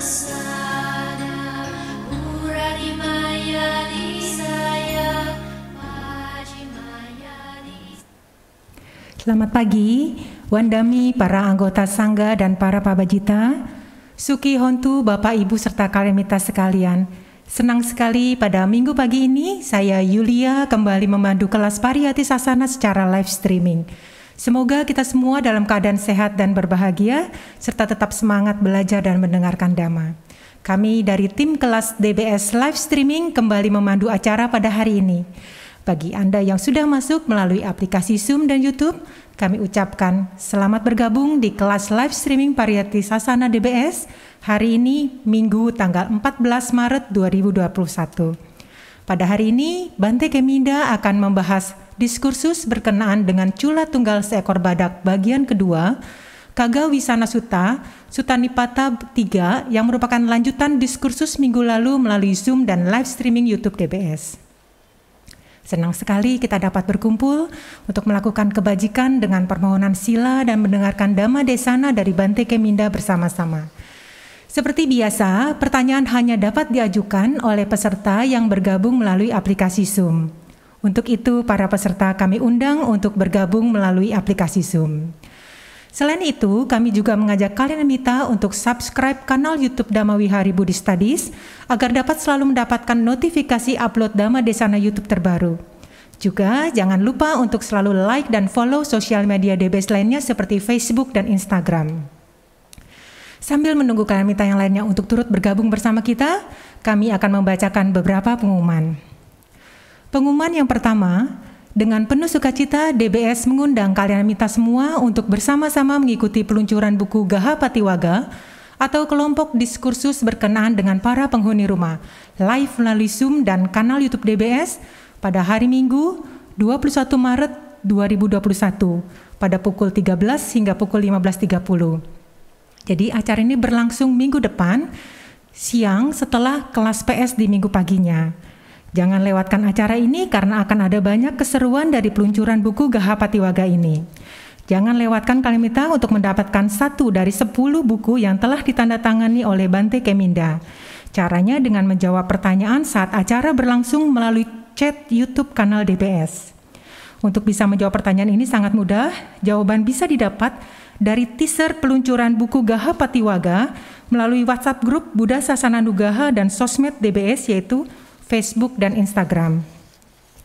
Selamat pagi, Wandami, para anggota Sangga dan para Pabajita, Suki Hontu, Bapak Ibu serta kalimita sekalian. Senang sekali pada minggu pagi ini saya Yulia kembali memandu kelas Pariyati Sasana secara live streaming. Semoga kita semua dalam keadaan sehat dan berbahagia, serta tetap semangat belajar dan mendengarkan Dhamma. Kami dari tim kelas DBS Live Streaming kembali memandu acara pada hari ini. Bagi Anda yang sudah masuk melalui aplikasi Zoom dan YouTube, kami ucapkan selamat bergabung di kelas live streaming Pariyati Sasana DBS hari ini Minggu tanggal 14 Maret 2021. Pada hari ini, Bante Keminda akan membahas diskursus berkenaan dengan Cula Tunggal Seekor Badak bagian kedua, Kaga Wisana Suta, Sutanipata 3 yang merupakan lanjutan diskursus minggu lalu melalui Zoom dan live streaming YouTube DBS. Senang sekali kita dapat berkumpul untuk melakukan kebajikan dengan permohonan sila dan mendengarkan Dama desana dari Bante Keminda bersama-sama. Seperti biasa, pertanyaan hanya dapat diajukan oleh peserta yang bergabung melalui aplikasi Zoom. Untuk itu, para peserta kami undang untuk bergabung melalui aplikasi Zoom. Selain itu, kami juga mengajak kalian minta untuk subscribe kanal YouTube Dhamma Wihari Buddhist Studies agar dapat selalu mendapatkan notifikasi upload Dhamma Desana YouTube terbaru. Juga jangan lupa untuk selalu like dan follow sosial media DBS lainnya seperti Facebook dan Instagram. Sambil menunggu kalian minta yang lainnya untuk turut bergabung bersama kita, kami akan membacakan beberapa pengumuman. Pengumuman yang pertama, dengan penuh sukacita DBS mengundang kalian minta semua untuk bersama-sama mengikuti peluncuran buku Gahapatiwaga atau kelompok diskursus berkenaan dengan para penghuni rumah live melalui Zoom dan kanal YouTube DBS pada hari Minggu 21 Maret 2021 pada pukul 13 hingga pukul 15.30. Jadi acara ini berlangsung minggu depan siang setelah kelas PS di minggu paginya. Jangan lewatkan acara ini karena akan ada banyak keseruan dari peluncuran buku Gahapati Waga ini. Jangan lewatkan Kalimita untuk mendapatkan satu dari sepuluh buku yang telah ditandatangani oleh Bante Keminda. Caranya dengan menjawab pertanyaan saat acara berlangsung melalui chat YouTube kanal DBS. Untuk bisa menjawab pertanyaan ini sangat mudah. Jawaban bisa didapat dari teaser peluncuran buku Gaha Patiwaga melalui WhatsApp grup Buddha Sasana Nugaha dan sosmed DBS yaitu Facebook, dan Instagram.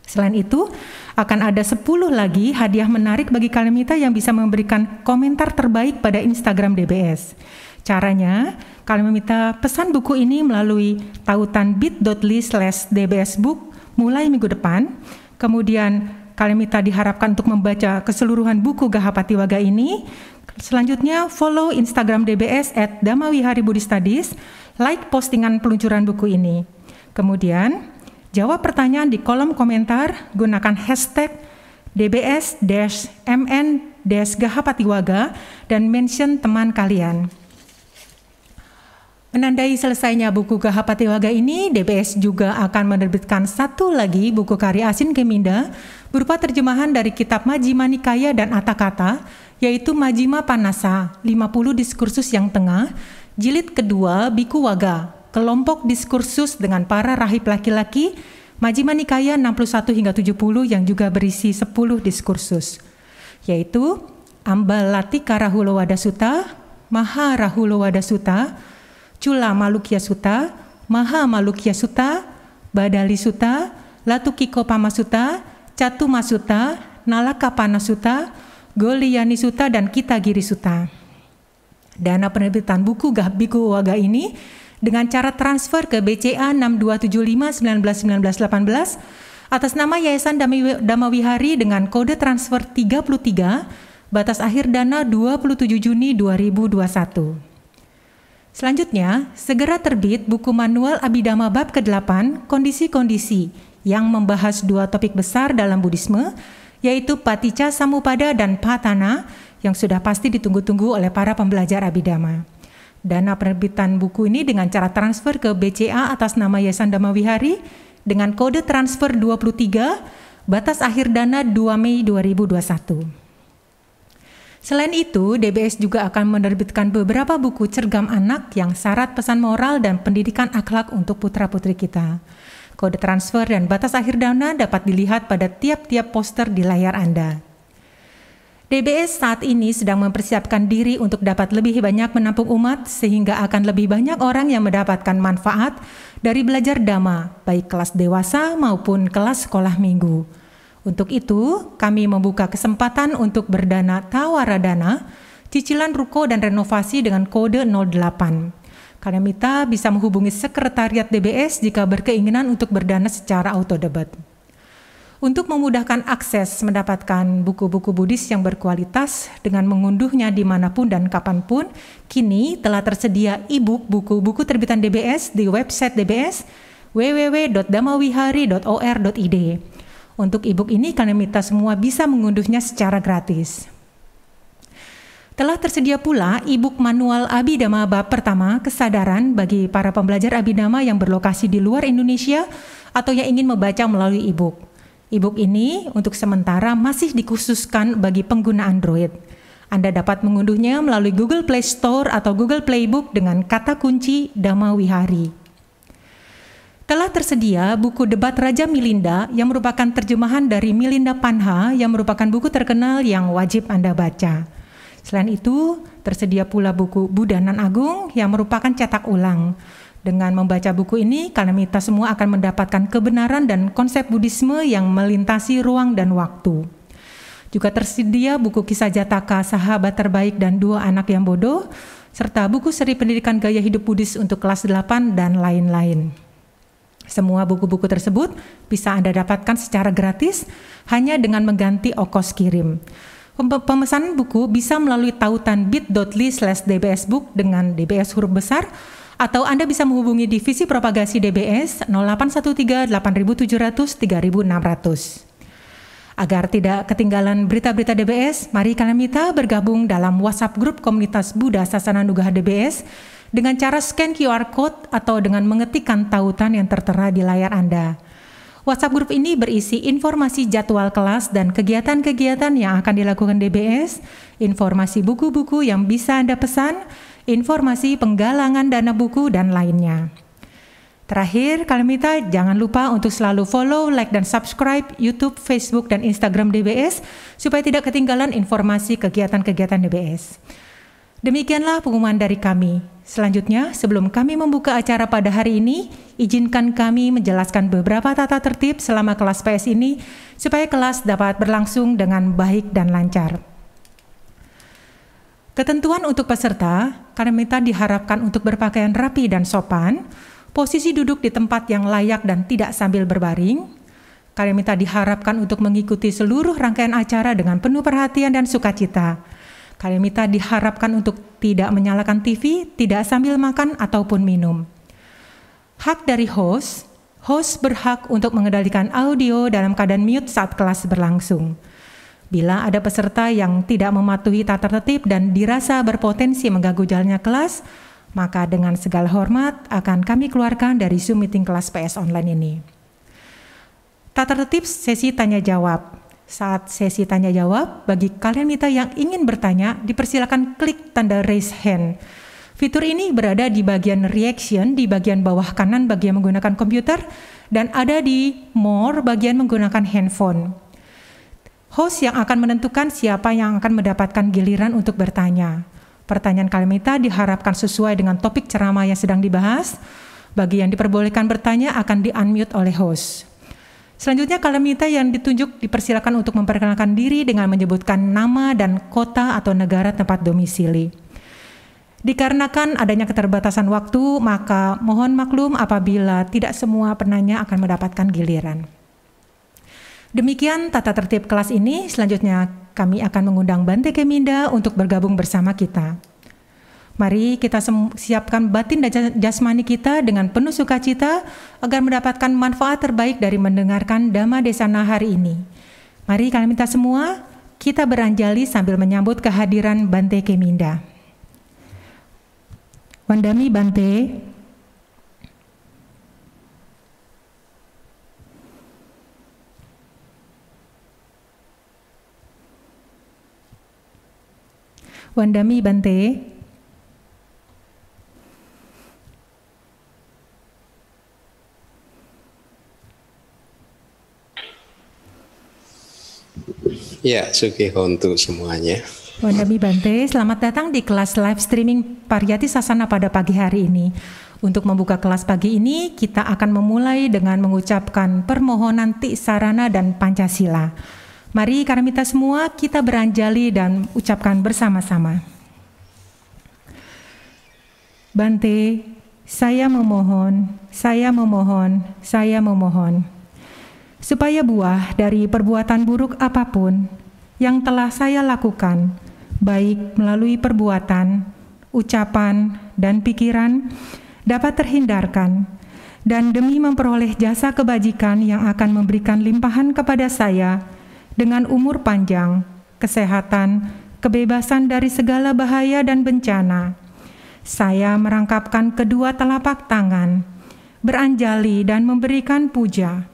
Selain itu, akan ada 10 lagi hadiah menarik bagi Kalimita yang bisa memberikan komentar terbaik pada Instagram DBS. Caranya, kalian meminta pesan buku ini melalui tautan bit.ly slash dbsbook mulai minggu depan. Kemudian kalian minta diharapkan untuk membaca keseluruhan buku Gahapati Waga ini. Selanjutnya, follow Instagram DBS at Damawi Hari like postingan peluncuran buku ini. Kemudian, jawab pertanyaan di kolom komentar gunakan hashtag dbs-mn-gahapatiwaga dan mention teman kalian. Menandai selesainya buku Gahapatiwaga ini, DBS juga akan menerbitkan satu lagi buku karya Asin Keminda berupa terjemahan dari kitab Majima Nikaya dan Atakata, yaitu Majima Panasa, 50 diskursus yang tengah, jilid kedua Biku Waga, kelompok diskursus dengan para rahib laki-laki majima Nikaya 61 hingga 70 yang juga berisi 10 diskursus yaitu Ambalati Rahulo Wadasuta, Maha Rahulo Wadasuta, Cula Malukya Suta, Maha Malukya Suta, Badali Suta, Latukiko Pamasuta, Catu Masuta, Nalaka Panasuta, Goliyani Suta dan Kitagiri Suta. Dana penerbitan buku Gahbiku Waga ini dengan cara transfer ke BCA 62751918 atas nama Yayasan Damawihari dengan kode transfer 33 batas akhir dana 27 Juni 2021. Selanjutnya, segera terbit buku manual Abidama bab ke-8 Kondisi-kondisi yang membahas dua topik besar dalam Buddhisme yaitu Paticca Samupada dan Patana yang sudah pasti ditunggu-tunggu oleh para pembelajar Abidama dana penerbitan buku ini dengan cara transfer ke BCA atas nama Yayasan Damawihari dengan kode transfer 23, batas akhir dana 2 Mei 2021. Selain itu, DBS juga akan menerbitkan beberapa buku cergam anak yang syarat pesan moral dan pendidikan akhlak untuk putra-putri kita. Kode transfer dan batas akhir dana dapat dilihat pada tiap-tiap poster di layar Anda. PBS saat ini sedang mempersiapkan diri untuk dapat lebih banyak menampung umat sehingga akan lebih banyak orang yang mendapatkan manfaat dari belajar dhamma, baik kelas dewasa maupun kelas sekolah minggu. Untuk itu, kami membuka kesempatan untuk berdana dana cicilan ruko dan renovasi dengan kode 08. Kalian bisa menghubungi Sekretariat DBS jika berkeinginan untuk berdana secara auto debat untuk memudahkan akses mendapatkan buku-buku Buddhis yang berkualitas dengan mengunduhnya dimanapun dan kapanpun, kini telah tersedia e-book buku-buku terbitan DBS di website DBS www.damawihari.or.id. Untuk e-book ini, kalian minta semua bisa mengunduhnya secara gratis. Telah tersedia pula e-book manual Abidama bab pertama kesadaran bagi para pembelajar Abidama yang berlokasi di luar Indonesia atau yang ingin membaca melalui e-book. E-book ini untuk sementara masih dikhususkan bagi pengguna Android. Anda dapat mengunduhnya melalui Google Play Store atau Google Playbook dengan kata kunci Damawihari. Telah tersedia buku debat Raja Milinda yang merupakan terjemahan dari Milinda Panha yang merupakan buku terkenal yang wajib Anda baca. Selain itu, tersedia pula buku Budanan Agung yang merupakan cetak ulang. Dengan membaca buku ini, kalemita semua akan mendapatkan kebenaran dan konsep Buddhisme yang melintasi ruang dan waktu. Juga tersedia buku kisah Jataka, Sahabat Terbaik dan Dua Anak Yang Bodoh, serta buku seri pendidikan gaya hidup Buddhis untuk kelas 8 dan lain-lain. Semua buku-buku tersebut bisa Anda dapatkan secara gratis hanya dengan mengganti okos kirim. Pemesanan buku bisa melalui tautan bit.ly slash dbsbook dengan dbs huruf besar atau Anda bisa menghubungi Divisi Propagasi DBS 0813 8700 3600. Agar tidak ketinggalan berita-berita DBS, mari kalian minta bergabung dalam WhatsApp grup komunitas Buddha Sasana Nugaha DBS dengan cara scan QR Code atau dengan mengetikkan tautan yang tertera di layar Anda. WhatsApp grup ini berisi informasi jadwal kelas dan kegiatan-kegiatan yang akan dilakukan DBS, informasi buku-buku yang bisa Anda pesan, informasi penggalangan dana buku, dan lainnya. Terakhir, minta jangan lupa untuk selalu follow, like, dan subscribe YouTube, Facebook, dan Instagram DBS supaya tidak ketinggalan informasi kegiatan-kegiatan DBS. Demikianlah pengumuman dari kami. Selanjutnya, sebelum kami membuka acara pada hari ini, izinkan kami menjelaskan beberapa tata tertib selama kelas PS ini supaya kelas dapat berlangsung dengan baik dan lancar. Ketentuan untuk peserta, Karmita diharapkan untuk berpakaian rapi dan sopan, posisi duduk di tempat yang layak dan tidak sambil berbaring. Karmita diharapkan untuk mengikuti seluruh rangkaian acara dengan penuh perhatian dan sukacita. Karmita diharapkan untuk tidak menyalakan TV, tidak sambil makan ataupun minum. Hak dari host, host berhak untuk mengendalikan audio dalam keadaan mute saat kelas berlangsung. Bila ada peserta yang tidak mematuhi tata tertib dan dirasa berpotensi mengganggu jalannya kelas, maka dengan segala hormat akan kami keluarkan dari Zoom meeting kelas PS online ini. Tata tertib sesi tanya jawab. Saat sesi tanya jawab, bagi kalian mitra yang ingin bertanya, dipersilakan klik tanda raise hand. Fitur ini berada di bagian reaction di bagian bawah kanan bagi yang menggunakan komputer dan ada di more bagian menggunakan handphone host yang akan menentukan siapa yang akan mendapatkan giliran untuk bertanya. Pertanyaan kalimita diharapkan sesuai dengan topik ceramah yang sedang dibahas. Bagi yang diperbolehkan bertanya akan di-unmute oleh host. Selanjutnya kalimita yang ditunjuk dipersilakan untuk memperkenalkan diri dengan menyebutkan nama dan kota atau negara tempat domisili. Dikarenakan adanya keterbatasan waktu, maka mohon maklum apabila tidak semua penanya akan mendapatkan giliran. Demikian tata tertib kelas ini. Selanjutnya kami akan mengundang Bante Keminda untuk bergabung bersama kita. Mari kita siapkan batin dan jasmani kita dengan penuh sukacita agar mendapatkan manfaat terbaik dari mendengarkan Dhamma Desana hari ini. Mari kami minta semua, kita beranjali sambil menyambut kehadiran Bante Keminda. Wandami Bante, Wandami Bante. Ya, Suki Hontu semuanya. Wandami Bante, selamat datang di kelas live streaming Pariyati Sasana pada pagi hari ini. Untuk membuka kelas pagi ini, kita akan memulai dengan mengucapkan permohonan tisarana Sarana dan Pancasila. Mari karena semua kita beranjali dan ucapkan bersama-sama. Bante, saya memohon, saya memohon, saya memohon, supaya buah dari perbuatan buruk apapun yang telah saya lakukan, baik melalui perbuatan, ucapan, dan pikiran, dapat terhindarkan, dan demi memperoleh jasa kebajikan yang akan memberikan limpahan kepada saya, dengan umur panjang, kesehatan, kebebasan dari segala bahaya dan bencana. Saya merangkapkan kedua telapak tangan, beranjali dan memberikan puja,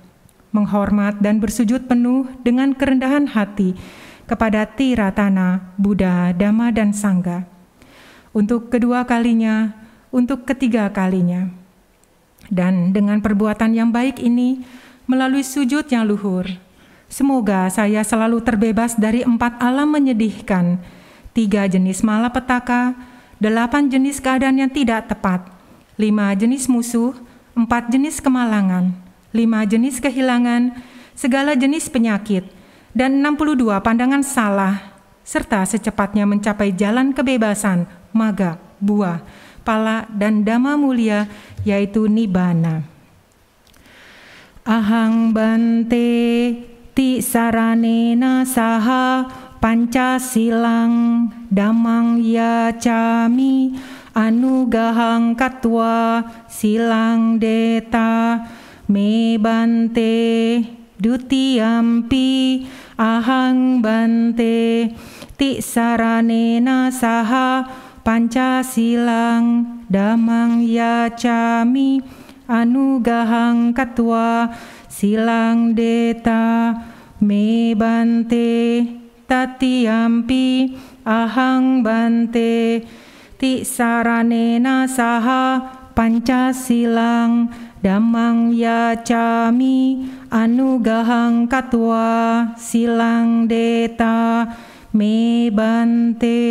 menghormat dan bersujud penuh dengan kerendahan hati kepada Tiratana, Buddha, Dhamma, dan Sangga. Untuk kedua kalinya, untuk ketiga kalinya. Dan dengan perbuatan yang baik ini, melalui sujud yang luhur, Semoga saya selalu terbebas dari empat alam menyedihkan, tiga jenis malapetaka, delapan jenis keadaan yang tidak tepat, lima jenis musuh, empat jenis kemalangan, lima jenis kehilangan, segala jenis penyakit, dan 62 pandangan salah, serta secepatnya mencapai jalan kebebasan, maga, buah, pala, dan dama mulia, yaitu nibana. Ahang bante sarane na saha panca silang damang ya cami yacami anugahang katwa silang deta me bante duti dutiampi ahang bante ti na saha panca silang damang ya cami yacami anugahang katwa silang deta me bante tatiampi ahang bante ti saranena saha pancasilang damang ya yacami anugahang katwa silang deta me bante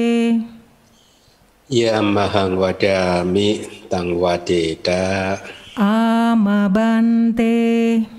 ya mahang wadami tang wadeda ama bante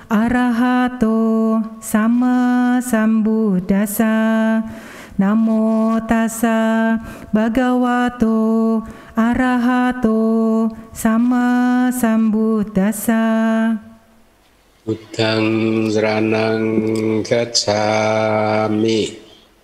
arahato sama dasa namo tassa bhagavato arahato sama dasa utang zranang kacami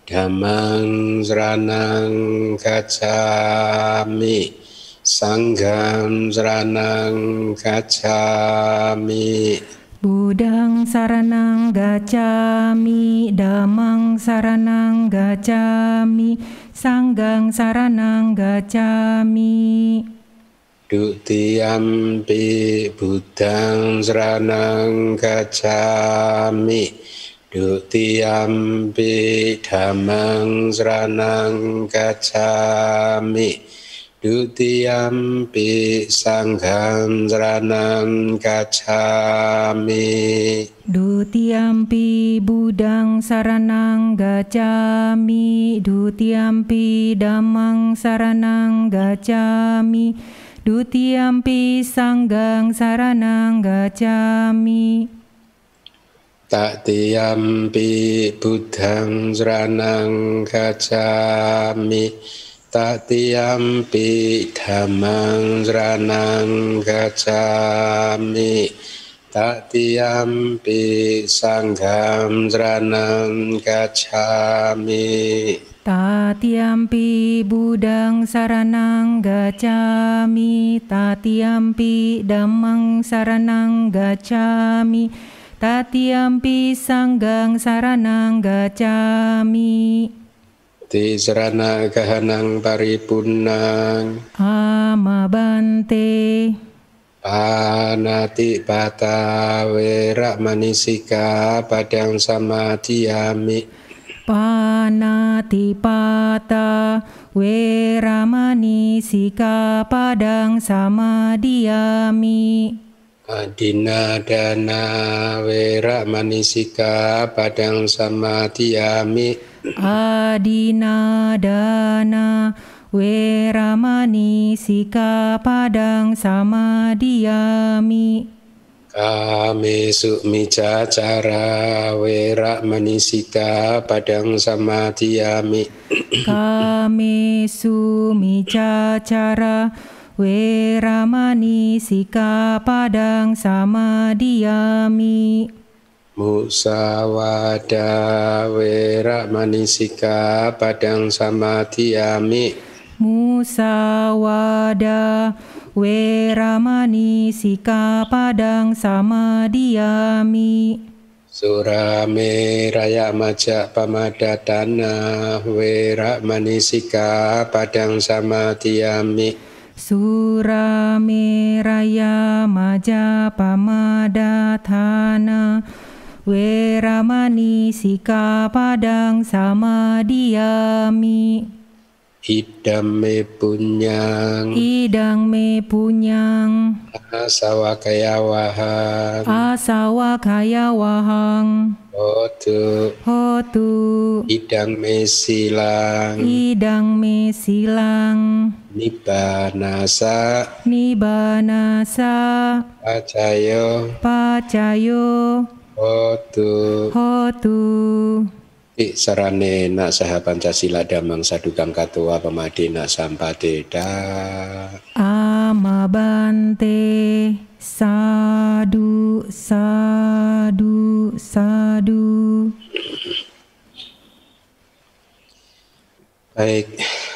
damang zranang kacami Sanggam zranang kacami Budang saranang gacami, damang saranang gacami, sanggang saranang gacami. Dutiampi budang saranang gacami, dutiampi damang saranang gacami. Dutiyampi sangham saranam gacami Dutiyampi budang saranang gacami Dutiyampi damang saranang gacami Dutiyampi sanggang saranang gacami Tatiyampi budang saranang gacami tatiyampi dhammang ranang gacami tatiyampi sanggam ranang gacami Tatiampi budang saranang gacami Tatiampi damang saranang gacami Tatiampi sanggang saranang gacami Ti sarana gahanang paripunang Ama bante Anati bata wera manisika padang samadhiyami Panati pata wera manisika padang samadhiyami Adina dana wera manisika padang tiami Adina dana weramani sika padang sama diami. Kame sukmica cara wera manisika padang sama Kami Kame sumica cara wera manisika padang sama diami. Musawada weramani sika padang sama tiami. Musawada weramani sika padang sama diami. Surame raya maja pamadatana weramani sika padang sama tiami. Surame raya maja pamadatana Weramani sika padang sama diami Idam me punyang Idang me punyang Asawa kaya wahang Asawa kaya wahang Hotu Hotu Idang me silang Idang me silang Nibanasa Nibanasa Pacayo Pacayo Hotu. Hotu. Ik sarane na saha Pancasila damang sadukang katoa pemadina sampate da. Amabante sadu sadu sadu. Baik,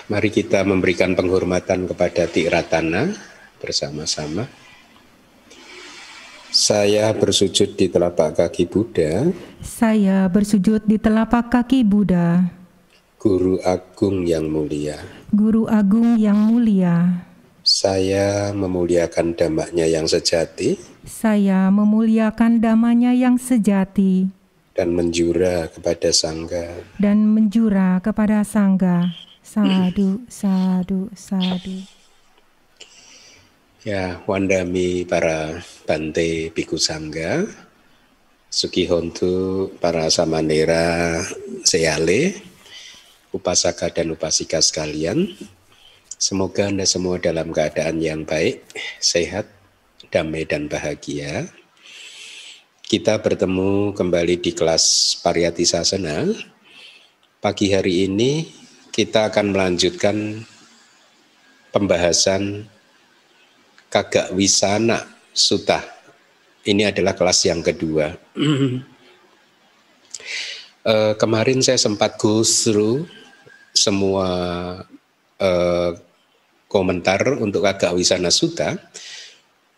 mari kita memberikan penghormatan kepada Tiratana bersama-sama. Saya bersujud di telapak kaki Buddha. Saya bersujud di telapak kaki Buddha. Guru Agung yang mulia. Guru Agung yang mulia. Saya memuliakan damanya yang sejati. Saya memuliakan damanya yang sejati. Dan menjura kepada sangga. Dan menjura kepada sangga. Sadu, sadu, sadu. Ya, wandami para Bante Biku Sangga, Suki Hontu, para Samanera Seale, Upasaka dan Upasika sekalian. Semoga Anda semua dalam keadaan yang baik, sehat, damai dan bahagia. Kita bertemu kembali di kelas Pariyati Sasana. Pagi hari ini kita akan melanjutkan pembahasan kagak wisana Suta. Ini adalah kelas yang kedua. e, kemarin saya sempat go through semua e, komentar untuk Kagak Wisana Suta.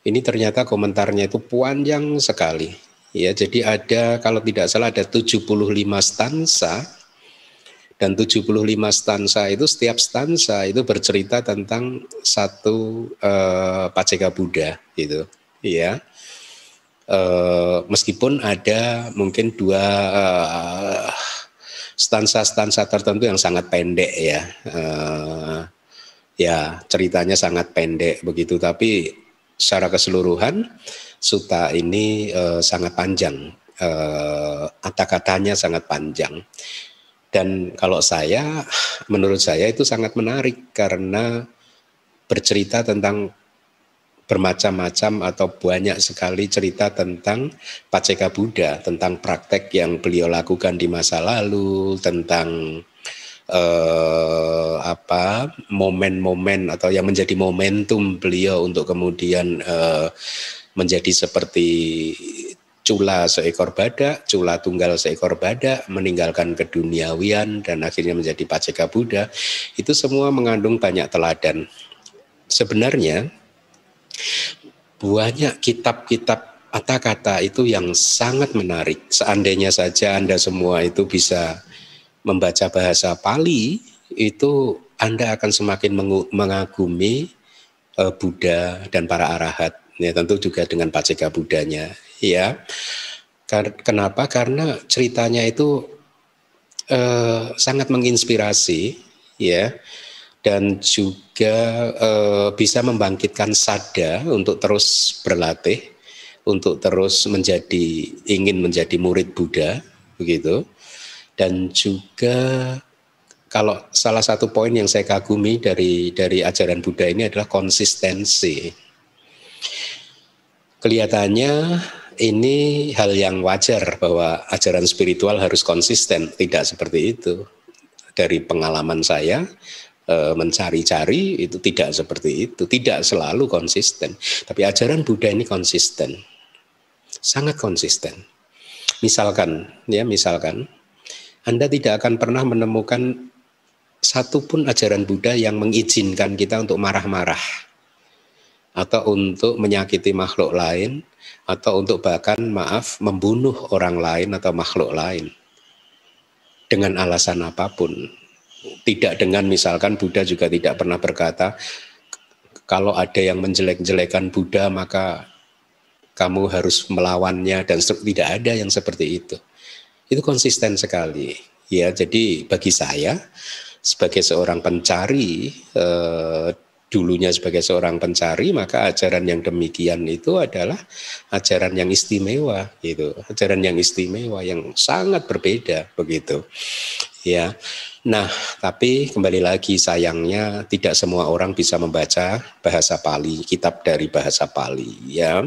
Ini ternyata komentarnya itu panjang sekali. Ya, jadi ada kalau tidak salah ada 75 stansa dan 75 stansa itu setiap stansa itu bercerita tentang satu uh, paceka Buddha gitu ya uh, meskipun ada mungkin dua stansa eh, stansa-stansa tertentu yang sangat pendek ya uh, ya ceritanya sangat pendek begitu tapi secara keseluruhan suta ini uh, sangat panjang uh, kata-katanya sangat panjang dan kalau saya, menurut saya itu sangat menarik karena bercerita tentang bermacam-macam atau banyak sekali cerita tentang Paceka Buddha, tentang praktek yang beliau lakukan di masa lalu, tentang eh, apa momen-momen atau yang menjadi momentum beliau untuk kemudian eh, menjadi seperti cula seekor badak, cula tunggal seekor badak, meninggalkan keduniawian dan akhirnya menjadi paceka Buddha, itu semua mengandung banyak teladan. Sebenarnya banyak kitab-kitab kata-kata itu yang sangat menarik. Seandainya saja Anda semua itu bisa membaca bahasa Pali, itu Anda akan semakin mengagumi eh, Buddha dan para arahat ya tentu juga dengan paceka Buddhanya ya. Kenapa? Karena ceritanya itu eh, sangat menginspirasi, ya, dan juga eh, bisa membangkitkan sada untuk terus berlatih, untuk terus menjadi ingin menjadi murid Buddha, begitu. Dan juga kalau salah satu poin yang saya kagumi dari dari ajaran Buddha ini adalah konsistensi. Kelihatannya ini hal yang wajar bahwa ajaran spiritual harus konsisten, tidak seperti itu. Dari pengalaman saya eh, mencari-cari itu tidak seperti itu, tidak selalu konsisten. Tapi ajaran Buddha ini konsisten. Sangat konsisten. Misalkan ya, misalkan Anda tidak akan pernah menemukan satupun ajaran Buddha yang mengizinkan kita untuk marah-marah atau untuk menyakiti makhluk lain atau untuk bahkan maaf membunuh orang lain atau makhluk lain dengan alasan apapun. Tidak dengan misalkan Buddha juga tidak pernah berkata kalau ada yang menjelek-jelekan Buddha maka kamu harus melawannya dan tidak ada yang seperti itu. Itu konsisten sekali. Ya, jadi bagi saya sebagai seorang pencari eh, dulunya sebagai seorang pencari, maka ajaran yang demikian itu adalah ajaran yang istimewa gitu. Ajaran yang istimewa yang sangat berbeda begitu. Ya. Nah, tapi kembali lagi sayangnya tidak semua orang bisa membaca bahasa Pali, kitab dari bahasa Pali ya.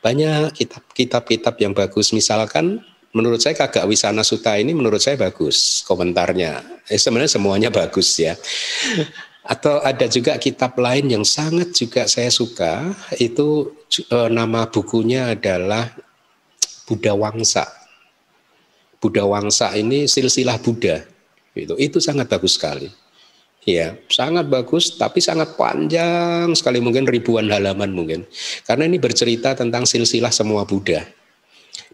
Banyak kitab-kitab yang bagus misalkan menurut saya Kagak Wisana Suta ini menurut saya bagus komentarnya. Eh, sebenarnya semuanya bagus ya. Atau ada juga kitab lain yang sangat juga saya suka, itu e, nama bukunya adalah Buddha Wangsa. Buddha Wangsa ini silsilah Buddha. itu Itu sangat bagus sekali. Ya, sangat bagus tapi sangat panjang sekali mungkin ribuan halaman mungkin. Karena ini bercerita tentang silsilah semua Buddha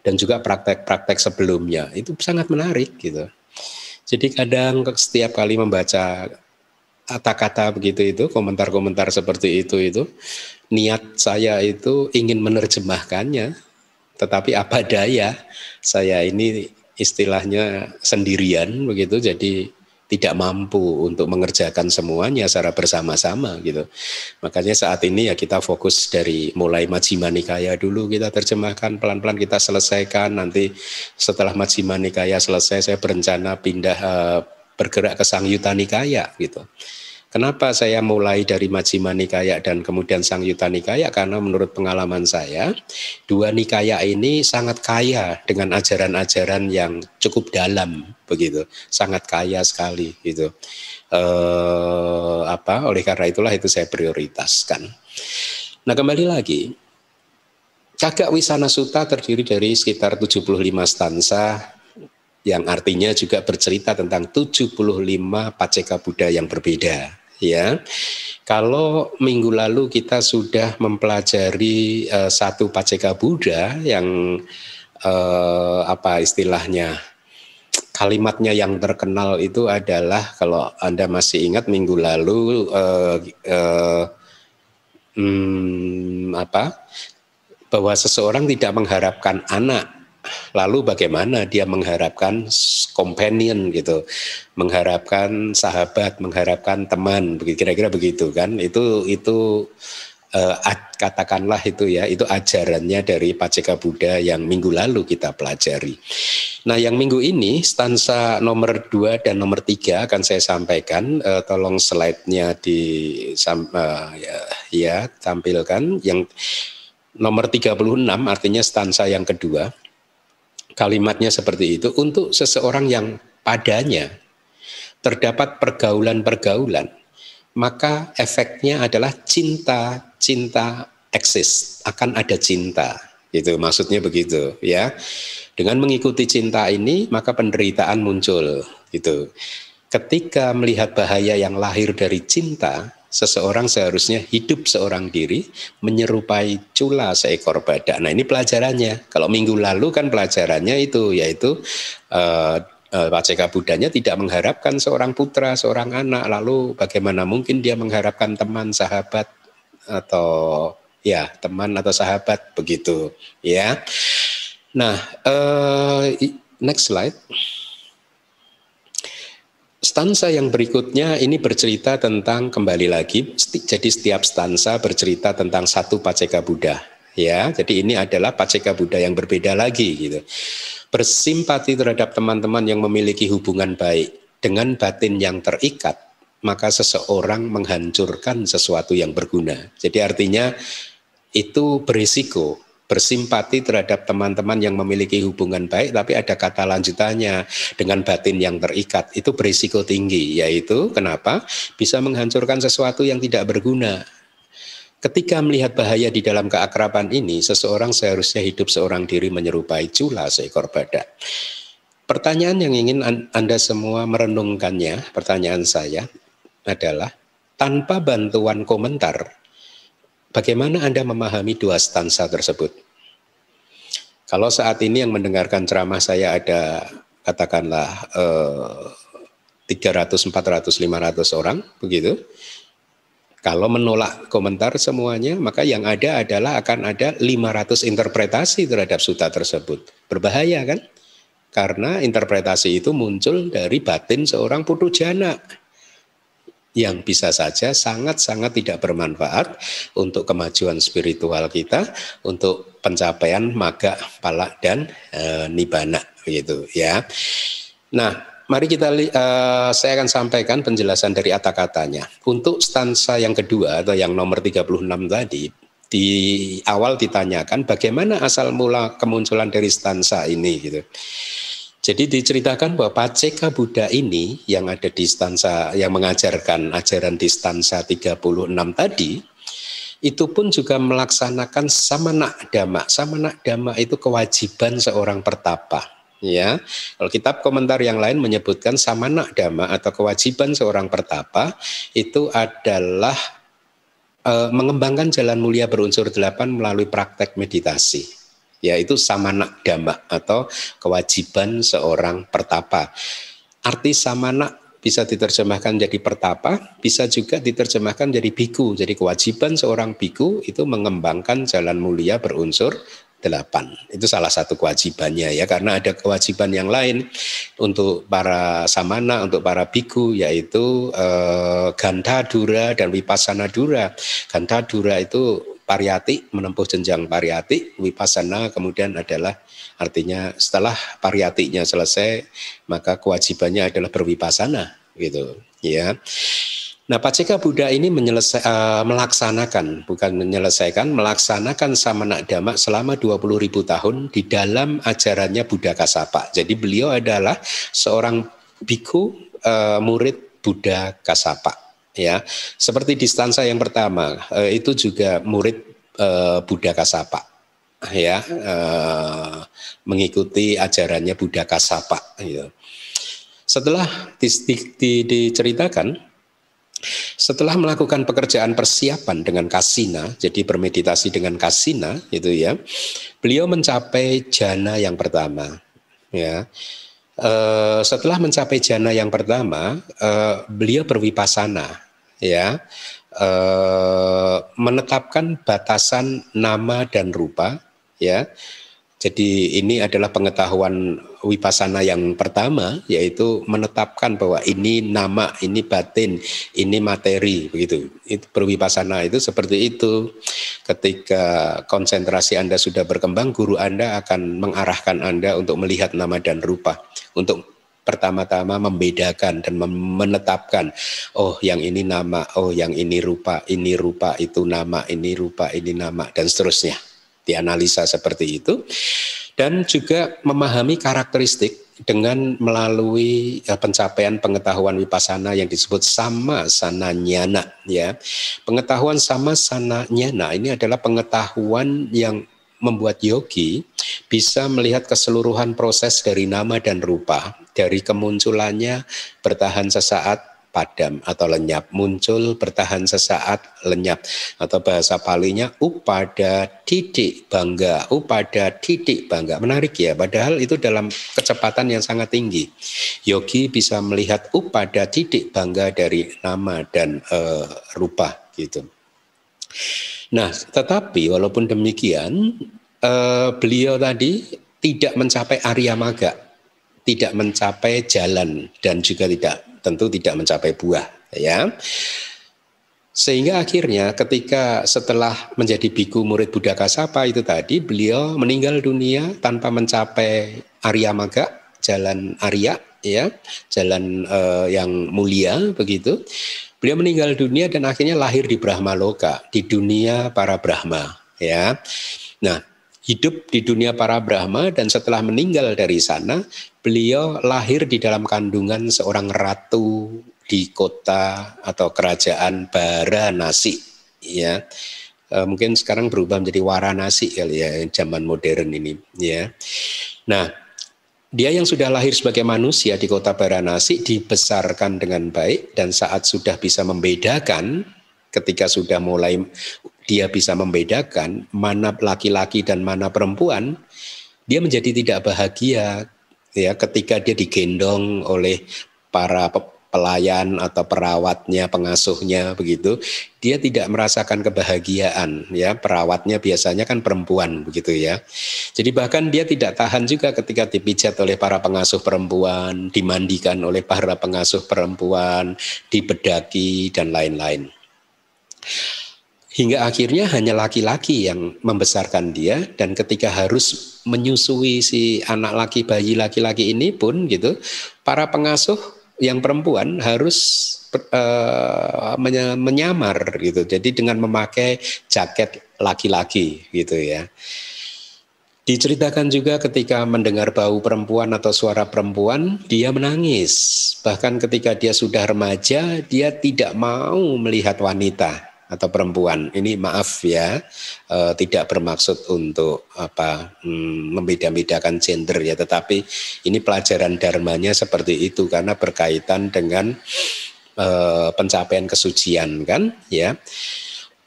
dan juga praktek-praktek sebelumnya. Itu sangat menarik gitu. Jadi kadang setiap kali membaca kata-kata begitu itu, komentar-komentar seperti itu itu, niat saya itu ingin menerjemahkannya, tetapi apa daya saya ini istilahnya sendirian begitu, jadi tidak mampu untuk mengerjakan semuanya secara bersama-sama gitu. Makanya saat ini ya kita fokus dari mulai Majjhima Nikaya dulu kita terjemahkan pelan-pelan kita selesaikan nanti setelah Majjhima Nikaya selesai saya berencana pindah uh, bergerak ke Yuta Nikaya gitu. Kenapa saya mulai dari Majjhima Nikaya dan kemudian Yuta Nikaya? Karena menurut pengalaman saya, dua nikaya ini sangat kaya dengan ajaran-ajaran yang cukup dalam, begitu, sangat kaya sekali, gitu. E, apa? Oleh karena itulah itu saya prioritaskan. Nah kembali lagi, Kagak Wisana Sutta terdiri dari sekitar 75 stansa yang artinya juga bercerita tentang 75 paceka Buddha yang berbeda ya. Kalau minggu lalu kita sudah mempelajari uh, satu paceka Buddha yang uh, apa istilahnya kalimatnya yang terkenal itu adalah kalau Anda masih ingat minggu lalu uh, uh, hmm, apa bahwa seseorang tidak mengharapkan anak lalu bagaimana dia mengharapkan companion gitu, mengharapkan sahabat, mengharapkan teman, kira-kira begitu kan? Itu itu uh, katakanlah itu ya, itu ajarannya dari Paceka Buddha yang minggu lalu kita pelajari. Nah, yang minggu ini stansa nomor 2 dan nomor 3 akan saya sampaikan. uh, tolong slide-nya di uh, ya, ya tampilkan yang nomor 36 artinya stansa yang kedua kalimatnya seperti itu untuk seseorang yang padanya terdapat pergaulan-pergaulan maka efeknya adalah cinta cinta eksis akan ada cinta itu maksudnya begitu ya dengan mengikuti cinta ini maka penderitaan muncul itu ketika melihat bahaya yang lahir dari cinta seseorang seharusnya hidup seorang diri menyerupai cula seekor badak. Nah ini pelajarannya. Kalau minggu lalu kan pelajarannya itu yaitu uh, eh, uh, eh, Paceka Budanya tidak mengharapkan seorang putra, seorang anak. Lalu bagaimana mungkin dia mengharapkan teman, sahabat atau ya teman atau sahabat begitu ya. Nah uh, next slide. Stansa yang berikutnya ini bercerita tentang kembali lagi. Jadi setiap stansa bercerita tentang satu Paceka Buddha. Ya, jadi ini adalah Paceka Buddha yang berbeda lagi gitu. Bersimpati terhadap teman-teman yang memiliki hubungan baik dengan batin yang terikat, maka seseorang menghancurkan sesuatu yang berguna. Jadi artinya itu berisiko bersimpati terhadap teman-teman yang memiliki hubungan baik tapi ada kata lanjutannya dengan batin yang terikat itu berisiko tinggi yaitu kenapa bisa menghancurkan sesuatu yang tidak berguna Ketika melihat bahaya di dalam keakraban ini, seseorang seharusnya hidup seorang diri menyerupai cula seekor badak. Pertanyaan yang ingin Anda semua merenungkannya, pertanyaan saya adalah, tanpa bantuan komentar, Bagaimana Anda memahami dua stansa tersebut? Kalau saat ini yang mendengarkan ceramah saya ada katakanlah eh, 300, 400, 500 orang, begitu. Kalau menolak komentar semuanya, maka yang ada adalah akan ada 500 interpretasi terhadap suta tersebut. Berbahaya kan? Karena interpretasi itu muncul dari batin seorang putu jana yang bisa saja sangat-sangat tidak bermanfaat untuk kemajuan spiritual kita, untuk pencapaian maga, pala dan e, eh, nibana gitu ya. Nah, mari kita e, saya akan sampaikan penjelasan dari kata-katanya. Untuk stansa yang kedua atau yang nomor 36 tadi di awal ditanyakan bagaimana asal mula kemunculan dari stansa ini gitu. Jadi diceritakan bahwa Paceka Buddha ini yang ada di stansa yang mengajarkan ajaran di stansa 36 tadi itu pun juga melaksanakan samana dhamma. Samana dhamma itu kewajiban seorang pertapa. Ya, kalau kitab komentar yang lain menyebutkan samana dhamma atau kewajiban seorang pertapa itu adalah e, mengembangkan jalan mulia berunsur delapan melalui praktek meditasi yaitu samana dhamma atau kewajiban seorang pertapa. Arti samana bisa diterjemahkan jadi pertapa, bisa juga diterjemahkan jadi biku. Jadi kewajiban seorang biku itu mengembangkan jalan mulia berunsur delapan. Itu salah satu kewajibannya ya, karena ada kewajiban yang lain untuk para samana, untuk para biku, yaitu e, eh, dura dan wipasana dura. Ganta dura itu pariyati menempuh jenjang pariyati wipasana kemudian adalah artinya setelah pariyatinya selesai maka kewajibannya adalah berwipasana gitu ya Nah, Pacika Buddha ini menyelesa- uh, melaksanakan, bukan menyelesaikan, melaksanakan samana dhamma selama 20 ribu tahun di dalam ajarannya Buddha Kasapa. Jadi beliau adalah seorang biku uh, eh, murid Buddha Kasapa ya seperti di stansa yang pertama eh, itu juga murid eh, Buddha Kasapa ya eh, mengikuti ajarannya Buddha Kasapa gitu. setelah di, di, di, diceritakan setelah melakukan pekerjaan persiapan dengan kasina, jadi bermeditasi dengan kasina, gitu ya, beliau mencapai jana yang pertama. Ya, e, setelah mencapai jana yang pertama, e, beliau berwipasana ya eh, menetapkan batasan nama dan rupa ya. Jadi ini adalah pengetahuan wipasana yang pertama yaitu menetapkan bahwa ini nama, ini batin, ini materi begitu. Itu perwipasana itu seperti itu. Ketika konsentrasi Anda sudah berkembang, guru Anda akan mengarahkan Anda untuk melihat nama dan rupa, untuk pertama-tama membedakan dan menetapkan oh yang ini nama, oh yang ini rupa, ini rupa itu nama, ini rupa ini nama dan seterusnya. Dianalisa seperti itu dan juga memahami karakteristik dengan melalui eh, pencapaian pengetahuan wipasana yang disebut sama nyana ya. Pengetahuan sama sana nyana ini adalah pengetahuan yang membuat yogi bisa melihat keseluruhan proses dari nama dan rupa dari kemunculannya bertahan sesaat padam atau lenyap muncul bertahan sesaat lenyap atau bahasa palinya upada titik bangga upada titik bangga menarik ya padahal itu dalam kecepatan yang sangat tinggi yogi bisa melihat upada titik bangga dari nama dan e, rupa gitu nah tetapi walaupun demikian e, beliau tadi tidak mencapai Arya Maga tidak mencapai jalan dan juga tidak tentu tidak mencapai buah ya sehingga akhirnya ketika setelah menjadi biku murid Buddha Kasapa itu tadi beliau meninggal dunia tanpa mencapai Arya Maga jalan Arya ya jalan uh, yang mulia begitu beliau meninggal dunia dan akhirnya lahir di Brahmaloka di dunia para Brahma ya nah hidup di dunia para Brahma dan setelah meninggal dari sana, beliau lahir di dalam kandungan seorang ratu di kota atau kerajaan Baranasi ya. E, mungkin sekarang berubah menjadi Waranasi kali ya zaman modern ini ya. Nah, dia yang sudah lahir sebagai manusia di kota Baranasi dibesarkan dengan baik dan saat sudah bisa membedakan ketika sudah mulai dia bisa membedakan mana laki-laki dan mana perempuan, dia menjadi tidak bahagia ya ketika dia digendong oleh para pelayan atau perawatnya, pengasuhnya begitu, dia tidak merasakan kebahagiaan ya. Perawatnya biasanya kan perempuan begitu ya. Jadi bahkan dia tidak tahan juga ketika dipijat oleh para pengasuh perempuan, dimandikan oleh para pengasuh perempuan, dibedaki dan lain-lain hingga akhirnya hanya laki-laki yang membesarkan dia dan ketika harus menyusui si anak laki bayi laki-laki ini pun gitu para pengasuh yang perempuan harus uh, menyamar gitu jadi dengan memakai jaket laki-laki gitu ya Diceritakan juga ketika mendengar bau perempuan atau suara perempuan, dia menangis. Bahkan ketika dia sudah remaja, dia tidak mau melihat wanita atau perempuan. Ini maaf ya, e, tidak bermaksud untuk apa mm, membeda-bedakan gender ya, tetapi ini pelajaran dharmanya seperti itu karena berkaitan dengan e, pencapaian kesucian kan, ya.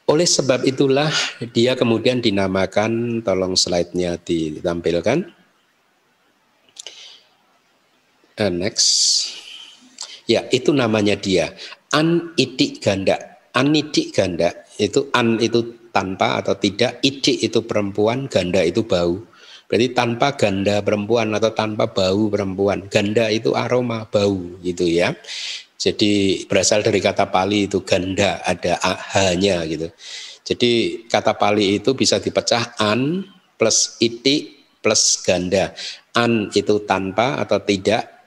Oleh sebab itulah dia kemudian dinamakan, tolong slide-nya ditampilkan. Uh, next. Ya, itu namanya dia. Anitik ganda anidik ganda itu an itu tanpa atau tidak idik itu perempuan ganda itu bau berarti tanpa ganda perempuan atau tanpa bau perempuan ganda itu aroma bau gitu ya jadi berasal dari kata Pali itu ganda ada hanya gitu jadi kata Pali itu bisa dipecah an plus itik plus ganda an itu tanpa atau tidak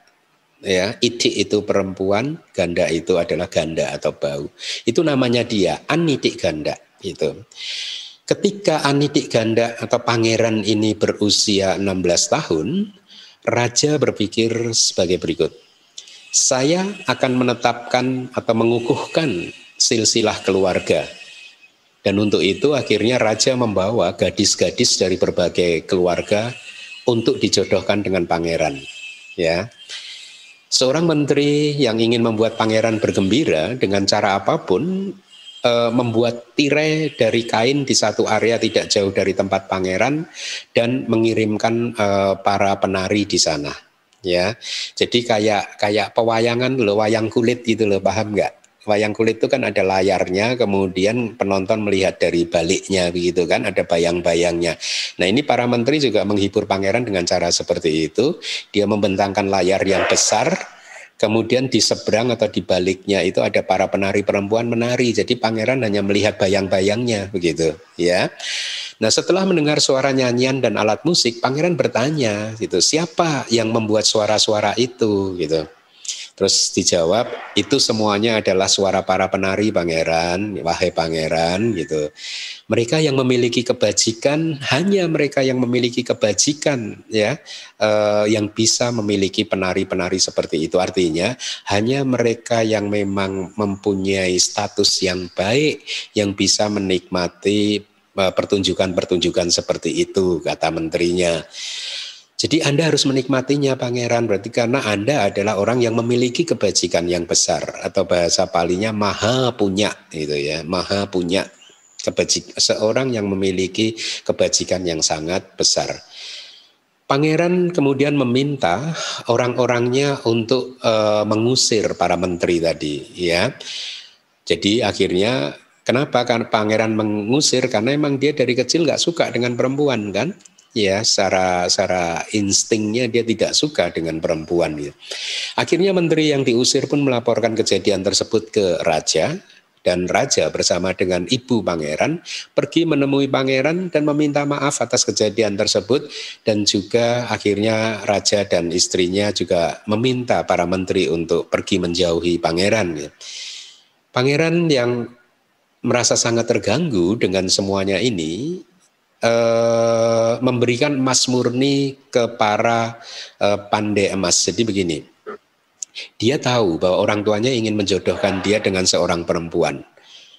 ya itik itu perempuan ganda itu adalah ganda atau bau itu namanya dia anitik ganda itu ketika anitik ganda atau pangeran ini berusia 16 tahun raja berpikir sebagai berikut saya akan menetapkan atau mengukuhkan silsilah keluarga dan untuk itu akhirnya raja membawa gadis-gadis dari berbagai keluarga untuk dijodohkan dengan pangeran ya Seorang menteri yang ingin membuat pangeran bergembira dengan cara apapun e, membuat tirai dari kain di satu area tidak jauh dari tempat pangeran dan mengirimkan e, para penari di sana. Ya, jadi kayak kayak pewayangan loh, wayang kulit gitu loh, paham nggak? wayang kulit itu kan ada layarnya, kemudian penonton melihat dari baliknya begitu kan, ada bayang-bayangnya. Nah ini para menteri juga menghibur pangeran dengan cara seperti itu. Dia membentangkan layar yang besar, kemudian di seberang atau di baliknya itu ada para penari perempuan menari. Jadi pangeran hanya melihat bayang-bayangnya begitu ya. Nah setelah mendengar suara nyanyian dan alat musik, pangeran bertanya gitu, siapa yang membuat suara-suara itu gitu. Terus dijawab, itu semuanya adalah suara para penari pangeran, wahai pangeran gitu. Mereka yang memiliki kebajikan hanya mereka yang memiliki kebajikan ya, eh, yang bisa memiliki penari-penari seperti itu. Artinya hanya mereka yang memang mempunyai status yang baik yang bisa menikmati eh, pertunjukan-pertunjukan seperti itu kata menterinya. Jadi Anda harus menikmatinya pangeran berarti karena Anda adalah orang yang memiliki kebajikan yang besar atau bahasa palingnya maha punya gitu ya, maha punya kebajikan seorang yang memiliki kebajikan yang sangat besar. Pangeran kemudian meminta orang-orangnya untuk e, mengusir para menteri tadi ya. Jadi akhirnya kenapa karena pangeran mengusir karena emang dia dari kecil nggak suka dengan perempuan kan? ya secara secara instingnya dia tidak suka dengan perempuan gitu. Akhirnya menteri yang diusir pun melaporkan kejadian tersebut ke raja dan raja bersama dengan ibu pangeran pergi menemui pangeran dan meminta maaf atas kejadian tersebut dan juga akhirnya raja dan istrinya juga meminta para menteri untuk pergi menjauhi pangeran. Gitu. Pangeran yang merasa sangat terganggu dengan semuanya ini eh, memberikan emas murni ke para eh, pandai emas. Jadi begini, dia tahu bahwa orang tuanya ingin menjodohkan dia dengan seorang perempuan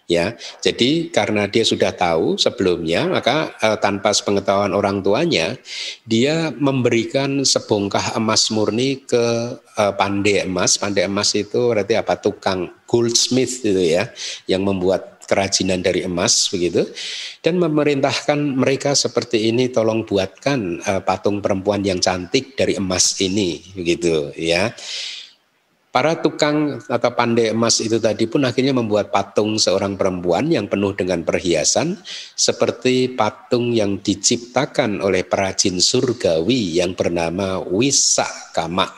ya. Jadi karena dia sudah tahu sebelumnya, maka e, tanpa sepengetahuan orang tuanya, dia memberikan sebongkah emas murni ke e, pandai emas. Pandai emas itu berarti apa? Tukang goldsmith itu ya, yang membuat kerajinan dari emas begitu dan memerintahkan mereka seperti ini tolong buatkan uh, patung perempuan yang cantik dari emas ini begitu ya para tukang atau pandai emas itu tadi pun akhirnya membuat patung seorang perempuan yang penuh dengan perhiasan seperti patung yang diciptakan oleh perajin surgawi yang bernama Wisakama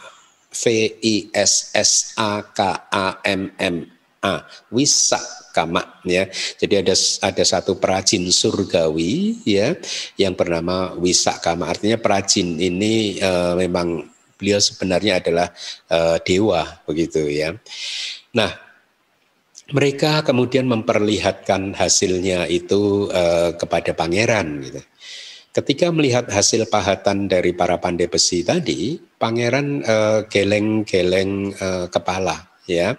V I S S A K A M M A Wisakama kama ya. Jadi ada ada satu perajin surgawi ya yang bernama Wisakama. Artinya perajin ini e, memang beliau sebenarnya adalah e, dewa begitu ya. Nah, mereka kemudian memperlihatkan hasilnya itu e, kepada pangeran gitu. Ketika melihat hasil pahatan dari para pandai besi tadi, pangeran geleng-geleng kepala ya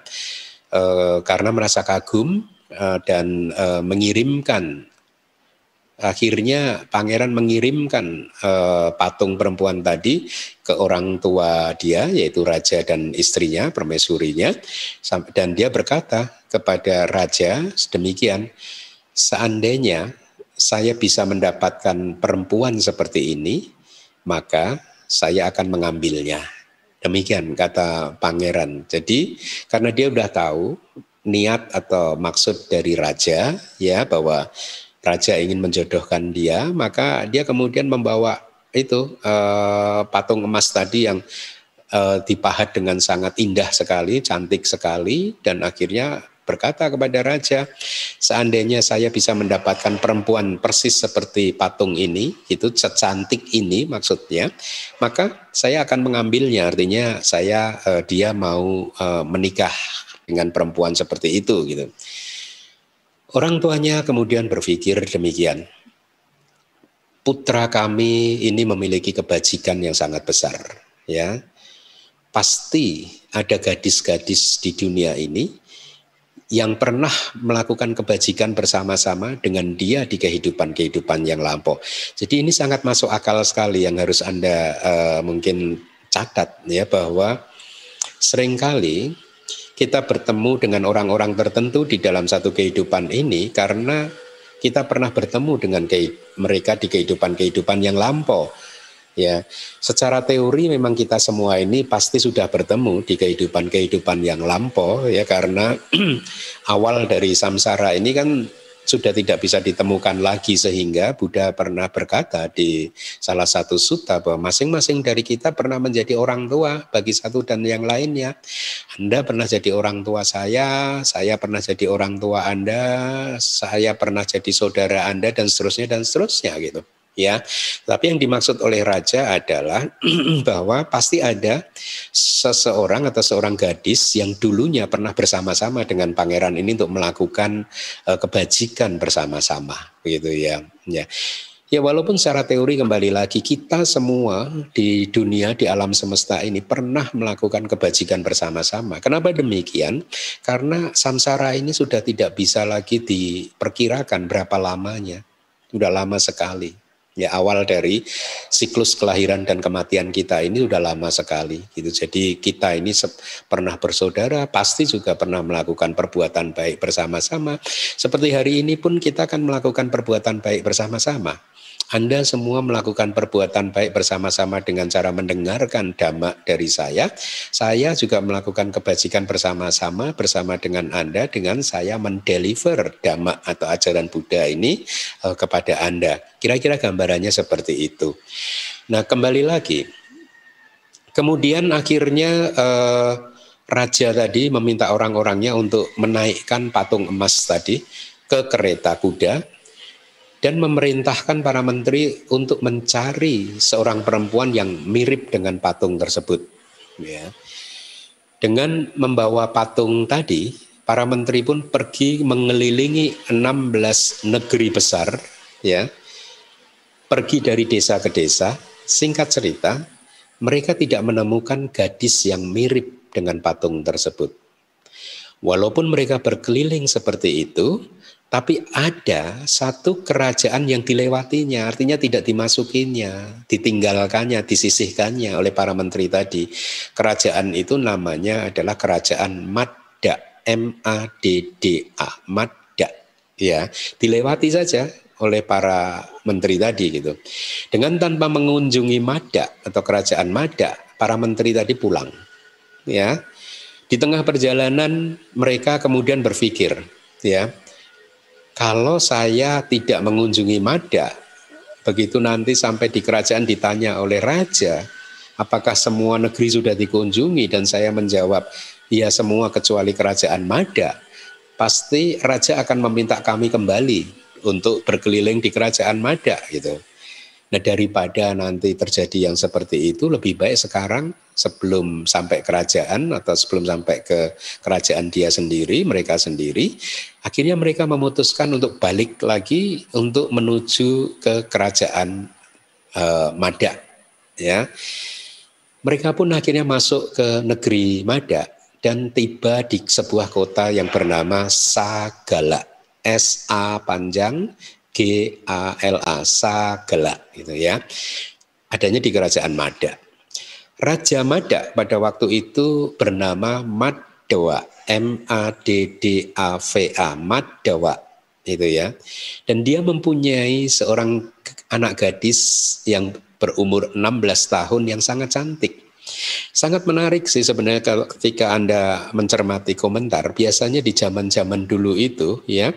eh, karena merasa kagum eh, dan eh, mengirimkan akhirnya pangeran mengirimkan eh, patung perempuan tadi ke orang tua dia yaitu raja dan istrinya permaisurinya dan dia berkata kepada raja sedemikian seandainya saya bisa mendapatkan perempuan seperti ini maka saya akan mengambilnya Demikian kata pangeran. Jadi karena dia sudah tahu niat atau maksud dari raja ya bahwa raja ingin menjodohkan dia, maka dia kemudian membawa itu eh, patung emas tadi yang eh, dipahat dengan sangat indah sekali, cantik sekali dan akhirnya berkata kepada raja, seandainya saya bisa mendapatkan perempuan persis seperti patung ini, itu secantik ini maksudnya, maka saya akan mengambilnya. Artinya saya eh, dia mau eh, menikah dengan perempuan seperti itu gitu. Orang tuanya kemudian berpikir demikian. Putra kami ini memiliki kebajikan yang sangat besar, ya. Pasti ada gadis-gadis di dunia ini yang pernah melakukan kebajikan bersama-sama dengan dia di kehidupan-kehidupan yang lampau. Jadi ini sangat masuk akal sekali yang harus Anda uh, mungkin catat ya bahwa seringkali kita bertemu dengan orang-orang tertentu di dalam satu kehidupan ini karena kita pernah bertemu dengan mereka di kehidupan-kehidupan yang lampau ya secara teori memang kita semua ini pasti sudah bertemu di kehidupan-kehidupan yang lampau ya karena awal dari samsara ini kan sudah tidak bisa ditemukan lagi sehingga Buddha pernah berkata di salah satu sutta bahwa masing-masing dari kita pernah menjadi orang tua bagi satu dan yang lainnya. Anda pernah jadi orang tua saya, saya pernah jadi orang tua Anda, saya pernah jadi saudara Anda dan seterusnya dan seterusnya gitu ya. Tapi yang dimaksud oleh raja adalah bahwa pasti ada seseorang atau seorang gadis yang dulunya pernah bersama-sama dengan pangeran ini untuk melakukan uh, kebajikan bersama-sama, gitu ya. Ya. Ya walaupun secara teori kembali lagi kita semua di dunia di alam semesta ini pernah melakukan kebajikan bersama-sama. Kenapa demikian? Karena samsara ini sudah tidak bisa lagi diperkirakan berapa lamanya. Sudah lama sekali ya awal dari siklus kelahiran dan kematian kita ini sudah lama sekali gitu. Jadi kita ini pernah bersaudara, pasti juga pernah melakukan perbuatan baik bersama-sama. Seperti hari ini pun kita akan melakukan perbuatan baik bersama-sama. Anda semua melakukan perbuatan baik bersama-sama dengan cara mendengarkan dhamma dari saya. Saya juga melakukan kebajikan bersama-sama bersama dengan Anda dengan saya mendeliver dhamma atau ajaran Buddha ini eh, kepada Anda. Kira-kira gambarannya seperti itu. Nah, kembali lagi. Kemudian akhirnya eh, raja tadi meminta orang-orangnya untuk menaikkan patung emas tadi ke kereta kuda dan memerintahkan para menteri untuk mencari seorang perempuan yang mirip dengan patung tersebut. Ya. Dengan membawa patung tadi, para menteri pun pergi mengelilingi 16 negeri besar, ya. Pergi dari desa ke desa, singkat cerita, mereka tidak menemukan gadis yang mirip dengan patung tersebut. Walaupun mereka berkeliling seperti itu, tapi ada satu kerajaan yang dilewatinya, artinya tidak dimasukinya, ditinggalkannya, disisihkannya oleh para menteri tadi. Kerajaan itu namanya adalah kerajaan Madda, M-A-D-D-A, Madda. Ya, dilewati saja oleh para menteri tadi gitu. Dengan tanpa mengunjungi Madda atau kerajaan Madda, para menteri tadi pulang. Ya. Di tengah perjalanan mereka kemudian berpikir, ya, kalau saya tidak mengunjungi Mada, begitu nanti sampai di kerajaan ditanya oleh raja, apakah semua negeri sudah dikunjungi dan saya menjawab, ya semua kecuali kerajaan Mada, pasti raja akan meminta kami kembali untuk berkeliling di kerajaan Mada gitu. Nah daripada nanti terjadi yang seperti itu lebih baik sekarang sebelum sampai kerajaan atau sebelum sampai ke kerajaan dia sendiri, mereka sendiri, akhirnya mereka memutuskan untuk balik lagi untuk menuju ke kerajaan eh, Mada. Ya. Mereka pun akhirnya masuk ke negeri Mada dan tiba di sebuah kota yang bernama Sagala. S A panjang G A L A Sagala gitu ya. Adanya di kerajaan Mada. Raja Mada pada waktu itu bernama Madawa, M A D D A V A, Madawa itu ya. Dan dia mempunyai seorang anak gadis yang berumur 16 tahun yang sangat cantik. Sangat menarik sih sebenarnya kalau ketika Anda mencermati komentar, biasanya di zaman-zaman dulu itu ya,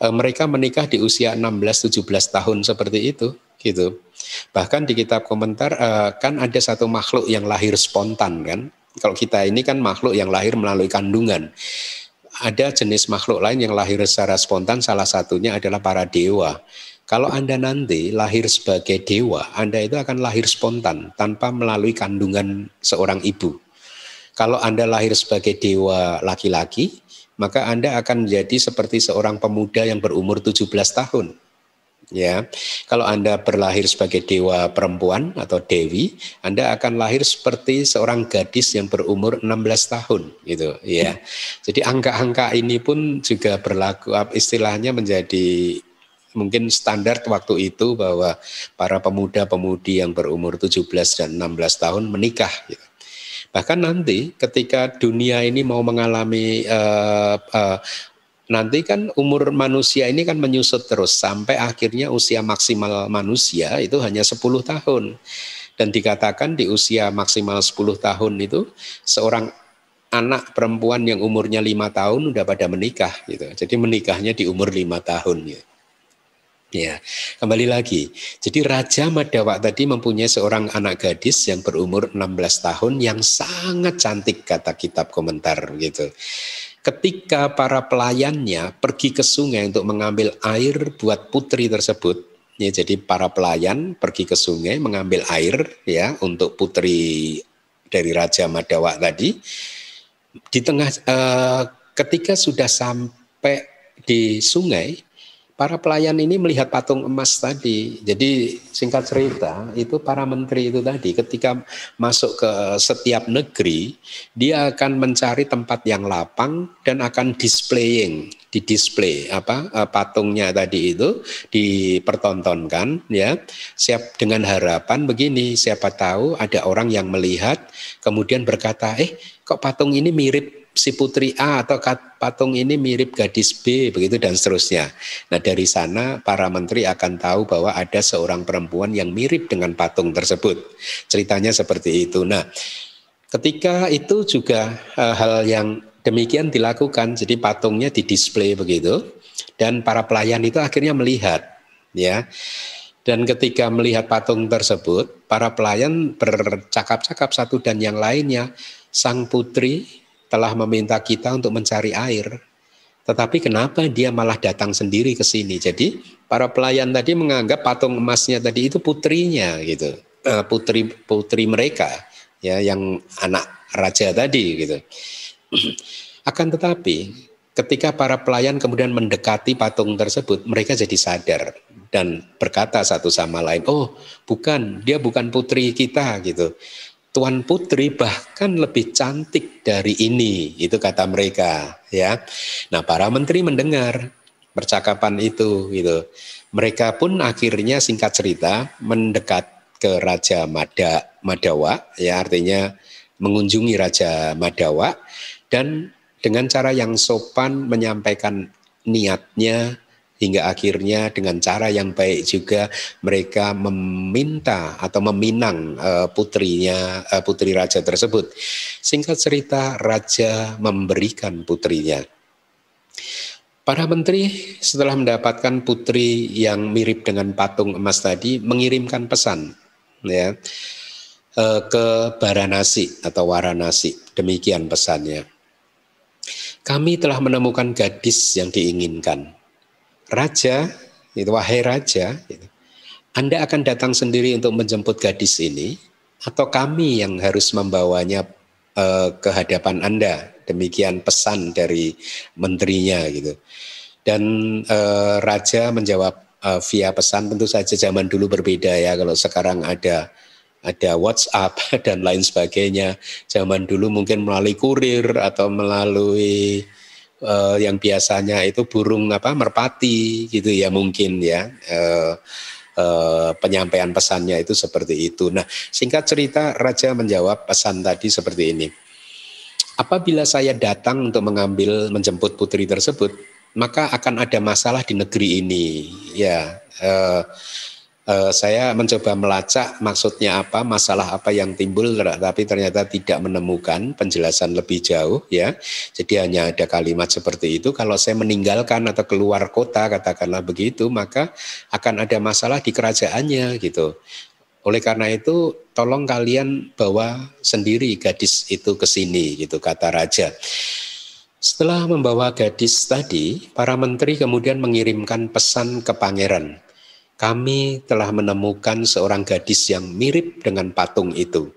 eh, mereka menikah di usia 16-17 tahun seperti itu gitu. Bahkan di kitab komentar eh, kan ada satu makhluk yang lahir spontan kan. Kalau kita ini kan makhluk yang lahir melalui kandungan. Ada jenis makhluk lain yang lahir secara spontan, salah satunya adalah para dewa kalau Anda nanti lahir sebagai dewa, Anda itu akan lahir spontan tanpa melalui kandungan seorang ibu. Kalau Anda lahir sebagai dewa laki-laki, maka Anda akan menjadi seperti seorang pemuda yang berumur 17 tahun. Ya, kalau Anda berlahir sebagai dewa perempuan atau dewi, Anda akan lahir seperti seorang gadis yang berumur 16 tahun gitu, ya. Jadi angka-angka ini pun juga berlaku istilahnya menjadi mungkin standar waktu itu bahwa para pemuda-pemudi yang berumur 17 dan 16 tahun menikah. Gitu. Bahkan nanti ketika dunia ini mau mengalami uh, uh, nanti kan umur manusia ini kan menyusut terus sampai akhirnya usia maksimal manusia itu hanya 10 tahun. Dan dikatakan di usia maksimal 10 tahun itu seorang anak perempuan yang umurnya lima tahun udah pada menikah gitu. Jadi menikahnya di umur lima tahun gitu. Ya, kembali lagi. Jadi Raja Madawak tadi mempunyai seorang anak gadis yang berumur 16 tahun yang sangat cantik kata kitab komentar gitu. Ketika para pelayannya pergi ke sungai untuk mengambil air buat putri tersebut, ya jadi para pelayan pergi ke sungai mengambil air ya untuk putri dari Raja Madawak tadi. Di tengah eh, ketika sudah sampai di sungai, para pelayan ini melihat patung emas tadi. Jadi singkat cerita, itu para menteri itu tadi ketika masuk ke setiap negeri, dia akan mencari tempat yang lapang dan akan displaying, di display apa eh, patungnya tadi itu dipertontonkan ya. Siap dengan harapan begini, siapa tahu ada orang yang melihat kemudian berkata, "Eh, kok patung ini mirip si putri A atau patung ini mirip gadis B begitu dan seterusnya. Nah dari sana para menteri akan tahu bahwa ada seorang perempuan yang mirip dengan patung tersebut. Ceritanya seperti itu. Nah ketika itu juga e, hal yang demikian dilakukan. Jadi patungnya didisplay begitu dan para pelayan itu akhirnya melihat ya. Dan ketika melihat patung tersebut, para pelayan bercakap-cakap satu dan yang lainnya, sang putri telah meminta kita untuk mencari air. Tetapi kenapa dia malah datang sendiri ke sini? Jadi para pelayan tadi menganggap patung emasnya tadi itu putrinya gitu, eh, putri putri mereka ya yang anak raja tadi gitu. Akan tetapi ketika para pelayan kemudian mendekati patung tersebut, mereka jadi sadar dan berkata satu sama lain, "Oh, bukan, dia bukan putri kita." gitu. Tuan Putri bahkan lebih cantik dari ini, itu kata mereka, ya. Nah, para menteri mendengar percakapan itu, gitu. Mereka pun akhirnya singkat cerita mendekat ke Raja Mada Madawa, ya artinya mengunjungi Raja Madawa dan dengan cara yang sopan menyampaikan niatnya hingga akhirnya dengan cara yang baik juga mereka meminta atau meminang eh, putrinya eh, putri raja tersebut. Singkat cerita raja memberikan putrinya. Para menteri setelah mendapatkan putri yang mirip dengan patung emas tadi mengirimkan pesan ya eh, ke Baranasi atau Waranasi. Demikian pesannya. Kami telah menemukan gadis yang diinginkan Raja, itu wahai raja, gitu. Anda akan datang sendiri untuk menjemput gadis ini atau kami yang harus membawanya eh, ke hadapan Anda?" Demikian pesan dari menterinya gitu. Dan eh, raja menjawab eh, via pesan tentu saja zaman dulu berbeda ya kalau sekarang ada ada WhatsApp dan lain sebagainya. Zaman dulu mungkin melalui kurir atau melalui eh, yang biasanya itu burung apa merpati gitu ya mungkin ya eh, eh, penyampaian pesannya itu seperti itu. Nah singkat cerita raja menjawab pesan tadi seperti ini. Apabila saya datang untuk mengambil menjemput putri tersebut, maka akan ada masalah di negeri ini. Ya, eh, uh, saya mencoba melacak maksudnya apa, masalah apa yang timbul, tapi ternyata tidak menemukan penjelasan lebih jauh ya. Jadi hanya ada kalimat seperti itu. Kalau saya meninggalkan atau keluar kota, katakanlah begitu, maka akan ada masalah di kerajaannya gitu. Oleh karena itu, tolong kalian bawa sendiri gadis itu ke sini, gitu kata raja. Setelah membawa gadis tadi, para menteri kemudian mengirimkan pesan ke pangeran kami telah menemukan seorang gadis yang mirip dengan patung itu.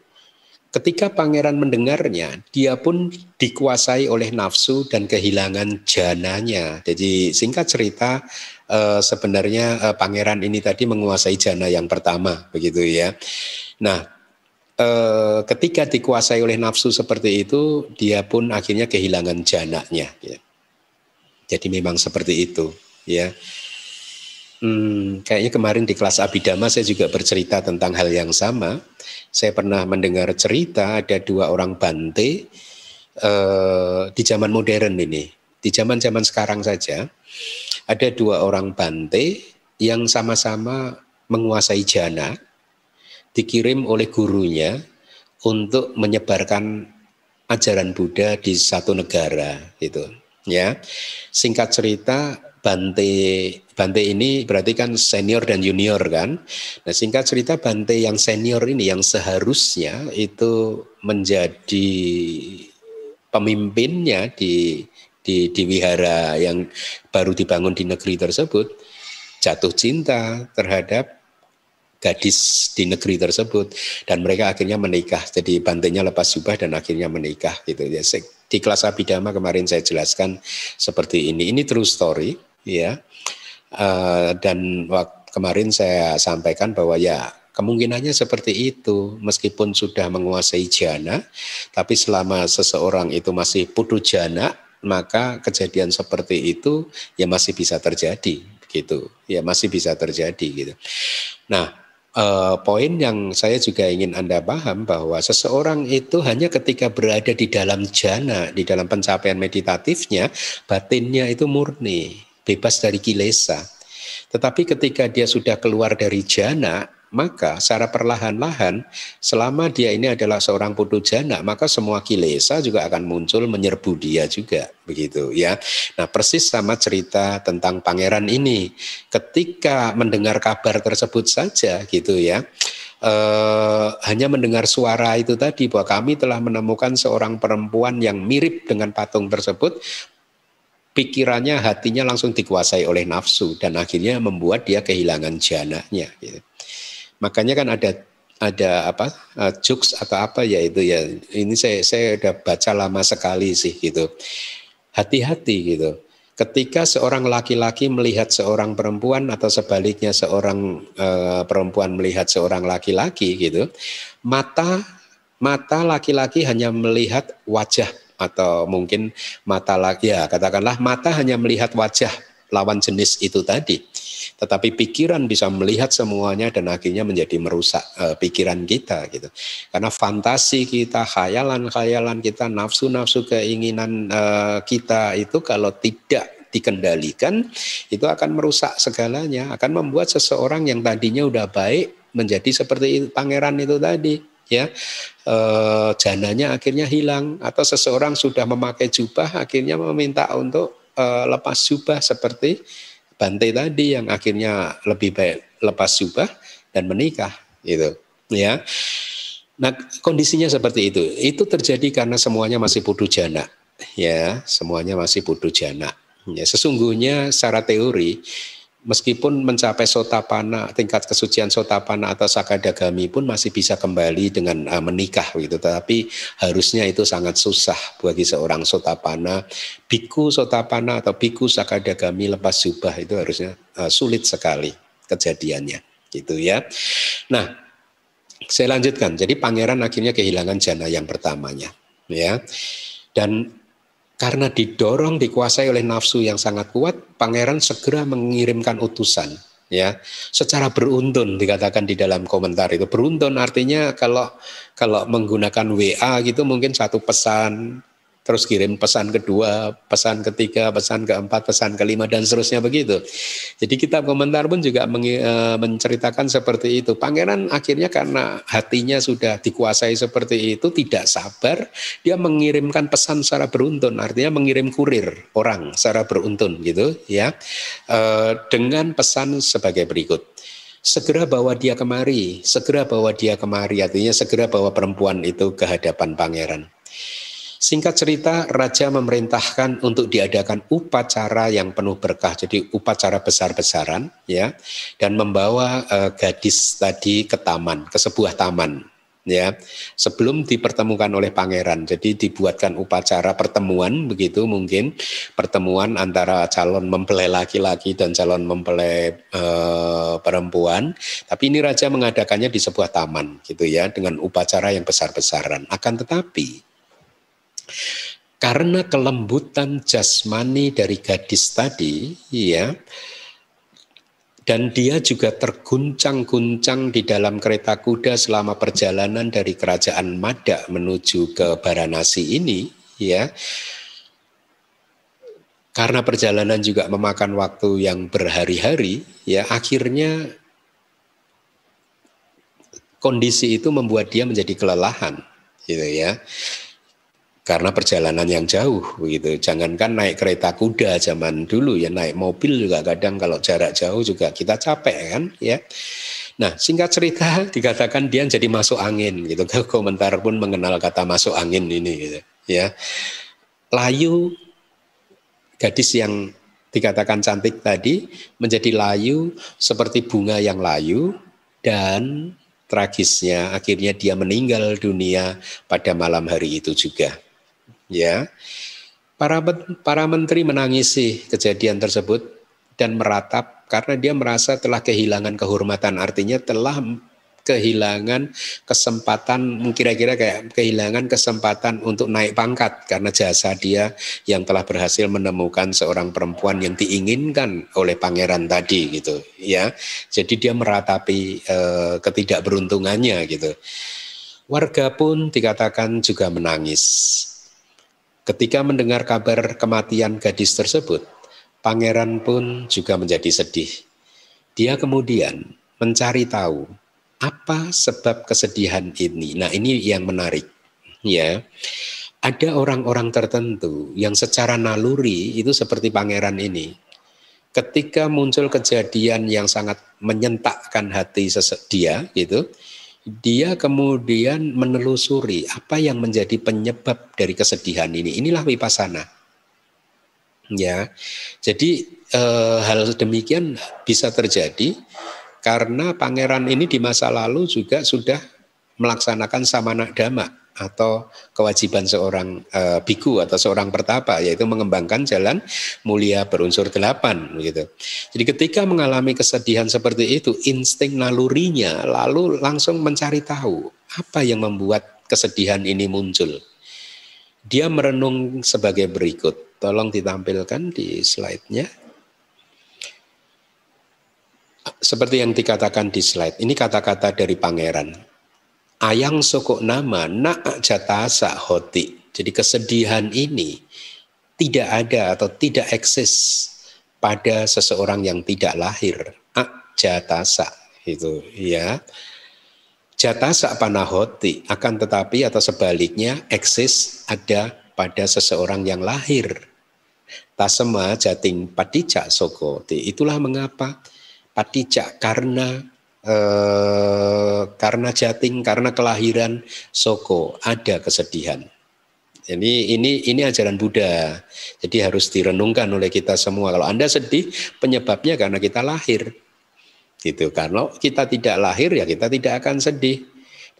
Ketika pangeran mendengarnya, dia pun dikuasai oleh nafsu dan kehilangan jananya. Jadi singkat cerita, eh, sebenarnya eh, pangeran ini tadi menguasai jana yang pertama, begitu ya. Nah, eh, ketika dikuasai oleh nafsu seperti itu, dia pun akhirnya kehilangan jananya. Ya. Jadi memang seperti itu, ya. Hmm, kayaknya kemarin di kelas Abidama saya juga bercerita tentang hal yang sama. Saya pernah mendengar cerita ada dua orang bante eh, di zaman modern ini, di zaman zaman sekarang saja ada dua orang bante yang sama-sama menguasai jana dikirim oleh gurunya untuk menyebarkan ajaran Buddha di satu negara gitu ya. Singkat cerita Bante Bante ini berarti kan senior dan junior kan. Nah singkat cerita Bante yang senior ini yang seharusnya itu menjadi pemimpinnya di di, di wihara yang baru dibangun di negeri tersebut jatuh cinta terhadap gadis di negeri tersebut dan mereka akhirnya menikah jadi bantainya lepas jubah dan akhirnya menikah gitu ya di kelas abidama kemarin saya jelaskan seperti ini ini true story ya dan kemarin saya sampaikan bahwa ya kemungkinannya seperti itu meskipun sudah menguasai jana tapi selama seseorang itu masih putu jana maka kejadian seperti itu ya masih bisa terjadi gitu ya masih bisa terjadi gitu nah eh, poin yang saya juga ingin anda paham bahwa seseorang itu hanya ketika berada di dalam jana di dalam pencapaian meditatifnya batinnya itu murni bebas dari kilesa. Tetapi ketika dia sudah keluar dari jana, maka secara perlahan-lahan selama dia ini adalah seorang putu jana maka semua kilesa juga akan muncul menyerbu dia juga begitu ya nah persis sama cerita tentang pangeran ini ketika mendengar kabar tersebut saja gitu ya Uh, hanya mendengar suara itu tadi bahwa kami telah menemukan seorang perempuan yang mirip dengan patung tersebut pikirannya, hatinya langsung dikuasai oleh nafsu dan akhirnya membuat dia kehilangan jananya. Gitu. Makanya kan ada ada apa uh, jokes atau apa ya itu ya ini saya saya udah baca lama sekali sih gitu hati-hati gitu ketika seorang laki-laki melihat seorang perempuan atau sebaliknya seorang uh, perempuan melihat seorang laki-laki gitu mata mata laki-laki hanya melihat wajah atau mungkin mata lagi ya katakanlah mata hanya melihat wajah lawan jenis itu tadi. Tetapi pikiran bisa melihat semuanya dan akhirnya menjadi merusak e, pikiran kita gitu. Karena fantasi kita, khayalan-khayalan kita, nafsu-nafsu keinginan e, kita itu kalau tidak dikendalikan itu akan merusak segalanya, akan membuat seseorang yang tadinya udah baik menjadi seperti pangeran itu tadi ya e, jananya akhirnya hilang atau seseorang sudah memakai jubah akhirnya meminta untuk e, lepas jubah seperti bantai tadi yang akhirnya lebih baik lepas jubah dan menikah gitu ya nah kondisinya seperti itu itu terjadi karena semuanya masih putu jana ya semuanya masih putu jana ya sesungguhnya secara teori meskipun mencapai sotapana, tingkat kesucian sotapana atau sakadagami pun masih bisa kembali dengan eh, menikah gitu. Tetapi harusnya itu sangat susah bagi seorang sotapana. Biku sotapana atau biku sakadagami lepas jubah itu harusnya eh, sulit sekali kejadiannya gitu ya. Nah, saya lanjutkan. Jadi pangeran akhirnya kehilangan jana yang pertamanya ya. Dan karena didorong dikuasai oleh nafsu yang sangat kuat, pangeran segera mengirimkan utusan ya. Secara beruntun dikatakan di dalam komentar itu. Beruntun artinya kalau kalau menggunakan WA gitu mungkin satu pesan terus kirim pesan kedua, pesan ketiga, pesan keempat, pesan kelima dan seterusnya begitu. Jadi kitab komentar pun juga eh, menceritakan seperti itu. Pangeran akhirnya karena hatinya sudah dikuasai seperti itu tidak sabar, dia mengirimkan pesan secara beruntun, artinya mengirim kurir orang secara beruntun gitu ya. Eh, dengan pesan sebagai berikut segera bawa dia kemari, segera bawa dia kemari, artinya segera bawa perempuan itu ke hadapan pangeran. Singkat cerita, raja memerintahkan untuk diadakan upacara yang penuh berkah, jadi upacara besar-besaran, ya, dan membawa uh, gadis tadi ke taman, ke sebuah taman, ya, sebelum dipertemukan oleh pangeran. Jadi dibuatkan upacara pertemuan, begitu mungkin pertemuan antara calon mempelai laki-laki dan calon mempelai uh, perempuan. Tapi ini raja mengadakannya di sebuah taman, gitu ya, dengan upacara yang besar-besaran. Akan tetapi karena kelembutan jasmani dari gadis tadi, ya, dan dia juga terguncang-guncang di dalam kereta kuda selama perjalanan dari kerajaan Mada menuju ke Baranasi ini, ya. Karena perjalanan juga memakan waktu yang berhari-hari, ya akhirnya kondisi itu membuat dia menjadi kelelahan, gitu ya karena perjalanan yang jauh begitu. Jangankan naik kereta kuda zaman dulu ya naik mobil juga kadang kalau jarak jauh juga kita capek kan ya. Nah, singkat cerita dikatakan dia jadi masuk angin gitu. Komentar pun mengenal kata masuk angin ini gitu ya. Layu gadis yang dikatakan cantik tadi menjadi layu seperti bunga yang layu dan tragisnya akhirnya dia meninggal dunia pada malam hari itu juga ya. Para para menteri menangisi kejadian tersebut dan meratap karena dia merasa telah kehilangan kehormatan, artinya telah kehilangan kesempatan kira-kira kayak kehilangan kesempatan untuk naik pangkat karena jasa dia yang telah berhasil menemukan seorang perempuan yang diinginkan oleh pangeran tadi gitu ya jadi dia meratapi e, ketidakberuntungannya gitu warga pun dikatakan juga menangis Ketika mendengar kabar kematian gadis tersebut, pangeran pun juga menjadi sedih. Dia kemudian mencari tahu apa sebab kesedihan ini. Nah, ini yang menarik, ya. Ada orang-orang tertentu yang secara naluri itu seperti pangeran ini. Ketika muncul kejadian yang sangat menyentakkan hati dia gitu, dia kemudian menelusuri apa yang menjadi penyebab dari kesedihan ini. Inilah wipasana. Ya. Jadi e, hal demikian bisa terjadi karena pangeran ini di masa lalu juga sudah melaksanakan samana damak atau kewajiban seorang uh, biku atau seorang pertapa yaitu mengembangkan jalan mulia berunsur delapan begitu. Jadi ketika mengalami kesedihan seperti itu insting nalurinya lalu langsung mencari tahu apa yang membuat kesedihan ini muncul. Dia merenung sebagai berikut. Tolong ditampilkan di slide-nya. Seperti yang dikatakan di slide, ini kata-kata dari pangeran ayang sokok nama nak jatasa hoti. Jadi kesedihan ini tidak ada atau tidak eksis pada seseorang yang tidak lahir. Ak jatasa itu ya. Jatasa panahoti akan tetapi atau sebaliknya eksis ada pada seseorang yang lahir. Tasema jating patijak sokoti. Itulah mengapa patijak karena Eh, karena jating, karena kelahiran soko ada kesedihan. Ini ini ini ajaran Buddha. Jadi harus direnungkan oleh kita semua. Kalau Anda sedih, penyebabnya karena kita lahir. Gitu. Karena kita tidak lahir ya kita tidak akan sedih.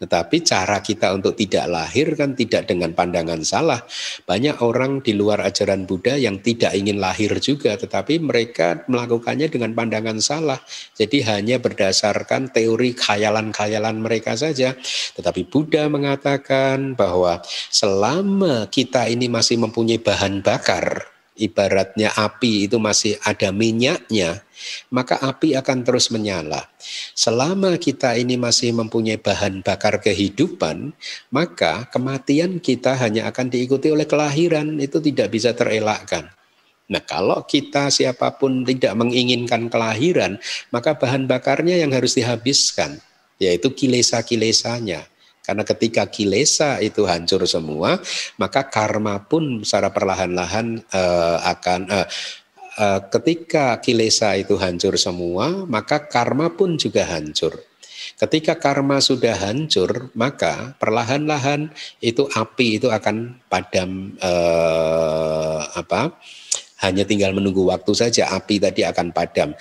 Tetapi cara kita untuk tidak lahir kan tidak dengan pandangan salah. Banyak orang di luar ajaran Buddha yang tidak ingin lahir juga, tetapi mereka melakukannya dengan pandangan salah. Jadi hanya berdasarkan teori khayalan-khayalan mereka saja. Tetapi Buddha mengatakan bahwa selama kita ini masih mempunyai bahan bakar, ibaratnya api itu masih ada minyaknya, maka api akan terus menyala. Selama kita ini masih mempunyai bahan bakar kehidupan, maka kematian kita hanya akan diikuti oleh kelahiran, itu tidak bisa terelakkan. Nah, kalau kita siapapun tidak menginginkan kelahiran, maka bahan bakarnya yang harus dihabiskan, yaitu kilesa-kilesanya. Karena ketika kilesa itu hancur semua, maka karma pun secara perlahan-lahan uh, akan uh, uh, ketika kilesa itu hancur semua, maka karma pun juga hancur. Ketika karma sudah hancur, maka perlahan-lahan itu api itu akan padam eh, apa? Hanya tinggal menunggu waktu saja api tadi akan padam.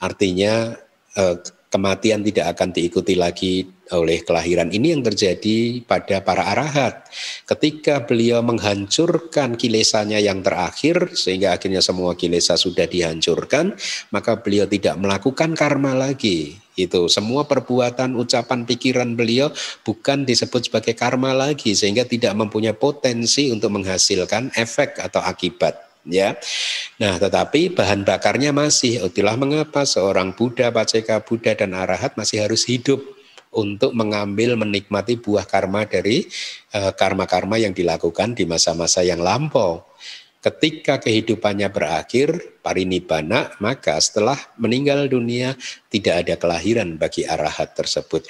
Artinya eh, kematian tidak akan diikuti lagi oleh kelahiran ini yang terjadi pada para arahat ketika beliau menghancurkan kilesanya yang terakhir sehingga akhirnya semua kilesa sudah dihancurkan maka beliau tidak melakukan karma lagi itu semua perbuatan ucapan pikiran beliau bukan disebut sebagai karma lagi sehingga tidak mempunyai potensi untuk menghasilkan efek atau akibat ya. Nah, tetapi bahan bakarnya masih. Itulah mengapa seorang Buddha, Paceka Buddha dan Arahat masih harus hidup untuk mengambil menikmati buah karma dari eh, karma-karma yang dilakukan di masa-masa yang lampau. Ketika kehidupannya berakhir, parinibbana, maka setelah meninggal dunia tidak ada kelahiran bagi arahat tersebut.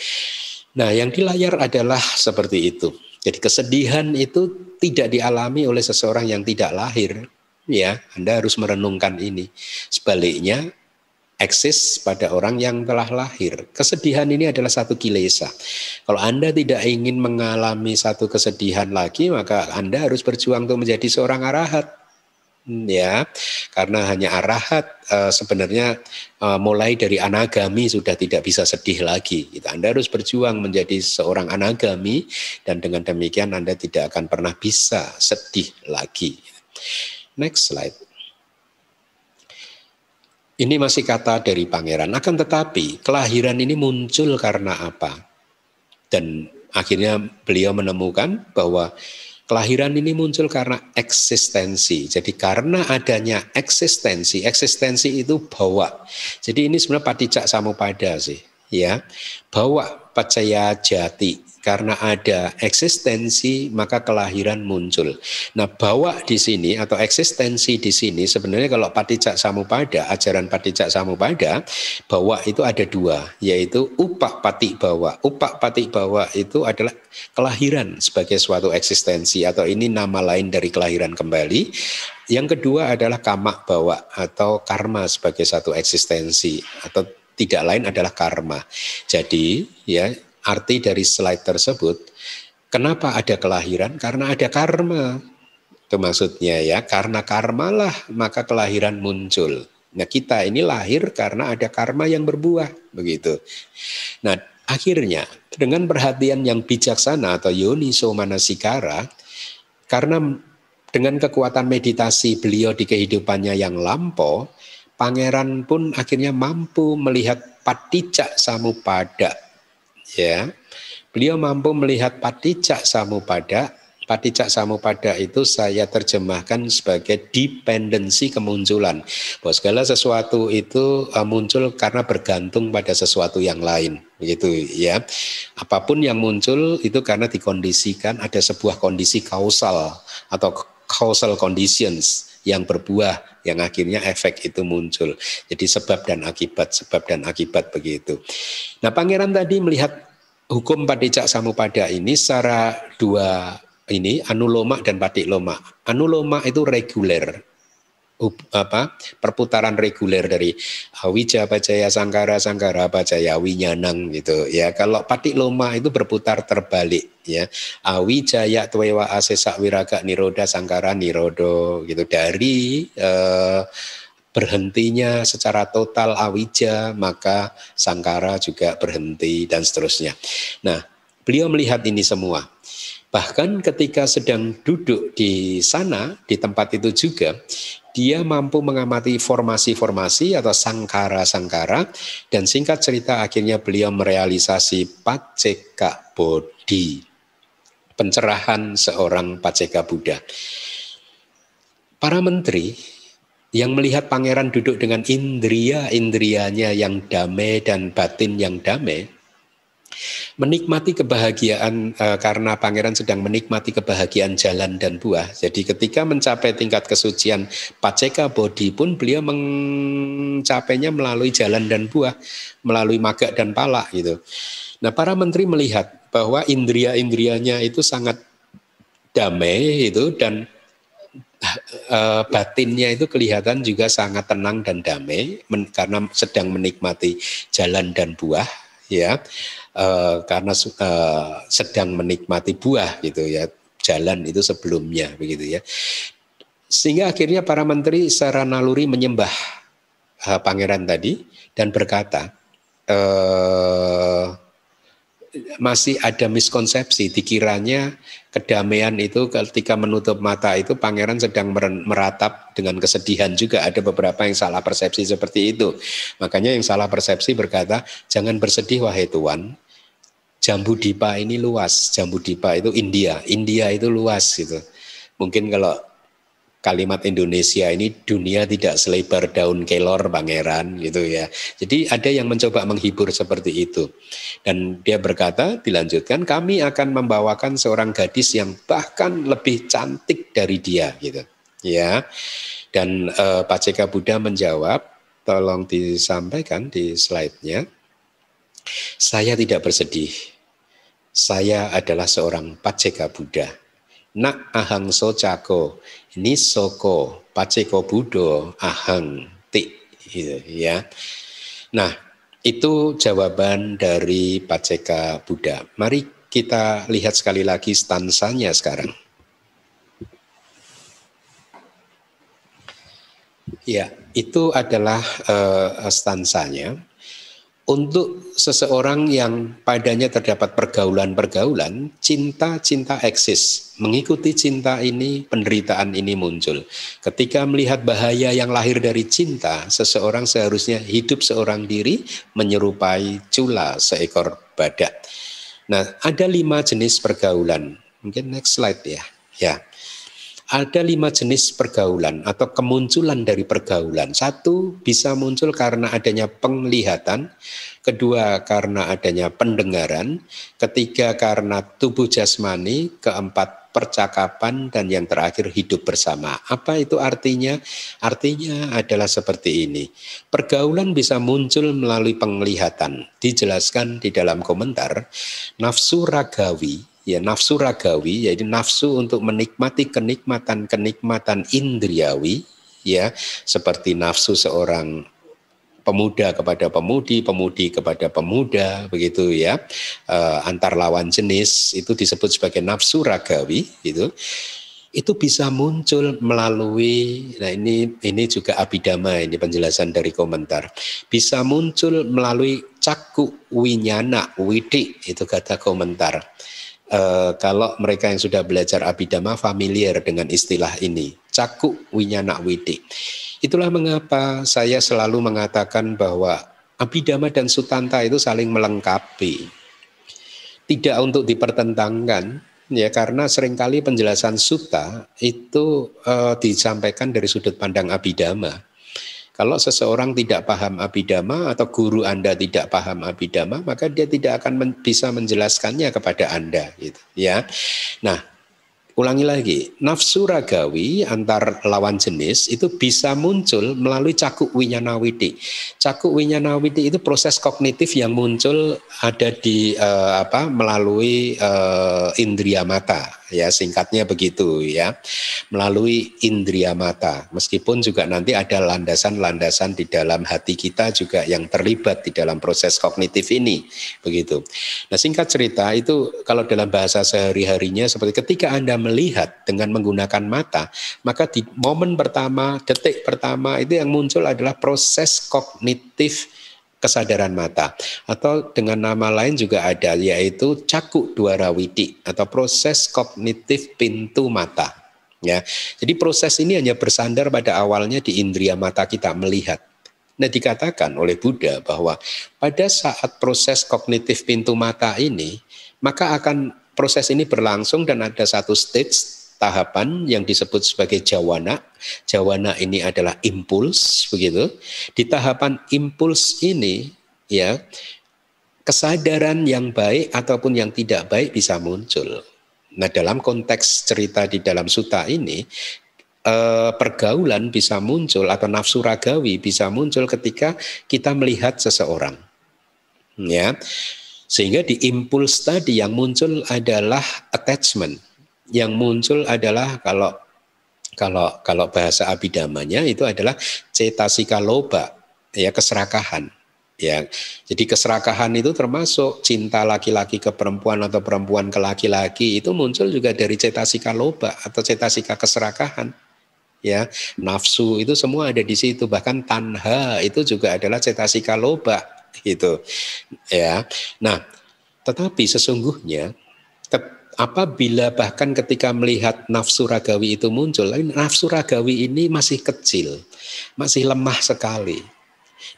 Nah, yang di layar adalah seperti itu. Jadi kesedihan itu tidak dialami oleh seseorang yang tidak lahir, Ya, Anda harus merenungkan ini. Sebaliknya, eksis pada orang yang telah lahir. Kesedihan ini adalah satu kilesa. Kalau Anda tidak ingin mengalami satu kesedihan lagi, maka Anda harus berjuang untuk menjadi seorang arahat hmm, ya karena hanya arahat eh, sebenarnya eh, mulai dari anagami sudah tidak bisa sedih lagi kita gitu. Anda harus berjuang menjadi seorang anagami dan dengan demikian Anda tidak akan pernah bisa sedih lagi Next slide. Ini masih kata dari pangeran. Akan tetapi kelahiran ini muncul karena apa? Dan akhirnya beliau menemukan bahwa kelahiran ini muncul karena eksistensi. Jadi karena adanya eksistensi, eksistensi itu bawa. Jadi ini sebenarnya patijak samupada sih, ya. Bawa pacaya jati karena ada eksistensi maka kelahiran muncul. Nah, bawa di sini atau eksistensi di sini sebenarnya kalau patijak samupada, ajaran patijak samupada, bawa itu ada dua, yaitu upak pati bawa. Upak pati bawa itu adalah kelahiran sebagai suatu eksistensi atau ini nama lain dari kelahiran kembali. Yang kedua adalah kama bawa atau karma sebagai satu eksistensi atau tidak lain adalah karma. Jadi ya arti dari slide tersebut. Kenapa ada kelahiran? Karena ada karma. Itu maksudnya ya, karena karmalah maka kelahiran muncul. Nah kita ini lahir karena ada karma yang berbuah, begitu. Nah akhirnya dengan perhatian yang bijaksana atau yoniso manasikara, karena dengan kekuatan meditasi beliau di kehidupannya yang lampau, pangeran pun akhirnya mampu melihat patijak samupada ya. Beliau mampu melihat patijak samupada. Patijak samupada itu saya terjemahkan sebagai dependensi kemunculan. Bahwa segala sesuatu itu e, muncul karena bergantung pada sesuatu yang lain, begitu ya. Apapun yang muncul itu karena dikondisikan ada sebuah kondisi kausal atau causal conditions yang berbuah yang akhirnya efek itu muncul. Jadi sebab dan akibat, sebab dan akibat begitu. Nah pangeran tadi melihat hukum padijak samupada ini secara dua ini anuloma dan patik loma. Anuloma itu reguler, apa perputaran reguler dari awija pacaya sangkara sangkara pacaya winyanang gitu ya kalau patik loma itu berputar terbalik ya awijaya tuwewa asesa wiraga niroda sangkara nirodo gitu dari eh, berhentinya secara total awija maka sangkara juga berhenti dan seterusnya. Nah, beliau melihat ini semua. Bahkan ketika sedang duduk di sana di tempat itu juga dia mampu mengamati formasi-formasi atau sangkara-sangkara dan singkat cerita akhirnya beliau merealisasi paceka bodhi pencerahan seorang Paceka Buddha. Para menteri yang melihat pangeran duduk dengan indria-indrianya yang damai dan batin yang damai, menikmati kebahagiaan e, karena pangeran sedang menikmati kebahagiaan jalan dan buah. Jadi ketika mencapai tingkat kesucian paceka bodhi pun beliau mencapainya melalui jalan dan buah, melalui maga dan palak gitu. Nah, para menteri melihat bahwa indria-indrianya itu sangat damai itu dan uh, batinnya itu kelihatan juga sangat tenang dan damai men, karena sedang menikmati jalan dan buah ya uh, karena uh, sedang menikmati buah gitu ya jalan itu sebelumnya begitu ya sehingga akhirnya para menteri secara naluri menyembah pangeran tadi dan berkata eh masih ada miskonsepsi dikiranya kedamaian itu ketika menutup mata itu pangeran sedang meratap dengan kesedihan juga ada beberapa yang salah persepsi seperti itu makanya yang salah persepsi berkata jangan bersedih wahai Tuhan jambu dipa ini luas jambu dipa itu India India itu luas gitu mungkin kalau kalimat Indonesia ini dunia tidak selebar daun kelor pangeran gitu ya. Jadi ada yang mencoba menghibur seperti itu. Dan dia berkata dilanjutkan kami akan membawakan seorang gadis yang bahkan lebih cantik dari dia gitu. Ya. Dan e, eh, Paceka Buddha menjawab tolong disampaikan di slide-nya. Saya tidak bersedih. Saya adalah seorang Pak Paceka Buddha Nak ahang so cako, soko, paceko budo, ahang, ti. Gitu, ya. Nah, itu jawaban dari Paceka Buddha. Mari kita lihat sekali lagi stansanya sekarang. Ya, itu adalah uh, stansanya untuk seseorang yang padanya terdapat pergaulan-pergaulan, cinta-cinta eksis. Mengikuti cinta ini, penderitaan ini muncul. Ketika melihat bahaya yang lahir dari cinta, seseorang seharusnya hidup seorang diri menyerupai cula seekor badak. Nah, ada lima jenis pergaulan. Mungkin next slide ya. Ya, ada lima jenis pergaulan atau kemunculan dari pergaulan. Satu, bisa muncul karena adanya penglihatan. Kedua, karena adanya pendengaran. Ketiga, karena tubuh jasmani. Keempat, percakapan. Dan yang terakhir, hidup bersama. Apa itu artinya? Artinya adalah seperti ini. Pergaulan bisa muncul melalui penglihatan. Dijelaskan di dalam komentar, nafsu ragawi ya nafsu ragawi yaitu nafsu untuk menikmati kenikmatan-kenikmatan indriawi ya seperti nafsu seorang pemuda kepada pemudi, pemudi kepada pemuda, begitu ya. E, antar lawan jenis itu disebut sebagai nafsu ragawi, gitu. Itu bisa muncul melalui, nah ini ini juga abidama ini penjelasan dari komentar. Bisa muncul melalui cakuk winyana, widi itu kata komentar Eh, kalau mereka yang sudah belajar abidama familiar dengan istilah ini, caku winyana widi. Itulah mengapa saya selalu mengatakan bahwa abidama dan sutanta itu saling melengkapi. Tidak untuk dipertentangkan, ya karena seringkali penjelasan suta itu eh, disampaikan dari sudut pandang abidama. Kalau seseorang tidak paham abidama atau guru Anda tidak paham abidama, maka dia tidak akan men bisa menjelaskannya kepada Anda gitu, ya. Nah, ulangi lagi, nafsu ragawi antar lawan jenis itu bisa muncul melalui cakuk winyanawiti. Cakuk winyanawiti itu proses kognitif yang muncul ada di uh, apa melalui uh, eh, indria mata ya singkatnya begitu ya. Melalui indria mata. Meskipun juga nanti ada landasan-landasan di dalam hati kita juga yang terlibat di dalam proses kognitif ini begitu. Nah, singkat cerita itu kalau dalam bahasa sehari-harinya seperti ketika Anda melihat dengan menggunakan mata, maka di momen pertama, detik pertama itu yang muncul adalah proses kognitif kesadaran mata atau dengan nama lain juga ada yaitu caku dua rawidi atau proses kognitif pintu mata ya. Jadi proses ini hanya bersandar pada awalnya di indria mata kita melihat. Nah dikatakan oleh Buddha bahwa pada saat proses kognitif pintu mata ini maka akan proses ini berlangsung dan ada satu stage tahapan yang disebut sebagai jawana. Jawana ini adalah impuls begitu. Di tahapan impuls ini ya kesadaran yang baik ataupun yang tidak baik bisa muncul. Nah, dalam konteks cerita di dalam suta ini eh, pergaulan bisa muncul atau nafsu ragawi bisa muncul ketika kita melihat seseorang. Ya. Sehingga di impuls tadi yang muncul adalah attachment yang muncul adalah kalau kalau kalau bahasa abidamanya itu adalah cetasika loba ya keserakahan ya jadi keserakahan itu termasuk cinta laki-laki ke perempuan atau perempuan ke laki-laki itu muncul juga dari cetasika loba atau cetasika keserakahan ya nafsu itu semua ada di situ bahkan tanha itu juga adalah cetasika loba gitu ya nah tetapi sesungguhnya apabila bahkan ketika melihat nafsu ragawi itu muncul, nafsu ragawi ini masih kecil, masih lemah sekali.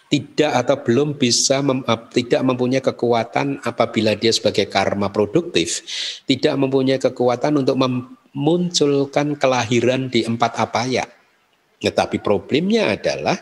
Tidak atau belum bisa mem, tidak mempunyai kekuatan apabila dia sebagai karma produktif, tidak mempunyai kekuatan untuk memunculkan kelahiran di empat apaya. Tetapi problemnya adalah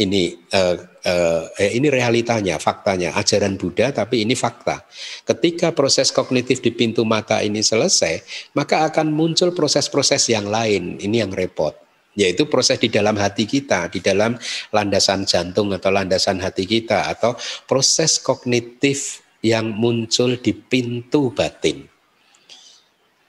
ini uh, uh, ini realitanya, faktanya, ajaran Buddha tapi ini fakta. Ketika proses kognitif di pintu mata ini selesai, maka akan muncul proses-proses yang lain. Ini yang repot yaitu proses di dalam hati kita, di dalam landasan jantung atau landasan hati kita atau proses kognitif yang muncul di pintu batin.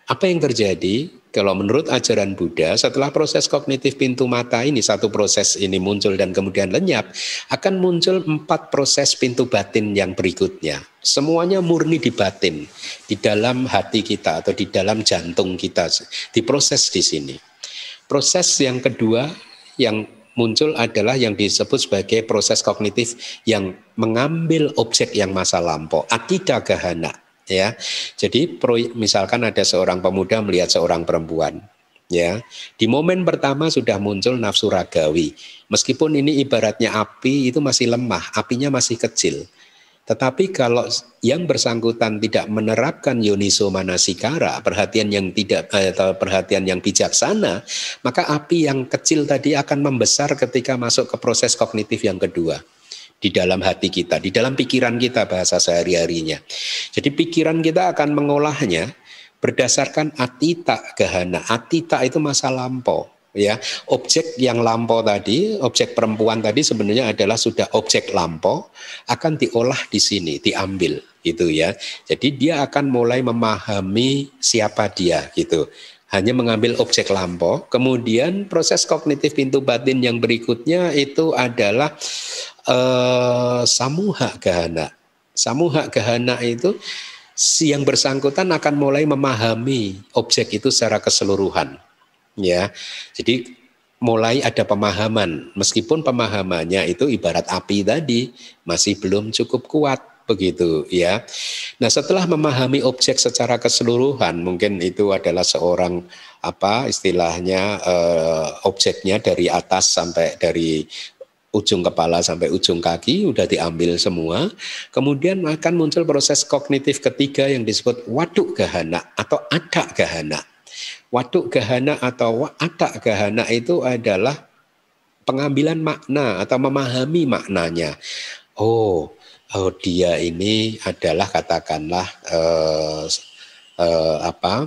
Apa yang terjadi? Kalau menurut ajaran Buddha, setelah proses kognitif pintu mata ini, satu proses ini muncul dan kemudian lenyap, akan muncul empat proses pintu batin yang berikutnya. Semuanya murni di batin, di dalam hati kita atau di dalam jantung kita, diproses di sini. Proses yang kedua yang muncul adalah yang disebut sebagai proses kognitif yang mengambil objek yang masa lampau, akita gahana ya. Jadi misalkan ada seorang pemuda melihat seorang perempuan ya. Di momen pertama sudah muncul nafsu ragawi. Meskipun ini ibaratnya api itu masih lemah, apinya masih kecil. Tetapi kalau yang bersangkutan tidak menerapkan yoniso manasikara, perhatian yang tidak eh, atau perhatian yang bijaksana, maka api yang kecil tadi akan membesar ketika masuk ke proses kognitif yang kedua di dalam hati kita, di dalam pikiran kita bahasa sehari-harinya. Jadi pikiran kita akan mengolahnya berdasarkan atita gahana. Atita itu masa lampau ya. Objek yang lampau tadi, objek perempuan tadi sebenarnya adalah sudah objek lampau akan diolah di sini, diambil gitu ya. Jadi dia akan mulai memahami siapa dia gitu hanya mengambil objek lampau. Kemudian proses kognitif pintu batin yang berikutnya itu adalah eh, samuha gahana. Samuha gahana itu si yang bersangkutan akan mulai memahami objek itu secara keseluruhan. Ya, jadi mulai ada pemahaman, meskipun pemahamannya itu ibarat api tadi masih belum cukup kuat begitu ya. Nah, setelah memahami objek secara keseluruhan, mungkin itu adalah seorang apa istilahnya eh, objeknya dari atas sampai dari ujung kepala sampai ujung kaki udah diambil semua. Kemudian akan muncul proses kognitif ketiga yang disebut waduk gahana atau ada gahana. Waduk gahana atau ada gahana itu adalah pengambilan makna atau memahami maknanya. Oh, Audia ini adalah katakanlah eh, eh, apa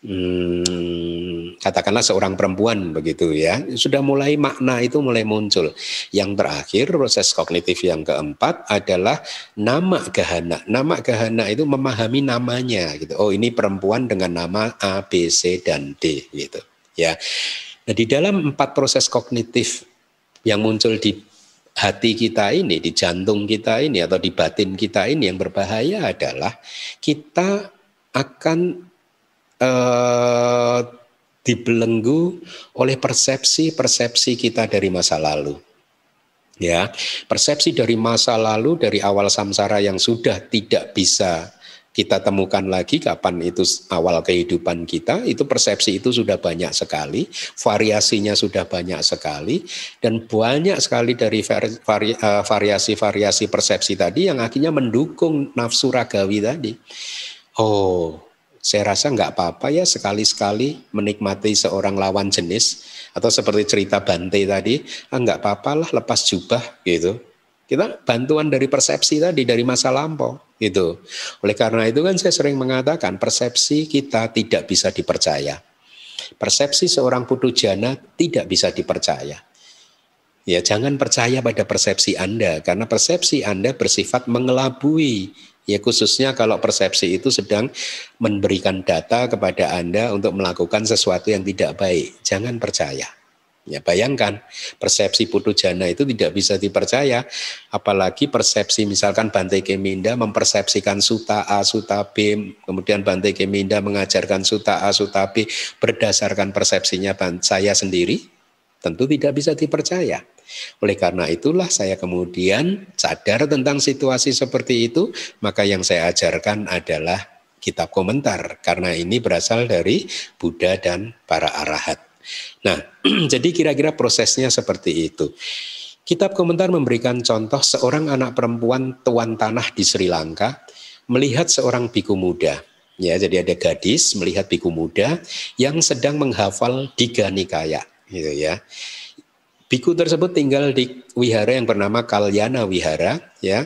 hmm, katakanlah seorang perempuan begitu ya sudah mulai makna itu mulai muncul yang terakhir proses kognitif yang keempat adalah nama gahana nama gahana itu memahami namanya gitu oh ini perempuan dengan nama A B C dan D gitu ya nah di dalam empat proses kognitif yang muncul di hati kita ini, di jantung kita ini atau di batin kita ini yang berbahaya adalah kita akan uh, dibelenggu oleh persepsi-persepsi kita dari masa lalu. Ya, persepsi dari masa lalu dari awal samsara yang sudah tidak bisa kita temukan lagi kapan itu awal kehidupan kita, itu persepsi itu sudah banyak sekali, variasinya sudah banyak sekali, dan banyak sekali dari eh, variasi-variasi persepsi tadi yang akhirnya mendukung nafsu ragawi tadi. Oh, saya rasa nggak apa-apa ya sekali-sekali menikmati seorang lawan jenis, atau seperti cerita Bante tadi, ah, nggak apa-apalah lepas jubah gitu. Kita bantuan dari persepsi tadi, dari masa lampau itu. Oleh karena itu kan saya sering mengatakan persepsi kita tidak bisa dipercaya. Persepsi seorang putu jana tidak bisa dipercaya. Ya, jangan percaya pada persepsi Anda karena persepsi Anda bersifat mengelabui. Ya khususnya kalau persepsi itu sedang memberikan data kepada Anda untuk melakukan sesuatu yang tidak baik. Jangan percaya. Ya, bayangkan persepsi putu jana itu tidak bisa dipercaya, apalagi persepsi misalkan Bante Keminda mempersepsikan suta A, suta B, kemudian Bante Keminda mengajarkan suta A, suta B berdasarkan persepsinya saya sendiri, tentu tidak bisa dipercaya. Oleh karena itulah saya kemudian sadar tentang situasi seperti itu, maka yang saya ajarkan adalah kitab komentar karena ini berasal dari Buddha dan para arahat. Nah, jadi kira-kira prosesnya seperti itu. Kitab komentar memberikan contoh seorang anak perempuan tuan tanah di Sri Lanka melihat seorang biku muda. Ya, jadi ada gadis melihat biku muda yang sedang menghafal tiga Nikaya, gitu ya. Biku tersebut tinggal di wihara yang bernama Kalyana Wihara, ya.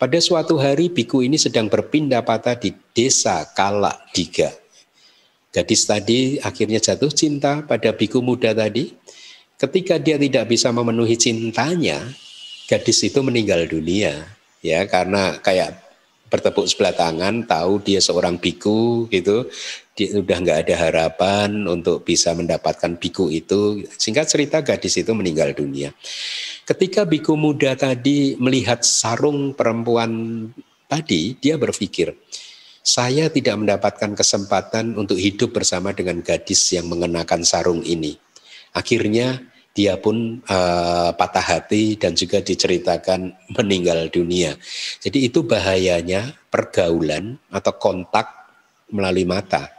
Pada suatu hari biku ini sedang berpindah patah di desa Kala Diga. Gadis tadi akhirnya jatuh cinta pada biku muda tadi. Ketika dia tidak bisa memenuhi cintanya, gadis itu meninggal dunia ya karena kayak bertepuk sebelah tangan tahu dia seorang biku gitu dia sudah nggak ada harapan untuk bisa mendapatkan biku itu singkat cerita gadis itu meninggal dunia ketika biku muda tadi melihat sarung perempuan tadi dia berpikir saya tidak mendapatkan kesempatan untuk hidup bersama dengan gadis yang mengenakan sarung ini. Akhirnya dia pun uh, patah hati dan juga diceritakan meninggal dunia. Jadi itu bahayanya pergaulan atau kontak melalui mata.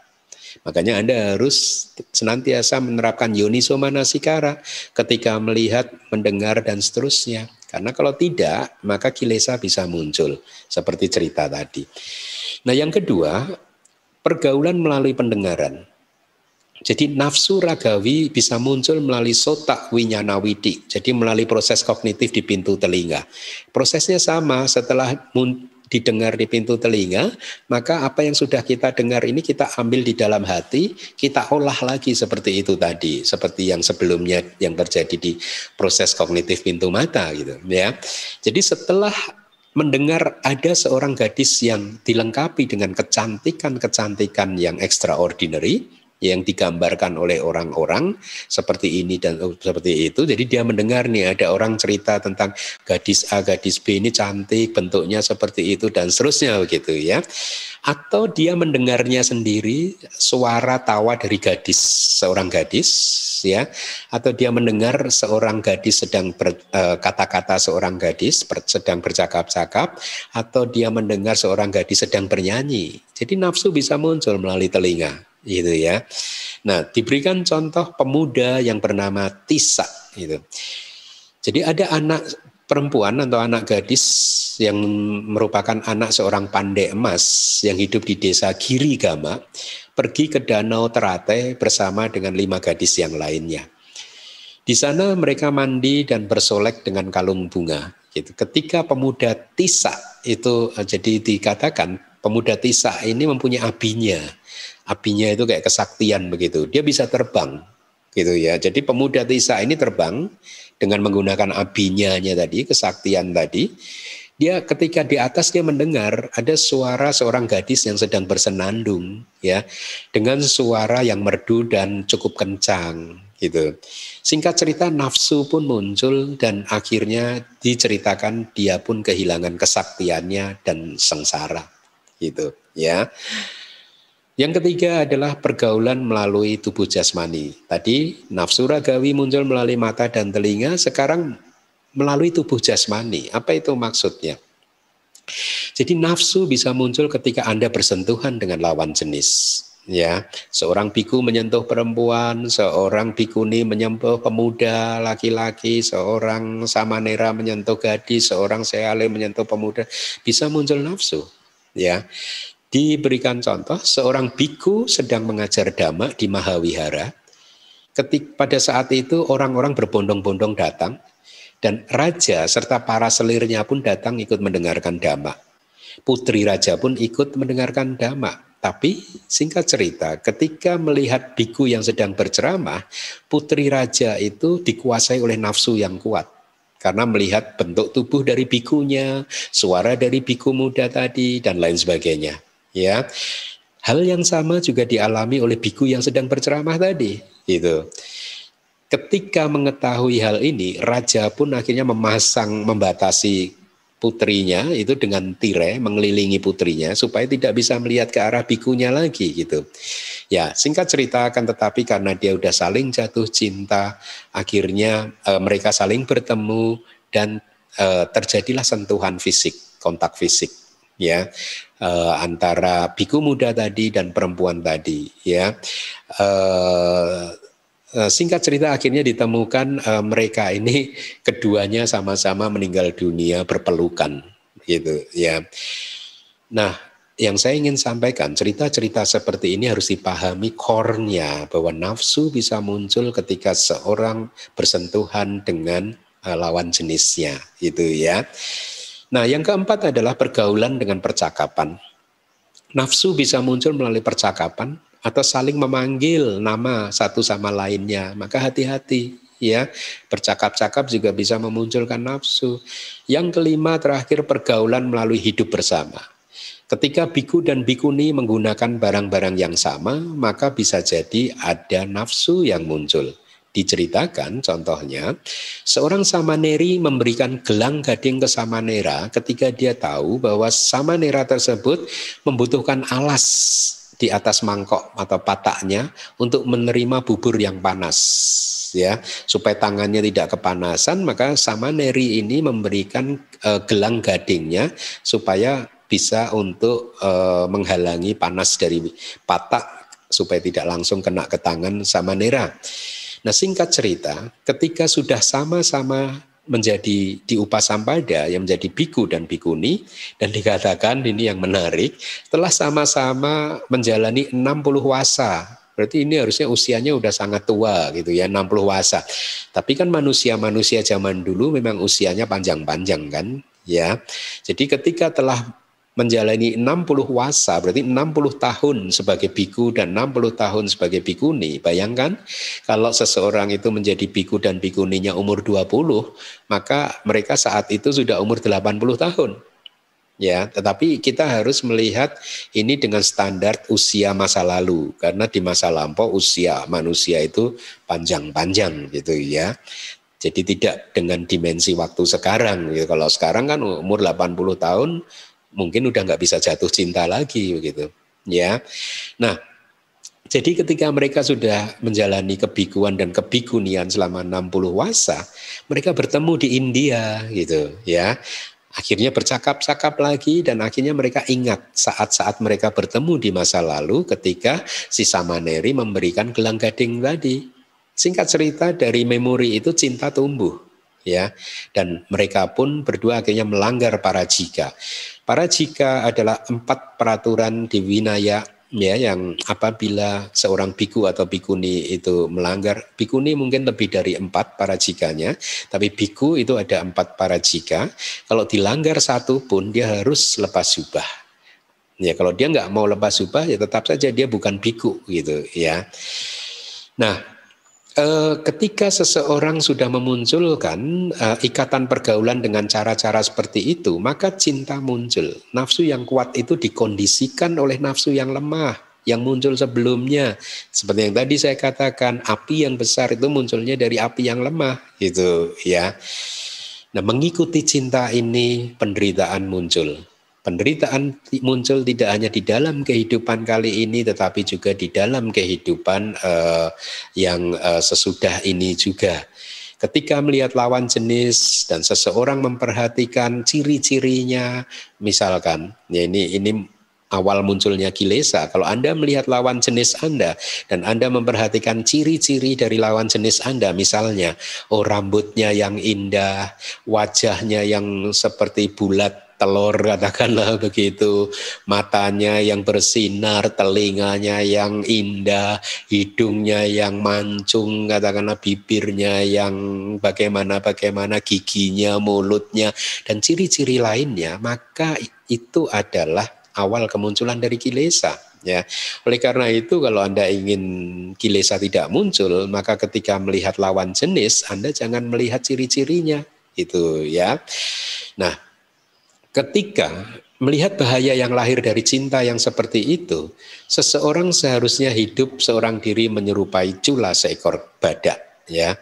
Makanya Anda harus senantiasa menerapkan yoniso manasikara ketika melihat, mendengar, dan seterusnya. Karena kalau tidak, maka kilesa bisa muncul seperti cerita tadi. Nah, yang kedua, pergaulan melalui pendengaran. Jadi nafsu ragawi bisa muncul melalui sotak winyana widi, jadi melalui proses kognitif di pintu telinga. Prosesnya sama setelah didengar di pintu telinga, maka apa yang sudah kita dengar ini kita ambil di dalam hati, kita olah lagi seperti itu tadi, seperti yang sebelumnya yang terjadi di proses kognitif pintu mata gitu ya. Jadi setelah mendengar ada seorang gadis yang dilengkapi dengan kecantikan-kecantikan yang extraordinary, yang digambarkan oleh orang-orang seperti ini dan seperti itu. Jadi dia mendengar nih ada orang cerita tentang gadis A, gadis B ini cantik, bentuknya seperti itu dan seterusnya begitu ya. Atau dia mendengarnya sendiri suara tawa dari gadis, seorang gadis ya, atau dia mendengar seorang gadis sedang e, kata kata seorang gadis ber, sedang bercakap-cakap atau dia mendengar seorang gadis sedang bernyanyi. Jadi nafsu bisa muncul melalui telinga gitu ya. Nah, diberikan contoh pemuda yang bernama Tisa gitu. Jadi ada anak perempuan atau anak gadis yang merupakan anak seorang pandai emas yang hidup di desa Giri Gama pergi ke danau Terate bersama dengan lima gadis yang lainnya. Di sana mereka mandi dan bersolek dengan kalung bunga. Gitu. Ketika pemuda Tisa itu eh, jadi dikatakan pemuda Tisa ini mempunyai abinya apinya itu kayak kesaktian begitu. Dia bisa terbang gitu ya. Jadi pemuda Tisa ini terbang dengan menggunakan apinya tadi, kesaktian tadi. Dia ketika di atas dia mendengar ada suara seorang gadis yang sedang bersenandung ya dengan suara yang merdu dan cukup kencang gitu. Singkat cerita nafsu pun muncul dan akhirnya diceritakan dia pun kehilangan kesaktiannya dan sengsara gitu ya. Yang ketiga adalah pergaulan melalui tubuh jasmani. Tadi nafsu ragawi muncul melalui mata dan telinga, sekarang melalui tubuh jasmani. Apa itu maksudnya? Jadi nafsu bisa muncul ketika Anda bersentuhan dengan lawan jenis. Ya, seorang biku menyentuh perempuan, seorang bikuni menyentuh pemuda, laki-laki, seorang samanera menyentuh gadis, seorang seale menyentuh pemuda, bisa muncul nafsu. Ya, Diberikan contoh, seorang biku sedang mengajar dhamma di Mahawihara. Ketik pada saat itu orang-orang berbondong-bondong datang dan raja serta para selirnya pun datang ikut mendengarkan dhamma. Putri raja pun ikut mendengarkan dhamma. Tapi singkat cerita, ketika melihat biku yang sedang berceramah, putri raja itu dikuasai oleh nafsu yang kuat karena melihat bentuk tubuh dari bikunya, suara dari biku muda tadi, dan lain sebagainya ya hal yang sama juga dialami oleh biku yang sedang berceramah tadi gitu ketika mengetahui hal ini raja pun akhirnya memasang membatasi putrinya itu dengan tirai mengelilingi putrinya supaya tidak bisa melihat ke arah bikunya lagi gitu. Ya, singkat cerita akan tetapi karena dia udah saling jatuh cinta, akhirnya e, mereka saling bertemu dan e, terjadilah sentuhan fisik, kontak fisik ya uh, antara biku muda tadi dan perempuan tadi ya uh, singkat cerita akhirnya ditemukan uh, mereka ini keduanya sama-sama meninggal dunia berpelukan gitu ya nah yang saya ingin sampaikan cerita-cerita seperti ini harus dipahami kornya bahwa nafsu bisa muncul ketika seorang bersentuhan dengan lawan jenisnya gitu ya Nah, yang keempat adalah pergaulan dengan percakapan. Nafsu bisa muncul melalui percakapan atau saling memanggil nama satu sama lainnya. Maka hati-hati ya. Bercakap-cakap juga bisa memunculkan nafsu. Yang kelima terakhir pergaulan melalui hidup bersama. Ketika biku dan bikuni menggunakan barang-barang yang sama, maka bisa jadi ada nafsu yang muncul diceritakan contohnya seorang samaneri memberikan gelang gading ke samanera ketika dia tahu bahwa samanera tersebut membutuhkan alas di atas mangkok atau pataknya untuk menerima bubur yang panas ya supaya tangannya tidak kepanasan maka samaneri ini memberikan uh, gelang gadingnya supaya bisa untuk uh, menghalangi panas dari patak supaya tidak langsung kena ke tangan samanera. Nah singkat cerita, ketika sudah sama-sama menjadi di Upasampada yang menjadi biku dan bikuni dan dikatakan ini yang menarik telah sama-sama menjalani 60 wasa Berarti ini harusnya usianya udah sangat tua gitu ya, 60 wasa. Tapi kan manusia-manusia zaman dulu memang usianya panjang-panjang kan, ya. Jadi ketika telah menjalani 60 wasa, berarti 60 tahun sebagai biku dan 60 tahun sebagai bikuni. Bayangkan kalau seseorang itu menjadi biku dan bikuninya umur 20, maka mereka saat itu sudah umur 80 tahun. Ya, tetapi kita harus melihat ini dengan standar usia masa lalu karena di masa lampau usia manusia itu panjang-panjang gitu ya. Jadi tidak dengan dimensi waktu sekarang. Gitu. Kalau sekarang kan umur 80 tahun mungkin udah nggak bisa jatuh cinta lagi begitu ya nah jadi ketika mereka sudah menjalani kebikuan dan kebikunian selama 60 wasa, mereka bertemu di India gitu ya. Akhirnya bercakap-cakap lagi dan akhirnya mereka ingat saat-saat mereka bertemu di masa lalu ketika si Samaneri memberikan gelang gading tadi. Singkat cerita dari memori itu cinta tumbuh ya dan mereka pun berdua akhirnya melanggar para jika Para jika adalah empat peraturan di Winaya ya yang apabila seorang biku atau bikuni itu melanggar bikuni mungkin lebih dari empat para jikanya tapi biku itu ada empat para jika kalau dilanggar satu pun dia harus lepas jubah ya kalau dia nggak mau lepas jubah ya tetap saja dia bukan biku gitu ya nah Eh, ketika seseorang sudah memunculkan eh, ikatan pergaulan dengan cara-cara seperti itu, maka cinta muncul. Nafsu yang kuat itu dikondisikan oleh nafsu yang lemah yang muncul sebelumnya. Seperti yang tadi saya katakan, api yang besar itu munculnya dari api yang lemah, gitu ya. Nah, mengikuti cinta ini penderitaan muncul penderitaan muncul tidak hanya di dalam kehidupan kali ini tetapi juga di dalam kehidupan uh, yang uh, sesudah ini juga. Ketika melihat lawan jenis dan seseorang memperhatikan ciri-cirinya, misalkan, ya ini ini awal munculnya kilesa. Kalau Anda melihat lawan jenis Anda dan Anda memperhatikan ciri-ciri dari lawan jenis Anda, misalnya, oh rambutnya yang indah, wajahnya yang seperti bulat telur katakanlah begitu, matanya yang bersinar, telinganya yang indah, hidungnya yang mancung, katakanlah bibirnya yang bagaimana-bagaimana, giginya, mulutnya, dan ciri-ciri lainnya, maka itu adalah awal kemunculan dari kilesa ya. Oleh karena itu kalau Anda ingin kilesa tidak muncul, maka ketika melihat lawan jenis Anda jangan melihat ciri-cirinya itu ya. Nah, Ketika melihat bahaya yang lahir dari cinta yang seperti itu, seseorang seharusnya hidup seorang diri menyerupai cula seekor badak, ya.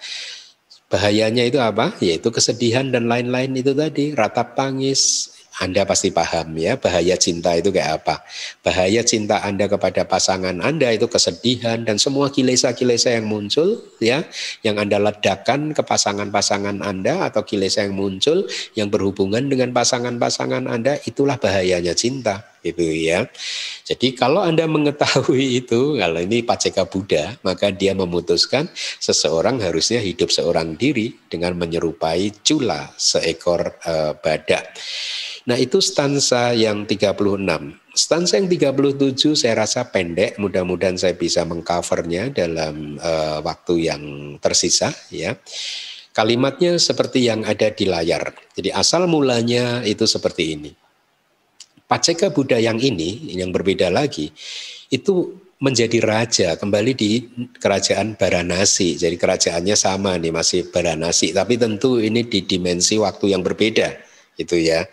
Bahayanya itu apa? Yaitu kesedihan dan lain-lain itu tadi, ratap tangis, anda pasti paham ya bahaya cinta itu kayak apa. Bahaya cinta Anda kepada pasangan Anda itu kesedihan dan semua kilesa-kilesa yang muncul ya yang Anda ledakan ke pasangan-pasangan Anda atau kilesa yang muncul yang berhubungan dengan pasangan-pasangan Anda itulah bahayanya cinta gitu ya. Jadi kalau Anda mengetahui itu, kalau ini Paceka Buddha, maka dia memutuskan seseorang harusnya hidup seorang diri dengan menyerupai cula seekor uh, badak. Nah itu stansa yang 36. Stansa yang 37 saya rasa pendek, mudah-mudahan saya bisa mengcovernya dalam uh, waktu yang tersisa ya. Kalimatnya seperti yang ada di layar. Jadi asal mulanya itu seperti ini. Paceka Buddha yang ini, yang berbeda lagi, itu menjadi raja kembali di kerajaan Baranasi. Jadi kerajaannya sama nih masih Baranasi, tapi tentu ini di dimensi waktu yang berbeda gitu ya.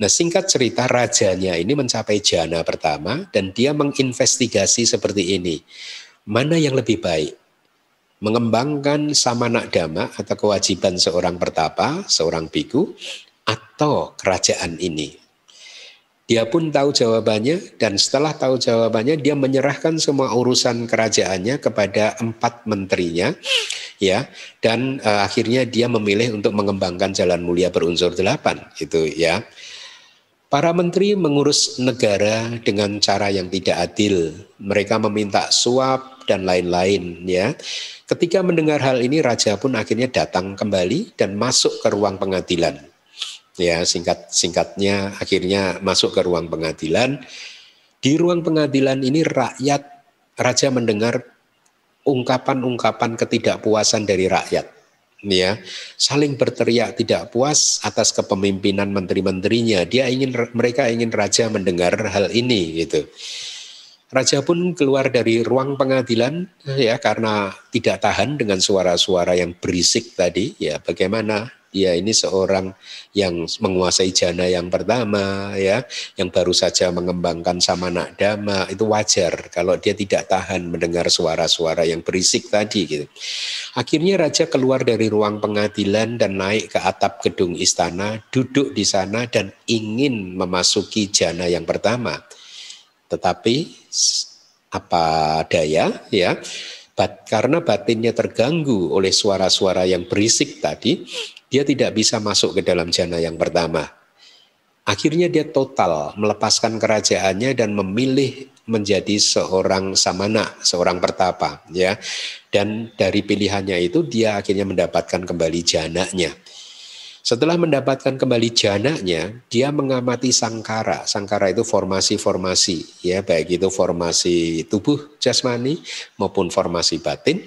Nah singkat cerita rajanya ini mencapai jana pertama dan dia menginvestigasi seperti ini. Mana yang lebih baik? Mengembangkan samana dhamma atau kewajiban seorang pertapa, seorang biku, atau kerajaan ini dia pun tahu jawabannya dan setelah tahu jawabannya dia menyerahkan semua urusan kerajaannya kepada empat menterinya ya dan uh, akhirnya dia memilih untuk mengembangkan jalan mulia berunsur delapan itu ya. Para menteri mengurus negara dengan cara yang tidak adil. Mereka meminta suap dan lain-lain ya. Ketika mendengar hal ini raja pun akhirnya datang kembali dan masuk ke ruang pengadilan ya singkat singkatnya akhirnya masuk ke ruang pengadilan di ruang pengadilan ini rakyat raja mendengar ungkapan-ungkapan ketidakpuasan dari rakyat ya saling berteriak tidak puas atas kepemimpinan menteri-menterinya dia ingin mereka ingin raja mendengar hal ini gitu raja pun keluar dari ruang pengadilan ya karena tidak tahan dengan suara-suara yang berisik tadi ya bagaimana dia ini seorang yang menguasai jana yang pertama ya yang baru saja mengembangkan samana dama itu wajar kalau dia tidak tahan mendengar suara-suara yang berisik tadi gitu akhirnya raja keluar dari ruang pengadilan dan naik ke atap gedung istana duduk di sana dan ingin memasuki jana yang pertama tetapi apa daya ya bat, karena batinnya terganggu oleh suara-suara yang berisik tadi dia tidak bisa masuk ke dalam jana yang pertama. Akhirnya dia total melepaskan kerajaannya dan memilih menjadi seorang samana, seorang pertapa, ya. Dan dari pilihannya itu dia akhirnya mendapatkan kembali jananya. Setelah mendapatkan kembali jananya, dia mengamati sangkara. Sangkara itu formasi-formasi, ya, baik itu formasi tubuh jasmani maupun formasi batin.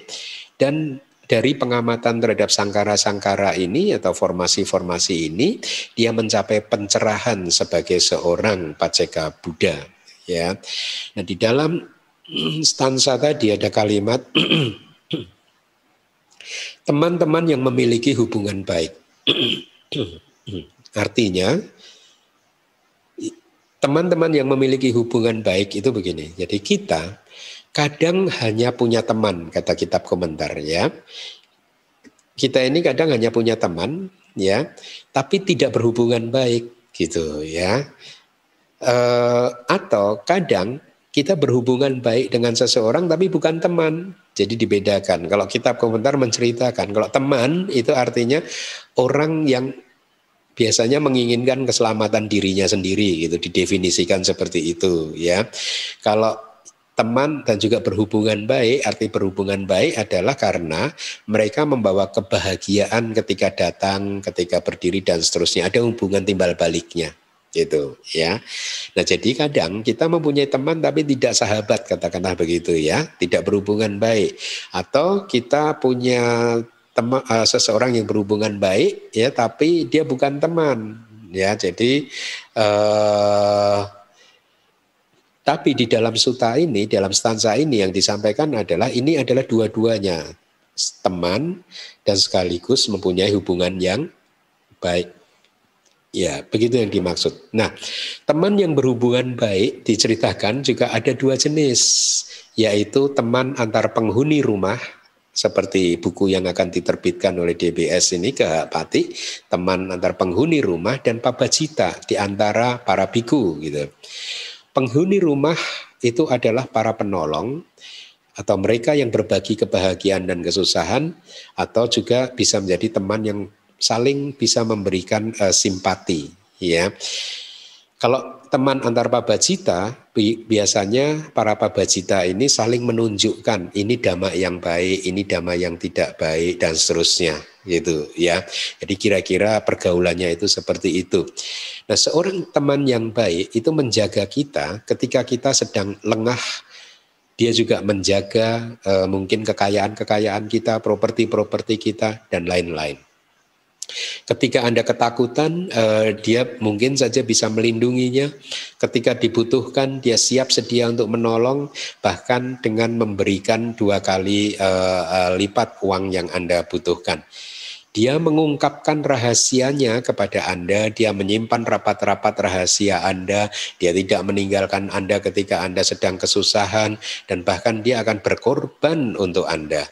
Dan dari pengamatan terhadap sangkara-sangkara ini atau formasi-formasi ini dia mencapai pencerahan sebagai seorang paceka Buddha ya. Nah, di dalam stansa tadi ada kalimat teman-teman yang memiliki hubungan baik. Artinya teman-teman yang memiliki hubungan baik itu begini. Jadi kita kadang hanya punya teman kata kitab komentar ya. Kita ini kadang hanya punya teman ya, tapi tidak berhubungan baik gitu ya. E, atau kadang kita berhubungan baik dengan seseorang tapi bukan teman. Jadi dibedakan. Kalau kitab komentar menceritakan kalau teman itu artinya orang yang biasanya menginginkan keselamatan dirinya sendiri gitu didefinisikan seperti itu ya. Kalau teman dan juga berhubungan baik. Arti berhubungan baik adalah karena mereka membawa kebahagiaan ketika datang, ketika berdiri dan seterusnya. Ada hubungan timbal baliknya gitu ya. Nah, jadi kadang kita mempunyai teman tapi tidak sahabat katakanlah begitu ya, tidak berhubungan baik atau kita punya teman uh, seseorang yang berhubungan baik ya tapi dia bukan teman ya. Jadi uh, tapi di dalam suta ini, dalam stanza ini yang disampaikan adalah ini adalah dua-duanya teman dan sekaligus mempunyai hubungan yang baik. Ya, begitu yang dimaksud. Nah, teman yang berhubungan baik diceritakan juga ada dua jenis, yaitu teman antar penghuni rumah seperti buku yang akan diterbitkan oleh DBS ini ke Pati, teman antar penghuni rumah dan pabacita di antara para biku gitu penghuni rumah itu adalah para penolong atau mereka yang berbagi kebahagiaan dan kesusahan atau juga bisa menjadi teman yang saling bisa memberikan uh, simpati ya. Kalau teman antar pabacita biasanya para pabajita ini saling menunjukkan ini dhamma yang baik, ini dhamma yang tidak baik dan seterusnya gitu ya. Jadi kira-kira pergaulannya itu seperti itu. Nah, seorang teman yang baik itu menjaga kita ketika kita sedang lengah dia juga menjaga uh, mungkin kekayaan-kekayaan kita, properti-properti kita dan lain-lain. Ketika Anda ketakutan, eh, dia mungkin saja bisa melindunginya. Ketika dibutuhkan, dia siap sedia untuk menolong, bahkan dengan memberikan dua kali eh, eh, lipat uang yang Anda butuhkan. Dia mengungkapkan rahasianya kepada Anda, dia menyimpan rapat-rapat rahasia Anda, dia tidak meninggalkan Anda ketika Anda sedang kesusahan, dan bahkan dia akan berkorban untuk Anda.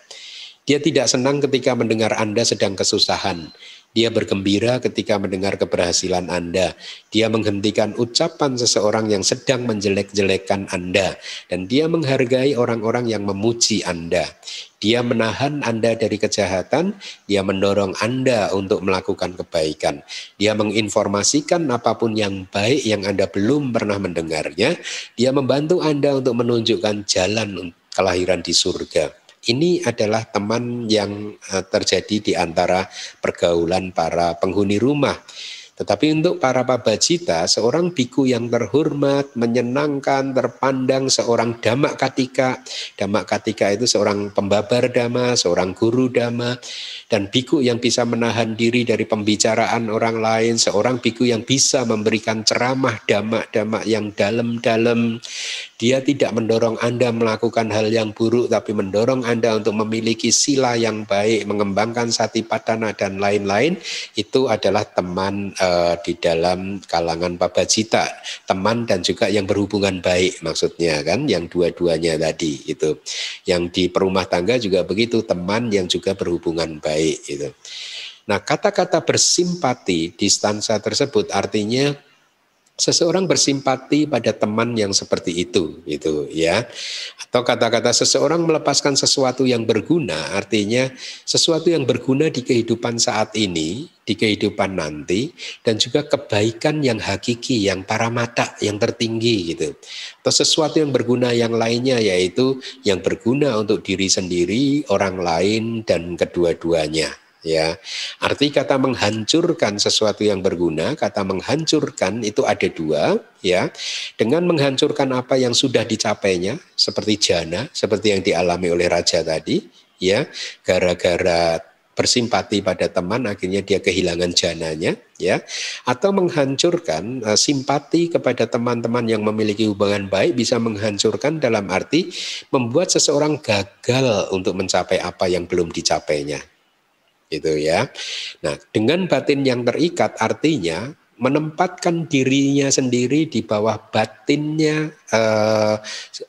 Dia tidak senang ketika mendengar Anda sedang kesusahan. Dia bergembira ketika mendengar keberhasilan Anda. Dia menghentikan ucapan seseorang yang sedang menjelek-jelekan Anda. Dan dia menghargai orang-orang yang memuji Anda. Dia menahan Anda dari kejahatan. Dia mendorong Anda untuk melakukan kebaikan. Dia menginformasikan apapun yang baik yang Anda belum pernah mendengarnya. Dia membantu Anda untuk menunjukkan jalan kelahiran di surga ini adalah teman yang eh, terjadi di antara pergaulan para penghuni rumah. Tetapi untuk para pabajita, seorang biku yang terhormat, menyenangkan, terpandang, seorang damak katika. Damak katika itu seorang pembabar dhamma, seorang guru dhamma. Dan biku yang bisa menahan diri dari pembicaraan orang lain, seorang biku yang bisa memberikan ceramah damak-damak yang dalam-dalam. Dia tidak mendorong Anda melakukan hal yang buruk, tapi mendorong Anda untuk memiliki sila yang baik, mengembangkan sati padana dan lain-lain. Itu adalah teman uh, di dalam kalangan pabajita, teman dan juga yang berhubungan baik maksudnya kan, yang dua-duanya tadi itu. Yang di perumah tangga juga begitu, teman yang juga berhubungan baik itu. Nah, kata-kata bersimpati di stansa tersebut artinya seseorang bersimpati pada teman yang seperti itu gitu ya atau kata-kata seseorang melepaskan sesuatu yang berguna artinya sesuatu yang berguna di kehidupan saat ini di kehidupan nanti dan juga kebaikan yang hakiki yang para mata yang tertinggi gitu atau sesuatu yang berguna yang lainnya yaitu yang berguna untuk diri sendiri orang lain dan kedua-duanya ya. Arti kata menghancurkan sesuatu yang berguna, kata menghancurkan itu ada dua, ya. Dengan menghancurkan apa yang sudah dicapainya, seperti jana, seperti yang dialami oleh raja tadi, ya, gara-gara bersimpati pada teman akhirnya dia kehilangan jananya ya atau menghancurkan eh, simpati kepada teman-teman yang memiliki hubungan baik bisa menghancurkan dalam arti membuat seseorang gagal untuk mencapai apa yang belum dicapainya gitu ya. Nah, dengan batin yang terikat artinya menempatkan dirinya sendiri di bawah batinnya eh,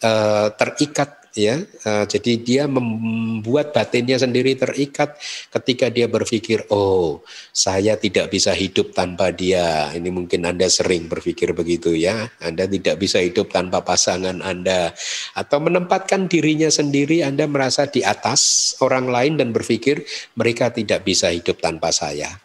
eh, terikat ya. Eh, jadi dia membuat batinnya sendiri terikat ketika dia berpikir, "Oh, saya tidak bisa hidup tanpa dia." Ini mungkin Anda sering berpikir begitu ya. Anda tidak bisa hidup tanpa pasangan Anda atau menempatkan dirinya sendiri Anda merasa di atas orang lain dan berpikir mereka tidak bisa hidup tanpa saya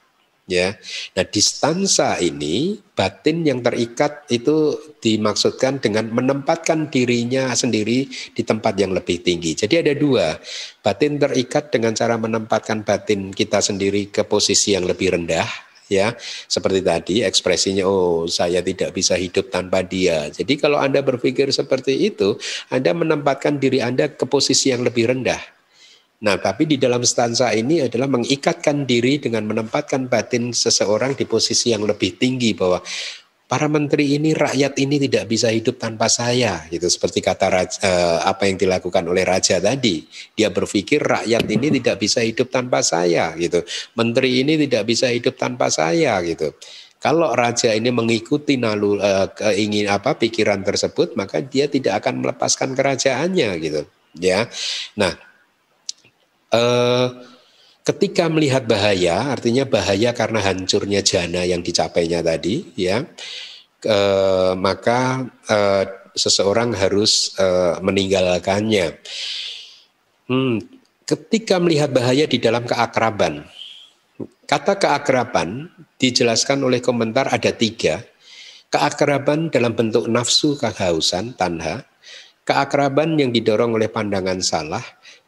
ya. Nah, distansa ini batin yang terikat itu dimaksudkan dengan menempatkan dirinya sendiri di tempat yang lebih tinggi. Jadi ada dua, batin terikat dengan cara menempatkan batin kita sendiri ke posisi yang lebih rendah ya seperti tadi ekspresinya oh saya tidak bisa hidup tanpa dia jadi kalau anda berpikir seperti itu anda menempatkan diri anda ke posisi yang lebih rendah Nah, tapi di dalam stansa ini adalah mengikatkan diri dengan menempatkan batin seseorang di posisi yang lebih tinggi bahwa para menteri ini rakyat ini tidak bisa hidup tanpa saya gitu seperti kata raja, eh, apa yang dilakukan oleh raja tadi. Dia berpikir rakyat ini tidak bisa hidup tanpa saya gitu. Menteri ini tidak bisa hidup tanpa saya gitu. Kalau raja ini mengikuti nalu eh, ingin apa pikiran tersebut, maka dia tidak akan melepaskan kerajaannya gitu. Ya, nah eh, ketika melihat bahaya, artinya bahaya karena hancurnya jana yang dicapainya tadi, ya, eh, maka eh, seseorang harus eh, meninggalkannya. Hmm, ketika melihat bahaya di dalam keakraban, kata keakraban dijelaskan oleh komentar ada tiga. Keakraban dalam bentuk nafsu kehausan, tanha, keakraban yang didorong oleh pandangan salah,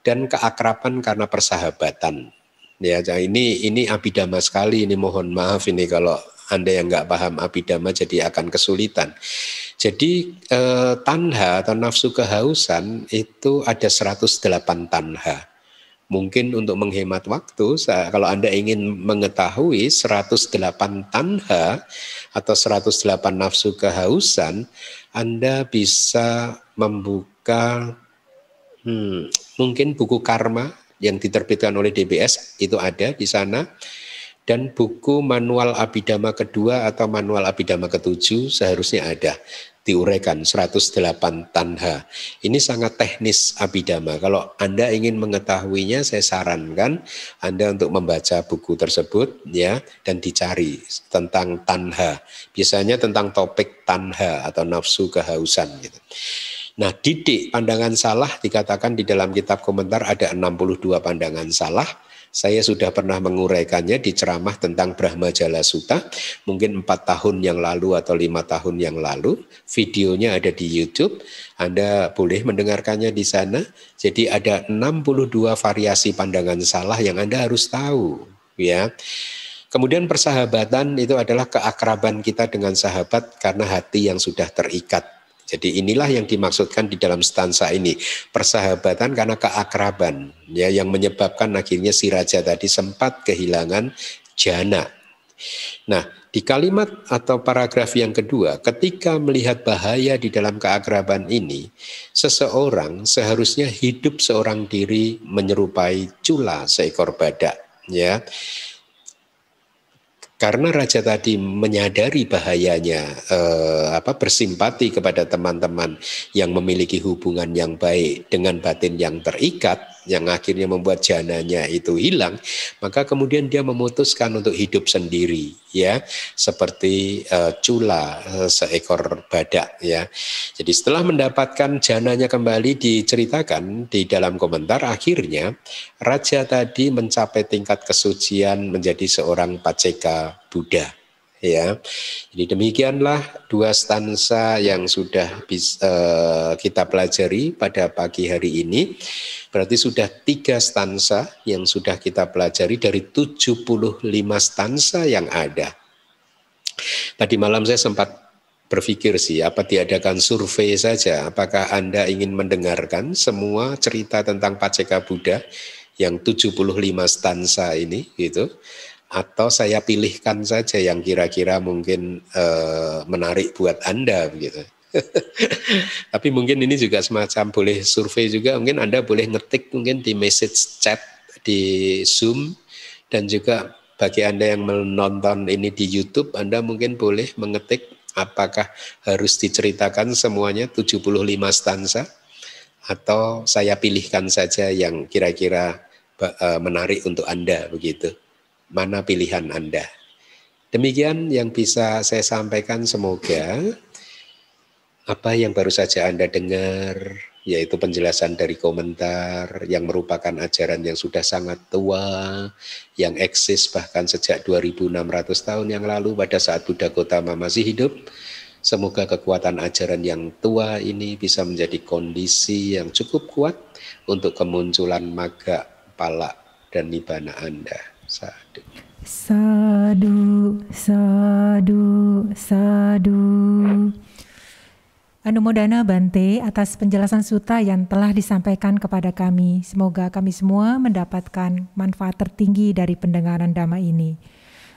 dan keakraban karena persahabatan. Ya, ini ini abidama sekali. Ini mohon maaf ini kalau anda yang nggak paham abidama jadi akan kesulitan. Jadi eh, tanha atau nafsu kehausan itu ada 108 tanha. Mungkin untuk menghemat waktu, kalau Anda ingin mengetahui 108 tanha atau 108 nafsu kehausan, Anda bisa membuka Hmm, mungkin buku Karma yang diterbitkan oleh DBS itu ada di sana dan buku manual abidama kedua atau manual abidama ketujuh seharusnya ada diuraikan 108 tanha. Ini sangat teknis abidama. Kalau Anda ingin mengetahuinya saya sarankan Anda untuk membaca buku tersebut ya dan dicari tentang tanha. Biasanya tentang topik tanha atau nafsu kehausan gitu. Nah, didik pandangan salah dikatakan di dalam kitab komentar ada 62 pandangan salah. Saya sudah pernah menguraikannya di ceramah tentang Brahma Jala Suta, mungkin empat tahun yang lalu atau lima tahun yang lalu. Videonya ada di YouTube, Anda boleh mendengarkannya di sana. Jadi ada 62 variasi pandangan salah yang Anda harus tahu. ya. Kemudian persahabatan itu adalah keakraban kita dengan sahabat karena hati yang sudah terikat jadi inilah yang dimaksudkan di dalam stansa ini. Persahabatan karena keakraban ya yang menyebabkan akhirnya si raja tadi sempat kehilangan jana. Nah, di kalimat atau paragraf yang kedua, ketika melihat bahaya di dalam keakraban ini, seseorang seharusnya hidup seorang diri menyerupai cula seekor badak, ya karena raja tadi menyadari bahayanya eh, apa bersimpati kepada teman-teman yang memiliki hubungan yang baik dengan batin yang terikat yang akhirnya membuat jananya itu hilang, maka kemudian dia memutuskan untuk hidup sendiri ya, seperti uh, cula eh, seekor badak ya. Jadi setelah mendapatkan jananya kembali diceritakan di dalam komentar akhirnya raja tadi mencapai tingkat kesucian menjadi seorang paceka Buddha ya. Jadi demikianlah dua stansa yang sudah bisa eh, kita pelajari pada pagi hari ini. Berarti sudah tiga stansa yang sudah kita pelajari dari 75 stansa yang ada. Tadi malam saya sempat berpikir sih, apa diadakan survei saja, apakah Anda ingin mendengarkan semua cerita tentang Paceka Buddha yang 75 stansa ini gitu atau saya pilihkan saja yang kira-kira mungkin eh, menarik buat Anda begitu. Tapi mungkin ini juga semacam boleh survei juga, mungkin Anda boleh ngetik mungkin di message chat di Zoom dan juga bagi Anda yang menonton ini di YouTube, Anda mungkin boleh mengetik apakah harus diceritakan semuanya 75 stansa atau saya pilihkan saja yang kira-kira eh, menarik untuk Anda begitu mana pilihan Anda. Demikian yang bisa saya sampaikan semoga apa yang baru saja Anda dengar yaitu penjelasan dari komentar yang merupakan ajaran yang sudah sangat tua, yang eksis bahkan sejak 2600 tahun yang lalu pada saat Buddha Gotama masih hidup. Semoga kekuatan ajaran yang tua ini bisa menjadi kondisi yang cukup kuat untuk kemunculan maga, pala, dan nibana Anda. Sadu. Sadu, sadu, sadu. Anumodana Bante atas penjelasan suta yang telah disampaikan kepada kami. Semoga kami semua mendapatkan manfaat tertinggi dari pendengaran dhamma ini.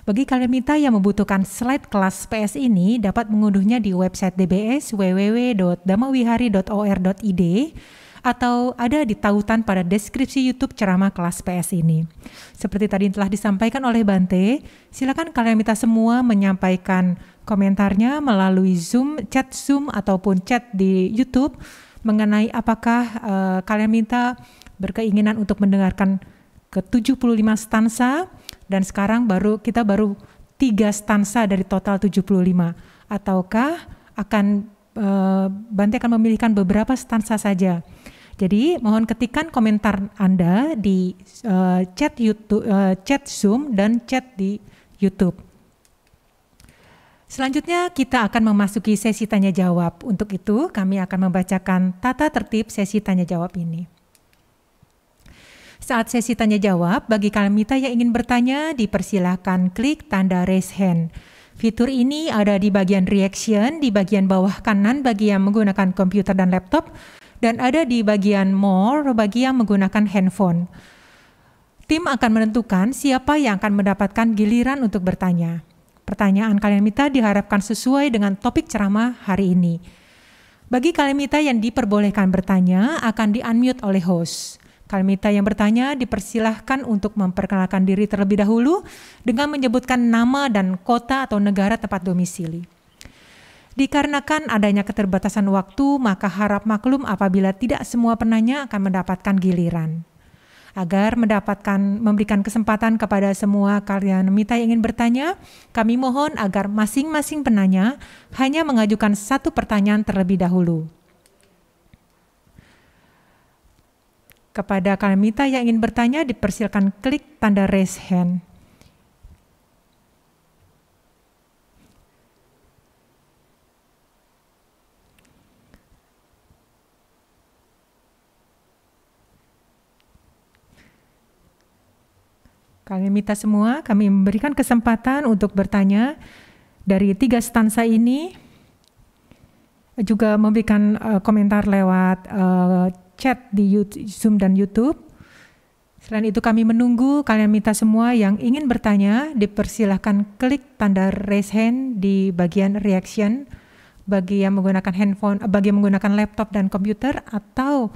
Bagi kalian minta yang membutuhkan slide kelas PS ini dapat mengunduhnya di website DBS www.damawihari.or.id atau ada di tautan pada deskripsi YouTube ceramah kelas PS ini. Seperti tadi telah disampaikan oleh Bante, silakan kalian minta semua menyampaikan komentarnya melalui Zoom, chat Zoom ataupun chat di YouTube mengenai apakah uh, kalian minta berkeinginan untuk mendengarkan ke-75 stansa dan sekarang baru kita baru tiga stansa dari total 75 ataukah akan uh, Bante akan memilihkan beberapa stansa saja jadi mohon ketikkan komentar Anda di uh, chat YouTube, uh, chat Zoom dan chat di YouTube. Selanjutnya kita akan memasuki sesi tanya jawab. Untuk itu kami akan membacakan tata tertib sesi tanya jawab ini. Saat sesi tanya jawab, bagi kalian yang ingin bertanya dipersilahkan klik tanda raise hand. Fitur ini ada di bagian reaction, di bagian bawah kanan bagi yang menggunakan komputer dan laptop, dan ada di bagian more bagi yang menggunakan handphone. Tim akan menentukan siapa yang akan mendapatkan giliran untuk bertanya. Pertanyaan kalian Kalimita diharapkan sesuai dengan topik ceramah hari ini. Bagi kalian Kalimita yang diperbolehkan bertanya akan di-unmute oleh host. Kalimita yang bertanya dipersilahkan untuk memperkenalkan diri terlebih dahulu dengan menyebutkan nama dan kota atau negara tempat domisili. Dikarenakan adanya keterbatasan waktu, maka harap maklum apabila tidak semua penanya akan mendapatkan giliran. Agar mendapatkan memberikan kesempatan kepada semua kalian mita yang ingin bertanya, kami mohon agar masing-masing penanya hanya mengajukan satu pertanyaan terlebih dahulu. Kepada kalian mita yang ingin bertanya, dipersilakan klik tanda raise hand. Kami minta semua, kami memberikan kesempatan untuk bertanya dari tiga stansa ini, juga memberikan uh, komentar lewat uh, chat di YouTube, Zoom dan YouTube. Selain itu kami menunggu kalian minta semua yang ingin bertanya dipersilahkan klik tanda raise hand di bagian reaction bagi yang menggunakan handphone, eh, bagi yang menggunakan laptop dan komputer atau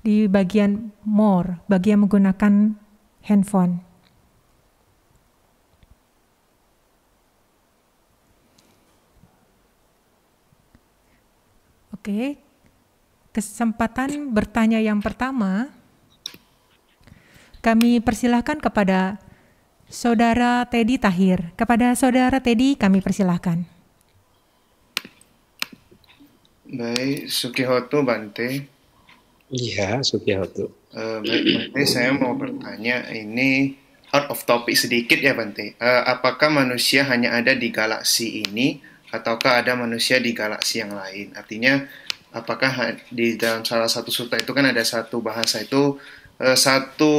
di bagian more bagi yang menggunakan handphone. Oke. Kesempatan bertanya yang pertama kami persilahkan kepada Saudara Teddy Tahir. Kepada Saudara Teddy kami persilahkan. Baik, Sukihoto Bante. Iya, Sukihoto. Uh, eh, baik, Bante, saya mau bertanya ini out of topic sedikit ya Bante. Uh, apakah manusia hanya ada di galaksi ini ataukah ada manusia di galaksi yang lain. Artinya, apakah di dalam salah satu sutra itu kan ada satu bahasa itu eh, satu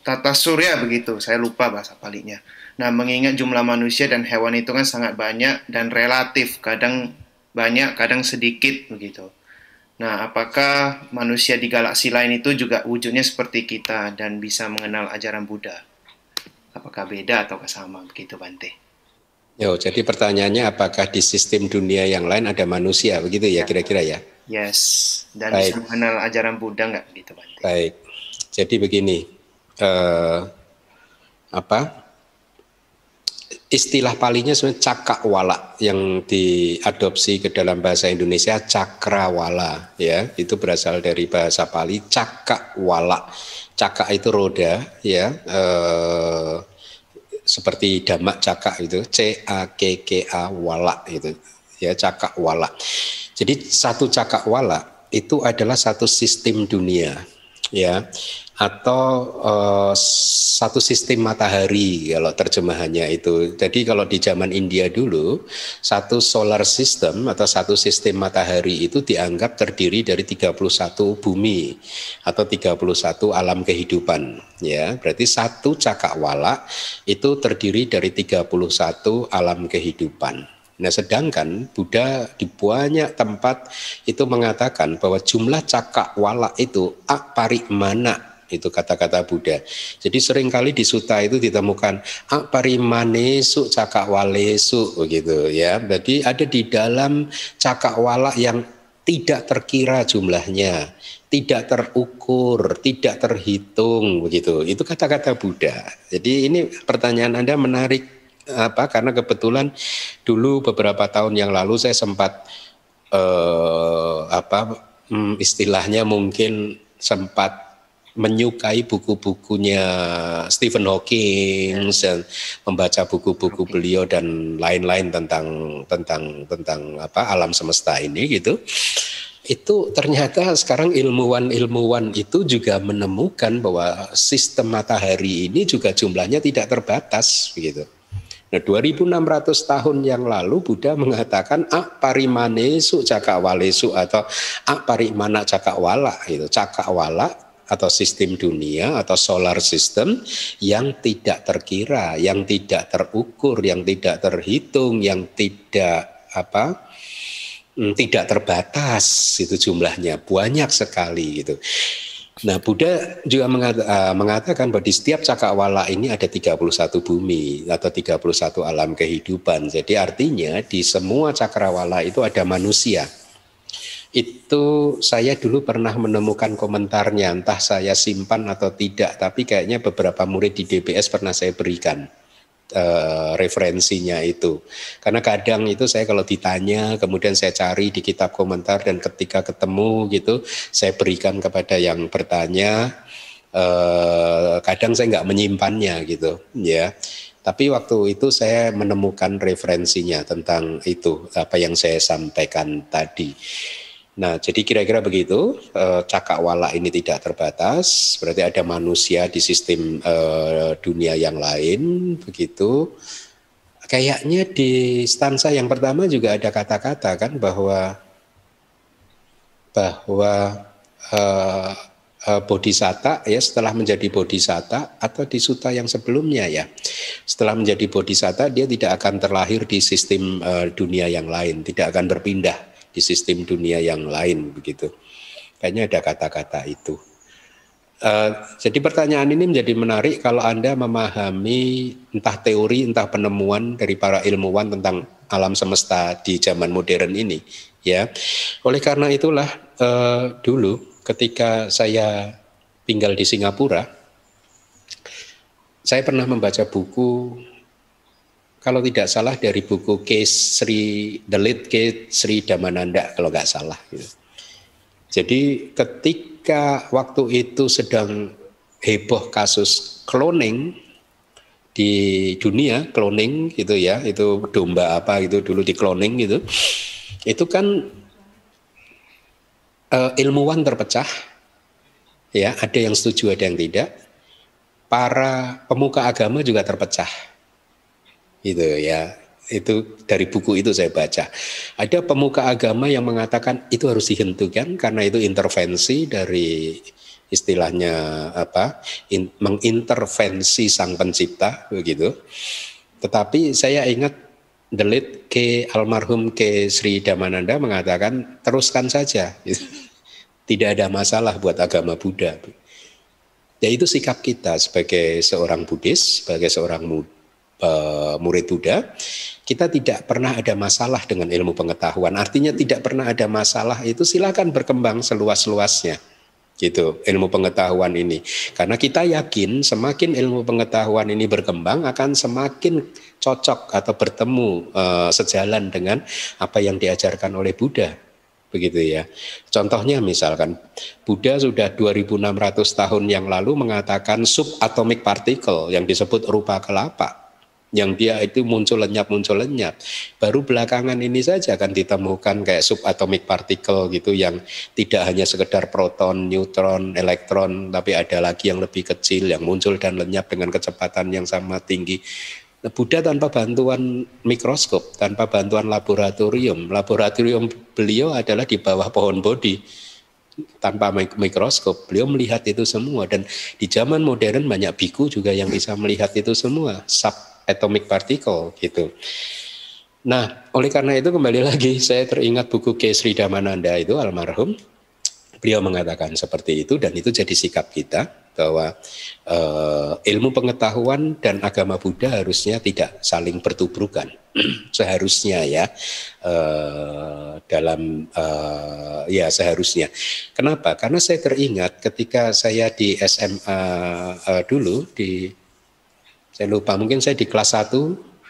tata surya begitu. Saya lupa bahasa palingnya. Nah, mengingat jumlah manusia dan hewan itu kan sangat banyak dan relatif, kadang banyak, kadang sedikit begitu. Nah, apakah manusia di galaksi lain itu juga wujudnya seperti kita dan bisa mengenal ajaran Buddha? Apakah beda atau sama begitu Bante? Yo, jadi pertanyaannya apakah di sistem dunia yang lain ada manusia begitu ya, ya kira-kira ya? Yes, dan Baik. bisa mengenal ajaran Buddha nggak gitu Pak? Baik, jadi begini, eh, apa istilah palingnya sebenarnya cakrawala yang diadopsi ke dalam bahasa Indonesia cakra cakrawala ya itu berasal dari bahasa Pali cakrawala cakak itu roda ya eh, seperti damak cakak itu C A K K A wala itu ya cakak wala. Jadi satu cakak wala itu adalah satu sistem dunia ya atau uh, satu sistem matahari kalau terjemahannya itu. Jadi kalau di zaman India dulu satu solar system atau satu sistem matahari itu dianggap terdiri dari 31 bumi atau 31 alam kehidupan ya. Berarti satu cakrawala itu terdiri dari 31 alam kehidupan. Nah, sedangkan Buddha di banyak tempat itu mengatakan bahwa jumlah cakak walak itu mana itu kata-kata Buddha. Jadi seringkali di suta itu ditemukan aparimane su cakawale su begitu ya. Jadi ada di dalam cakawala yang tidak terkira jumlahnya, tidak terukur, tidak terhitung begitu. Itu kata-kata Buddha. Jadi ini pertanyaan Anda menarik apa karena kebetulan dulu beberapa tahun yang lalu saya sempat eh, apa hmm, istilahnya mungkin sempat menyukai buku-bukunya Stephen Hawking hmm. dan membaca buku-buku beliau dan lain-lain tentang tentang tentang apa alam semesta ini gitu itu ternyata sekarang ilmuwan-ilmuwan itu juga menemukan bahwa sistem matahari ini juga jumlahnya tidak terbatas gitu. Nah, 2600 tahun yang lalu Buddha mengatakan parimanesu cakawalesu atau parimana cakawala gitu. Cakawala atau sistem dunia atau solar system yang tidak terkira, yang tidak terukur, yang tidak terhitung, yang tidak apa mm, tidak terbatas itu jumlahnya banyak sekali gitu. Nah Buddha juga eh, mengatakan bahwa di setiap cakrawala ini ada 31 bumi atau 31 alam kehidupan. Jadi artinya di semua cakrawala itu ada manusia itu saya dulu pernah menemukan komentarnya, entah saya simpan atau tidak, tapi kayaknya beberapa murid di DBS pernah saya berikan uh, referensinya itu. Karena kadang itu saya kalau ditanya, kemudian saya cari di kitab komentar dan ketika ketemu gitu, saya berikan kepada yang bertanya. uh, kadang saya nggak menyimpannya gitu, ya. Tapi waktu itu saya menemukan referensinya tentang itu apa yang saya sampaikan tadi. Nah, jadi kira-kira begitu, e, ini tidak terbatas, berarti ada manusia di sistem eh, dunia yang lain, begitu. Kayaknya di stansa yang pertama juga ada kata-kata kan bahwa bahwa eh, bodhisatta ya setelah menjadi bodhisatta atau di suta yang sebelumnya ya setelah menjadi bodhisatta dia tidak akan terlahir di sistem dunia yang lain, tidak akan berpindah di sistem dunia yang lain begitu. Kayaknya ada kata-kata itu. Uh, jadi pertanyaan ini menjadi menarik kalau Anda memahami entah teori entah penemuan dari para ilmuwan tentang alam semesta di zaman modern ini ya. Oleh karena itulah uh, dulu ketika saya tinggal di Singapura saya pernah membaca buku kalau tidak salah dari buku case Sri The Late Case Sri Damananda kalau nggak salah gitu. Jadi ketika waktu itu sedang heboh kasus cloning di dunia cloning gitu ya itu domba apa gitu dulu di cloning gitu itu kan uh, ilmuwan terpecah ya ada yang setuju ada yang tidak para pemuka agama juga terpecah itu ya, itu dari buku itu saya baca. Ada pemuka agama yang mengatakan itu harus dihentikan karena itu intervensi dari istilahnya apa in, mengintervensi sang pencipta begitu. Tetapi saya ingat Delit ke almarhum ke Sri Damananda mengatakan teruskan saja, gitu. tidak ada masalah buat agama Buddha. Ya itu sikap kita sebagai seorang Buddhis, sebagai seorang muda uh, murid Buddha, kita tidak pernah ada masalah dengan ilmu pengetahuan. Artinya tidak pernah ada masalah itu silakan berkembang seluas-luasnya gitu ilmu pengetahuan ini karena kita yakin semakin ilmu pengetahuan ini berkembang akan semakin cocok atau bertemu uh, sejalan dengan apa yang diajarkan oleh Buddha begitu ya. Contohnya misalkan Buddha sudah 2600 tahun yang lalu mengatakan subatomic particle yang disebut rupa kelapa yang dia itu muncul lenyap muncul lenyap baru belakangan ini saja akan ditemukan kayak subatomic particle gitu yang tidak hanya sekedar proton, neutron, elektron tapi ada lagi yang lebih kecil yang muncul dan lenyap dengan kecepatan yang sama tinggi Buddha tanpa bantuan mikroskop, tanpa bantuan laboratorium. Laboratorium beliau adalah di bawah pohon bodi tanpa mikroskop. Beliau melihat itu semua dan di zaman modern banyak biku juga yang bisa melihat itu semua. Sub atomic particle gitu. Nah, oleh karena itu kembali lagi saya teringat buku K. Sri Damananda itu almarhum. Beliau mengatakan seperti itu dan itu jadi sikap kita bahwa uh, ilmu pengetahuan dan agama Buddha harusnya tidak saling bertubrukan seharusnya ya uh, dalam uh, ya seharusnya. Kenapa? Karena saya teringat ketika saya di SMA dulu di saya lupa, mungkin saya di kelas 1,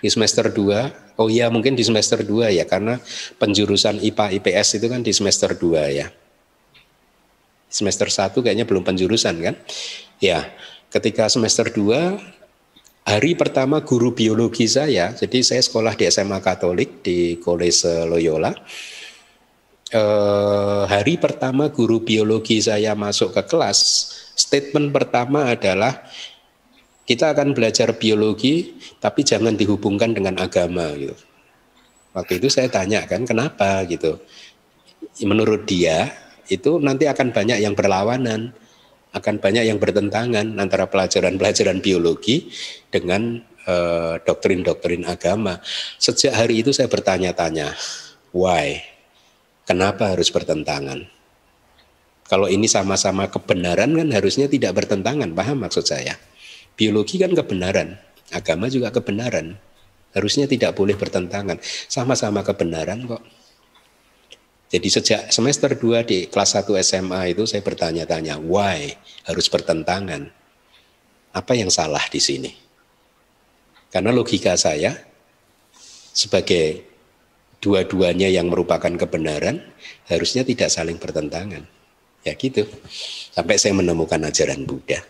di semester 2. Oh iya, mungkin di semester 2 ya, karena penjurusan IPA IPS itu kan di semester 2 ya. Semester 1 kayaknya belum penjurusan kan? Ya, ketika semester 2 Hari pertama guru biologi saya, jadi saya sekolah di SMA Katolik di Kolese Loyola. Eh, hari pertama guru biologi saya masuk ke kelas, statement pertama adalah kita akan belajar biologi, tapi jangan dihubungkan dengan agama. Gitu. Waktu itu saya tanya kan, kenapa gitu? Menurut dia itu nanti akan banyak yang berlawanan, akan banyak yang bertentangan antara pelajaran-pelajaran biologi dengan eh, doktrin-doktrin eh, agama. Sejak hari itu saya bertanya-tanya, why? Kenapa harus bertentangan? Kalau ini sama-sama kebenaran kan harusnya tidak bertentangan, paham maksud saya? Biologi kan kebenaran, agama juga kebenaran. Harusnya tidak boleh bertentangan. Sama-sama kebenaran kok. Jadi sejak semester 2 di kelas 1 SMA itu saya bertanya-tanya, why harus bertentangan? Apa yang salah di sini? Karena logika saya sebagai dua-duanya yang merupakan kebenaran harusnya tidak saling bertentangan. Ya gitu. Sampai saya menemukan ajaran Buddha.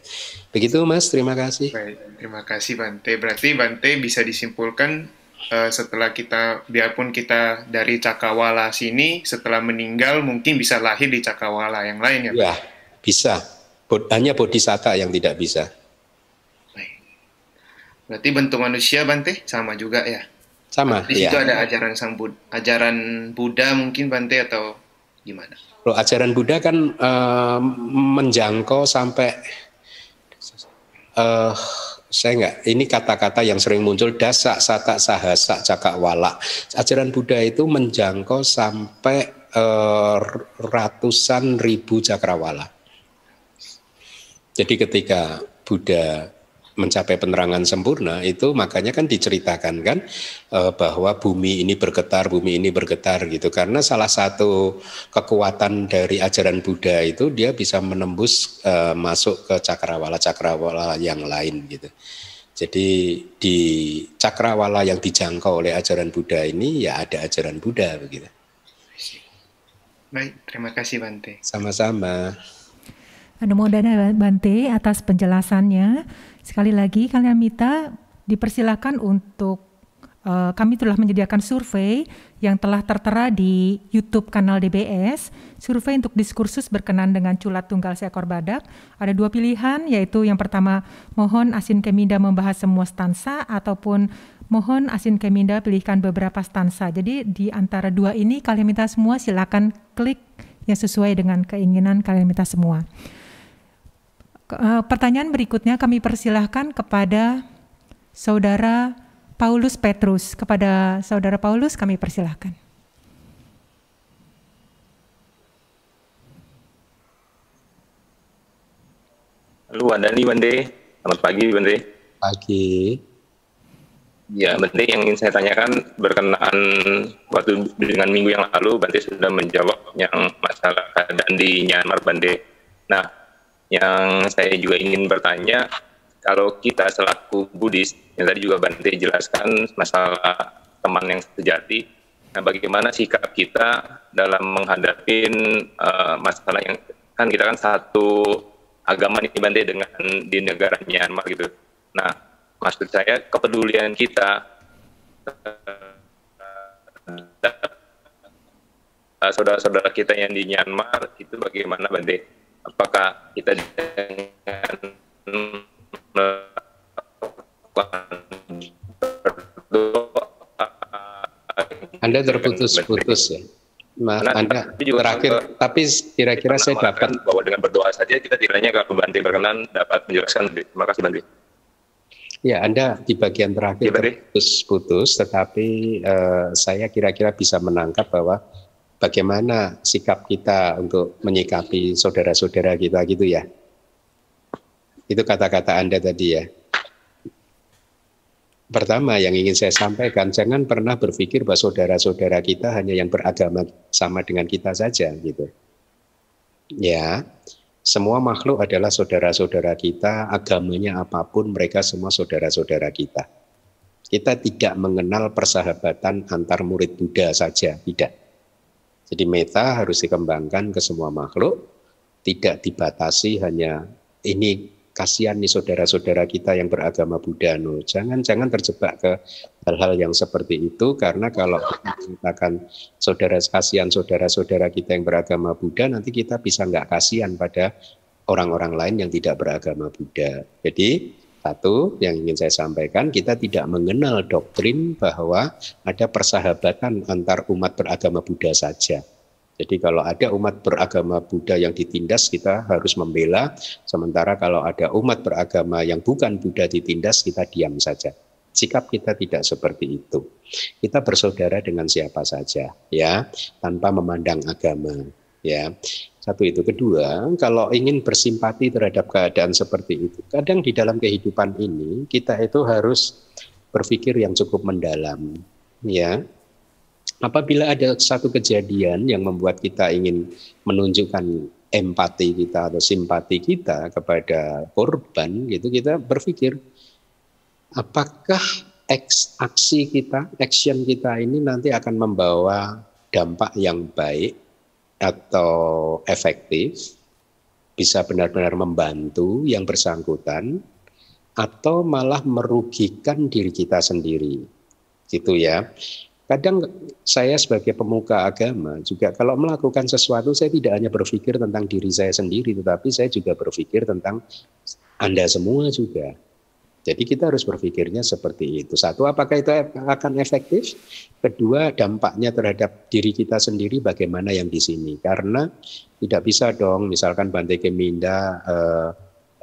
Begitu Mas, terima kasih. Baik, terima kasih Bante. Berarti Bante bisa disimpulkan uh, setelah kita, biarpun kita dari Cakawala sini, setelah meninggal mungkin bisa lahir di Cakawala yang lain ya? Ya, bisa. Bod hanya bodhisatta yang tidak bisa. Baik. Berarti bentuk manusia Bante sama juga ya? Sama. Di situ ya. ada ajaran sang Bud ajaran Buddha mungkin Bante atau gimana? Loh, ajaran Buddha kan uh, menjangkau sampai uh, saya enggak, ini kata-kata yang sering muncul dasak satak sahasak cakak wala ajaran Buddha itu menjangkau sampai uh, ratusan ribu cakrawala jadi ketika Buddha mencapai penerangan sempurna itu makanya kan diceritakan kan eh, bahwa bumi ini bergetar bumi ini bergetar gitu karena salah satu kekuatan dari ajaran Buddha itu dia bisa menembus eh, masuk ke cakrawala cakrawala yang lain gitu jadi di cakrawala yang dijangkau oleh ajaran Buddha ini ya ada ajaran Buddha begitu baik terima kasih Bante sama-sama Anumodana Bante atas penjelasannya. Sekali lagi kalian minta dipersilahkan untuk uh, kami telah menyediakan survei yang telah tertera di YouTube kanal DBS, survei untuk diskursus berkenan dengan culat tunggal seekor badak. Ada dua pilihan, yaitu yang pertama mohon Asin Keminda membahas semua stansa ataupun mohon Asin Keminda pilihkan beberapa stansa. Jadi di antara dua ini kalian minta semua silakan klik yang sesuai dengan keinginan kalian minta semua. Eh, pertanyaan berikutnya kami persilahkan kepada Saudara Paulus Petrus. Kepada Saudara Paulus kami persilahkan. Halo, Wandani Bande. Selamat pagi, Bande. Pagi. Ya, Bante yang ingin saya tanyakan berkenaan waktu dengan minggu yang lalu, Bante sudah menjawab yang masalah keadaan di Myanmar, Bante. Nah, yang saya juga ingin bertanya, kalau kita selaku Buddhis, yang tadi juga Bante jelaskan masalah teman yang sejati, nah bagaimana sikap kita dalam menghadapi uh, eh, masalah yang kan kita kan satu agama nih Bante dengan di negara Myanmar gitu. Nah, maksud saya kepedulian kita eh, saudara-saudara kita yang di Myanmar itu bagaimana Bante? apakah kita dengan anda terputus-putus ya. Nah, Anda tapi juga terakhir, ke, tapi kira-kira saya dapat bahwa dengan berdoa saja kita tidaknya kalau pembantu berkenan dapat menjelaskan. Terima kasih Banti. Ya, Anda di bagian terakhir ya, terputus-putus, tetapi uh, saya kira-kira bisa menangkap bahwa bagaimana sikap kita untuk menyikapi saudara-saudara kita gitu ya. Itu kata-kata Anda tadi ya. Pertama yang ingin saya sampaikan, jangan pernah berpikir bahwa saudara-saudara kita hanya yang beragama sama dengan kita saja gitu. Ya, semua makhluk adalah saudara-saudara kita, agamanya apapun mereka semua saudara-saudara kita. Kita tidak mengenal persahabatan antar murid Buddha saja, tidak jadi meta harus dikembangkan ke semua makhluk, tidak dibatasi hanya ini kasihan nih saudara-saudara kita yang beragama Buddha no. Jangan-jangan terjebak ke hal-hal yang seperti itu karena kalau mengatakan saudara kasihan saudara-saudara kita yang beragama Buddha nanti kita bisa nggak kasihan pada orang-orang lain yang tidak beragama Buddha. Jadi satu yang ingin saya sampaikan, kita tidak mengenal doktrin bahwa ada persahabatan antar umat beragama Buddha saja. Jadi kalau ada umat beragama Buddha yang ditindas kita harus membela, sementara kalau ada umat beragama yang bukan Buddha ditindas kita diam saja. Sikap kita tidak seperti itu. Kita bersaudara dengan siapa saja ya, tanpa memandang agama ya satu itu kedua kalau ingin bersimpati terhadap keadaan seperti itu kadang di dalam kehidupan ini kita itu harus berpikir yang cukup mendalam ya apabila ada satu kejadian yang membuat kita ingin menunjukkan empati kita atau simpati kita kepada korban gitu kita berpikir apakah aksi kita, action kita ini nanti akan membawa dampak yang baik atau efektif, bisa benar-benar membantu yang bersangkutan, atau malah merugikan diri kita sendiri. Gitu ya. Kadang saya sebagai pemuka agama juga kalau melakukan sesuatu saya tidak hanya berpikir tentang diri saya sendiri tetapi saya juga berpikir tentang Anda semua juga jadi kita harus berpikirnya seperti itu. Satu, apakah itu akan efektif? Kedua, dampaknya terhadap diri kita sendiri bagaimana yang di sini? Karena tidak bisa dong, misalkan Bante Keminda eh,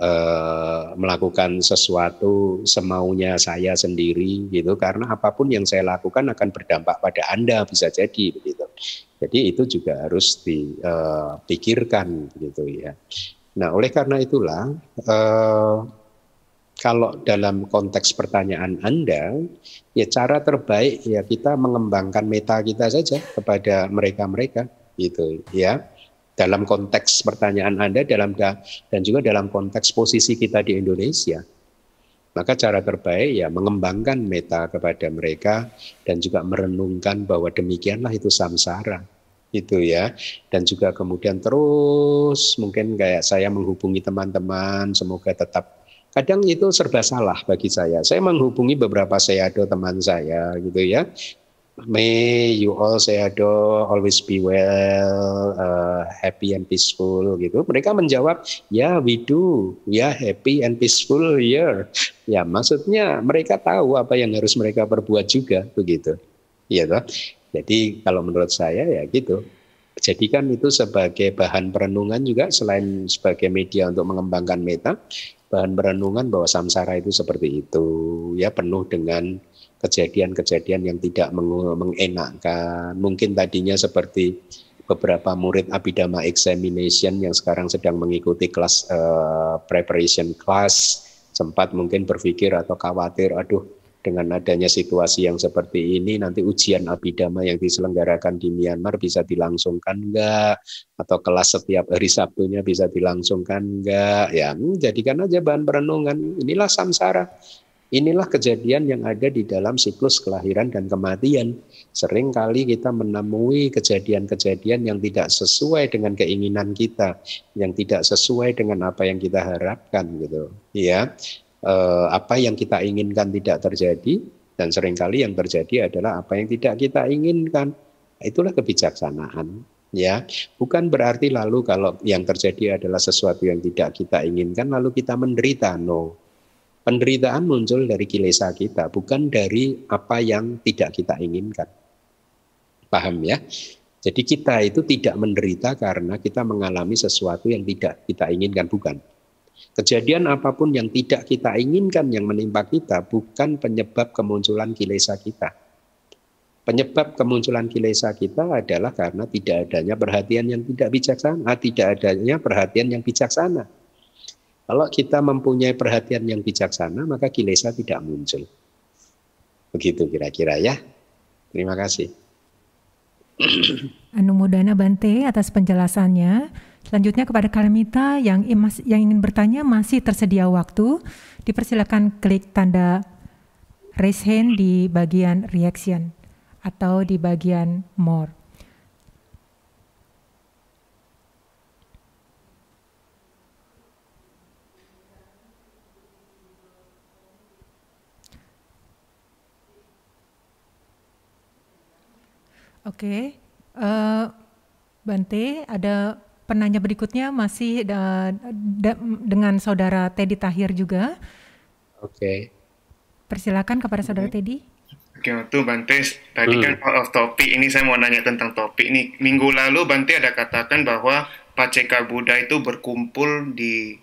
eh, melakukan sesuatu semaunya saya sendiri gitu. Karena apapun yang saya lakukan akan berdampak pada Anda bisa jadi begitu. Jadi itu juga harus dipikirkan eh, gitu ya. Nah, oleh karena itulah eh, kalau dalam konteks pertanyaan Anda, ya cara terbaik ya kita mengembangkan meta kita saja kepada mereka-mereka gitu ya. Dalam konteks pertanyaan Anda dalam dan juga dalam konteks posisi kita di Indonesia. Maka cara terbaik ya mengembangkan meta kepada mereka dan juga merenungkan bahwa demikianlah itu samsara itu ya dan juga kemudian terus mungkin kayak saya menghubungi teman-teman semoga tetap Kadang itu serba salah bagi saya. Saya menghubungi beberapa seyado teman saya gitu ya. May you all seyado always be well, uh, happy and peaceful gitu. Mereka menjawab, ya yeah, we do, ya yeah, happy and peaceful year Ya maksudnya mereka tahu apa yang harus mereka perbuat juga begitu. Iya toh. Jadi kalau menurut saya ya gitu jadikan itu sebagai bahan perenungan juga selain sebagai media untuk mengembangkan meta bahan perenungan bahwa samsara itu seperti itu ya penuh dengan kejadian-kejadian yang tidak mengenakkan mungkin tadinya seperti beberapa murid abidama examination yang sekarang sedang mengikuti kelas uh, preparation class sempat mungkin berpikir atau khawatir aduh dengan adanya situasi yang seperti ini nanti ujian abidama yang diselenggarakan di Myanmar bisa dilangsungkan enggak atau kelas setiap hari Sabtunya bisa dilangsungkan enggak ya hmm, jadikan aja bahan perenungan inilah samsara Inilah kejadian yang ada di dalam siklus kelahiran dan kematian. Sering kali kita menemui kejadian-kejadian yang tidak sesuai dengan keinginan kita, yang tidak sesuai dengan apa yang kita harapkan gitu. Ya eh, apa yang kita inginkan tidak terjadi dan seringkali yang terjadi adalah apa yang tidak kita inginkan. Itulah kebijaksanaan ya. Bukan berarti lalu kalau yang terjadi adalah sesuatu yang tidak kita inginkan lalu kita menderita. No. Penderitaan muncul dari kilesa kita, bukan dari apa yang tidak kita inginkan. Paham ya? Jadi kita itu tidak menderita karena kita mengalami sesuatu yang tidak kita inginkan, bukan. Kejadian apapun yang tidak kita inginkan yang menimpa kita bukan penyebab kemunculan kilesa kita. Penyebab kemunculan kilesa kita adalah karena tidak adanya perhatian yang tidak bijaksana, ah, tidak adanya perhatian yang bijaksana. Kalau kita mempunyai perhatian yang bijaksana, maka kilesa tidak muncul. Begitu kira-kira ya. Terima kasih. Anumodana Bante atas penjelasannya. Selanjutnya kepada Kalimita yang yang ingin bertanya masih tersedia waktu, dipersilakan klik tanda raise hand di bagian reaction atau di bagian more. Oke, okay. uh, eh, Bante, ada Penanya berikutnya masih da, eh, da, dengan saudara Teddy Tahir juga. Oke. Okay. Persilakan kepada saudara okay. Teddy. Oke, okay, Bante, tadi hmm. kan out of topic, ini saya mau nanya tentang topik ini. Minggu lalu Bante ada katakan bahwa Paceka Buddha itu berkumpul di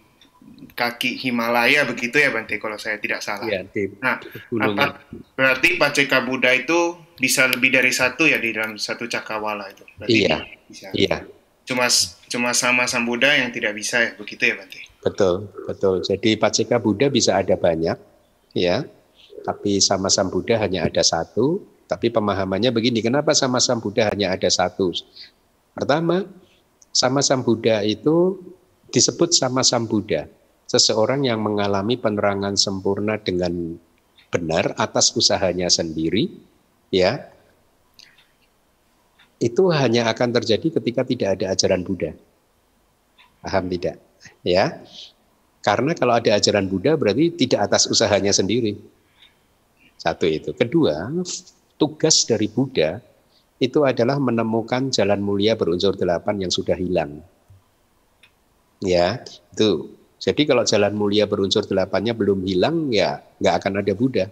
kaki Himalaya begitu ya Bante kalau saya tidak salah. Ya, tim. Nah, apa, berarti Paceka Buddha itu bisa lebih dari satu ya di dalam satu cakrawala itu. Berarti iya. Bisa. Iya cuma cuma sama Sang Buddha yang tidak bisa ya begitu ya Bante? Betul, betul. Jadi Paceka Buddha bisa ada banyak ya. Tapi sama Sang Buddha hanya ada satu. Tapi pemahamannya begini, kenapa sama Sang Buddha hanya ada satu? Pertama, sama Sang Buddha itu disebut sama Sang Buddha. Seseorang yang mengalami penerangan sempurna dengan benar atas usahanya sendiri, ya itu hanya akan terjadi ketika tidak ada ajaran Buddha. Paham tidak? Ya. Karena kalau ada ajaran Buddha berarti tidak atas usahanya sendiri. Satu itu. Kedua, tugas dari Buddha itu adalah menemukan jalan mulia berunsur delapan yang sudah hilang. Ya, itu. Jadi kalau jalan mulia berunsur delapannya belum hilang, ya nggak akan ada Buddha.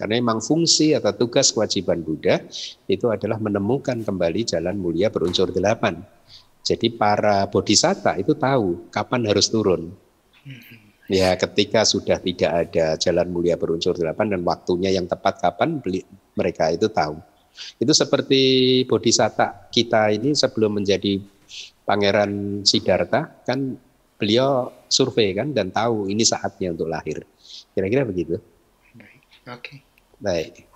Karena memang fungsi atau tugas kewajiban Buddha itu adalah menemukan kembali jalan mulia berunsur delapan. Jadi para bodhisatta itu tahu kapan harus turun. Hmm. Ya ketika sudah tidak ada jalan mulia berunsur delapan dan waktunya yang tepat kapan mereka itu tahu. Itu seperti bodhisatta kita ini sebelum menjadi pangeran Siddhartha kan beliau survei kan dan tahu ini saatnya untuk lahir. Kira-kira begitu. Oke. Okay. Baik.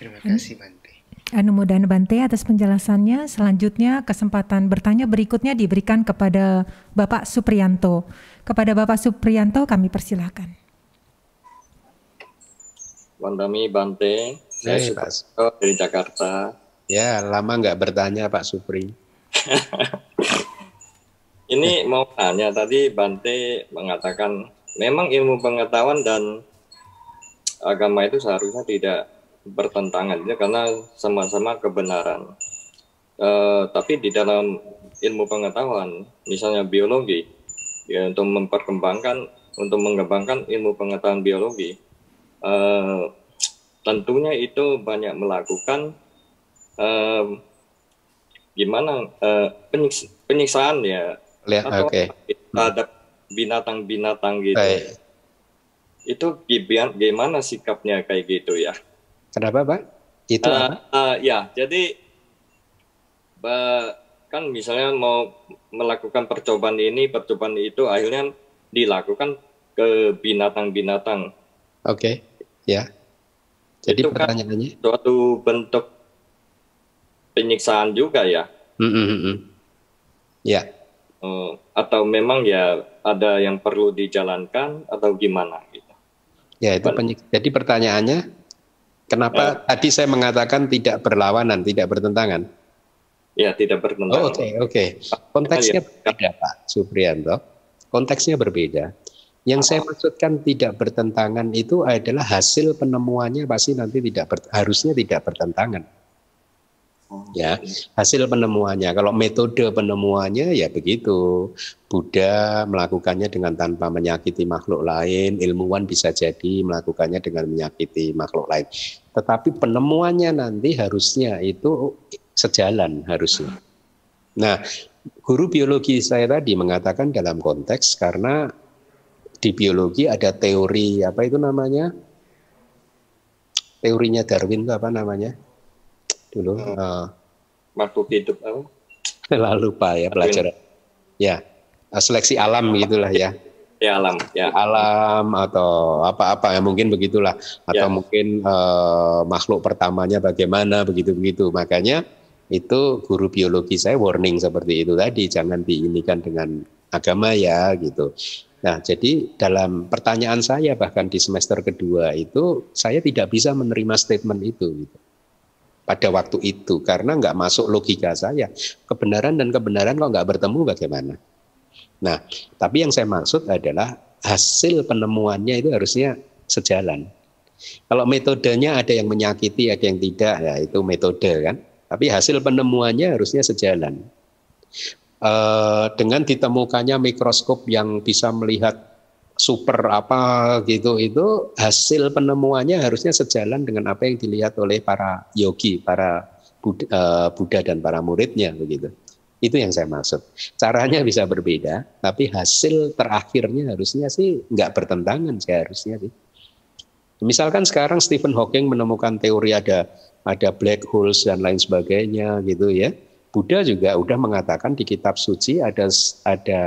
Terima kasih Bante. Anumodana anu Bante atas penjelasannya. Selanjutnya kesempatan bertanya berikutnya diberikan kepada Bapak Suprianto Kepada Bapak Suprianto kami persilahkan. Wandami Bante, saya hey, Pak. dari Jakarta. Ya, lama nggak bertanya Pak Supri. Ini mau tanya tadi Bante mengatakan memang ilmu pengetahuan dan agama itu seharusnya tidak bertentangan ya karena sama-sama kebenaran. Uh, tapi di dalam ilmu pengetahuan, misalnya biologi, ya untuk memperkembangkan, untuk mengembangkan ilmu pengetahuan biologi, uh, tentunya itu banyak melakukan uh, gimana uh, penyiksaan ya, Lihat, atau okay. terhadap binatang-binatang gitu. Baik itu gimana sikapnya kayak gitu ya? Kenapa, Pak? Itu uh, apa? Uh, ya, jadi kan misalnya mau melakukan percobaan ini, percobaan itu akhirnya dilakukan ke binatang-binatang. Oke, okay. ya. Jadi itu kan pertanyaannya kan suatu bentuk penyiksaan juga ya. Mm -hmm. Ya. Yeah. Uh, atau memang ya ada yang perlu dijalankan atau gimana? Ya itu penyik. Jadi pertanyaannya, kenapa ya. tadi saya mengatakan tidak berlawanan, tidak bertentangan? Ya tidak bertentangan. Oke oh, oke. Okay, okay. Konteksnya ya. berbeda Pak Suprianto. Konteksnya berbeda. Yang saya maksudkan tidak bertentangan itu adalah hasil penemuannya pasti nanti tidak ber, harusnya tidak bertentangan ya hasil penemuannya kalau metode penemuannya ya begitu Buddha melakukannya dengan tanpa menyakiti makhluk lain ilmuwan bisa jadi melakukannya dengan menyakiti makhluk lain tetapi penemuannya nanti harusnya itu sejalan harusnya nah guru biologi saya tadi mengatakan dalam konteks karena di biologi ada teori apa itu namanya teorinya Darwin itu apa namanya dulu uh, uh, makhluk hidup apa? Lalu lupa ya pelajaran. Ya eh, seleksi alam gitulah ya. Ya alam. Ya. Alam atau apa-apa ya mungkin begitulah atau ya. mungkin uh, makhluk pertamanya bagaimana begitu begitu makanya itu guru biologi saya warning seperti itu tadi jangan diinikan dengan agama ya gitu. Nah, jadi dalam pertanyaan saya bahkan di semester kedua itu saya tidak bisa menerima statement itu gitu pada waktu itu karena nggak masuk logika saya. Kebenaran dan kebenaran kok nggak bertemu bagaimana? Nah, tapi yang saya maksud adalah hasil penemuannya itu harusnya sejalan. Kalau metodenya ada yang menyakiti, ada yang tidak, ya itu metode kan. Tapi hasil penemuannya harusnya sejalan. E, dengan ditemukannya mikroskop yang bisa melihat super apa gitu itu hasil penemuannya harusnya sejalan dengan apa yang dilihat oleh para yogi, para Buddha, eh, Buddha dan para muridnya begitu. Itu yang saya maksud. Caranya bisa berbeda, tapi hasil terakhirnya harusnya sih nggak bertentangan seharusnya sih. Misalkan sekarang Stephen Hawking menemukan teori ada ada black holes dan lain sebagainya gitu ya. Buddha juga udah mengatakan di kitab suci ada ada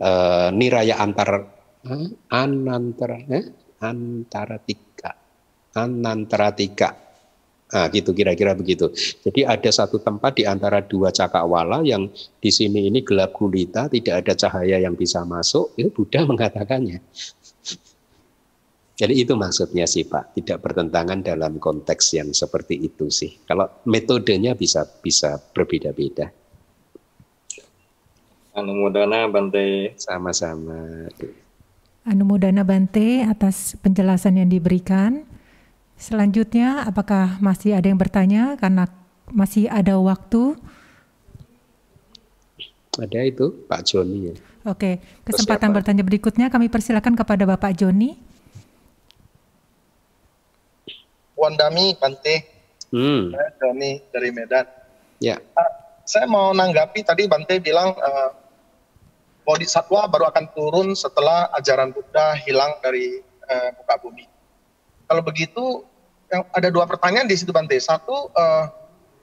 e, niraya antar Hmm? anantara eh? antara tiga anantara tiga nah gitu kira-kira begitu jadi ada satu tempat di antara dua cakrawala yang di sini ini gelap gulita tidak ada cahaya yang bisa masuk itu ya, Buddha mengatakannya jadi itu maksudnya sih Pak, tidak bertentangan dalam konteks yang seperti itu sih. Kalau metodenya bisa bisa berbeda-beda. Anumodana bantai Sama-sama. Anumodana Bante atas penjelasan yang diberikan. Selanjutnya, apakah masih ada yang bertanya karena masih ada waktu? Ada itu Pak Joni. Ya. Oke, kesempatan Siapa? bertanya berikutnya kami persilakan kepada Bapak Joni. Wandami Bante, hmm. saya Joni dari Medan. Ya. Uh, saya mau nanggapi tadi Bante bilang uh, bodhisatwa satwa baru akan turun setelah ajaran Buddha hilang dari uh, muka bumi. Kalau begitu, yang ada dua pertanyaan di situ Bante. Satu, uh,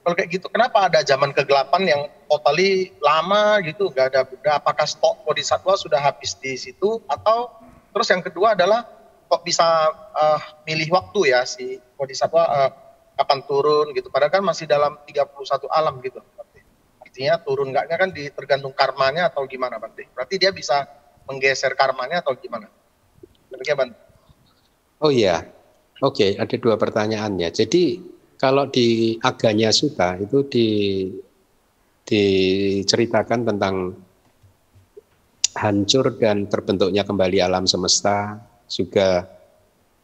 kalau kayak gitu, kenapa ada zaman kegelapan yang totally lama gitu, nggak ada Buddha? Apakah stok bodhisatwa satwa sudah habis di situ? Atau terus yang kedua adalah kok bisa uh, milih waktu ya si bodhisatwa satwa uh, kapan turun gitu? Padahal kan masih dalam 31 alam gitu. Artinya gitu turun enggaknya kan di, tergantung karmanya atau gimana Bante. Berarti dia bisa menggeser karmanya atau gimana? Demikian Bang. Oh iya. Oke, okay, ada dua pertanyaan ya. Jadi kalau di Aganya Suta itu di diceritakan tentang hancur dan terbentuknya kembali alam semesta juga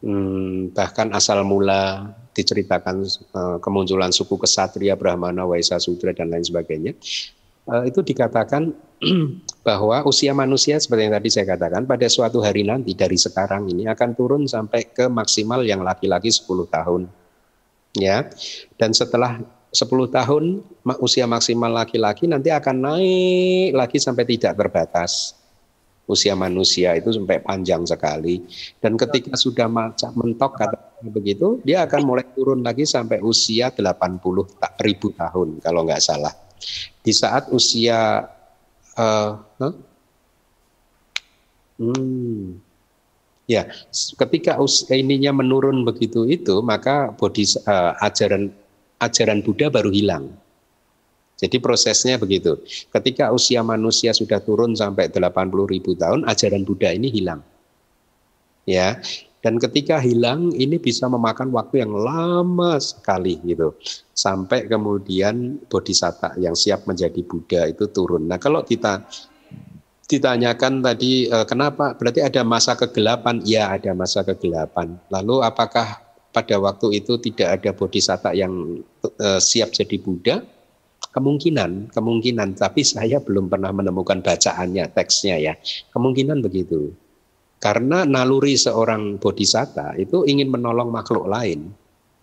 hmm, bahkan asal mula diceritakan uh, kemunculan suku kesatria, brahmana, waisa, sudra dan lain sebagainya. Uh, itu dikatakan bahwa usia manusia seperti yang tadi saya katakan pada suatu hari nanti dari sekarang ini akan turun sampai ke maksimal yang laki-laki 10 tahun. Ya. Dan setelah 10 tahun usia maksimal laki-laki nanti akan naik lagi sampai tidak terbatas usia manusia itu sampai panjang sekali. Dan ketika sudah mentok kata begitu, dia akan mulai turun lagi sampai usia 80 ribu tahun kalau nggak salah. Di saat usia uh, huh? hmm, ya ketika usia ininya menurun begitu itu maka body uh, ajaran ajaran Buddha baru hilang. Jadi prosesnya begitu. Ketika usia manusia sudah turun sampai 80 ribu tahun, ajaran Buddha ini hilang. Ya, dan ketika hilang ini bisa memakan waktu yang lama sekali gitu. Sampai kemudian bodhisatta yang siap menjadi Buddha itu turun. Nah kalau kita ditanyakan tadi eh, kenapa berarti ada masa kegelapan ya ada masa kegelapan lalu apakah pada waktu itu tidak ada bodhisatta yang eh, siap jadi Buddha kemungkinan kemungkinan tapi saya belum pernah menemukan bacaannya teksnya ya kemungkinan begitu karena naluri seorang bodhisatta itu ingin menolong makhluk lain.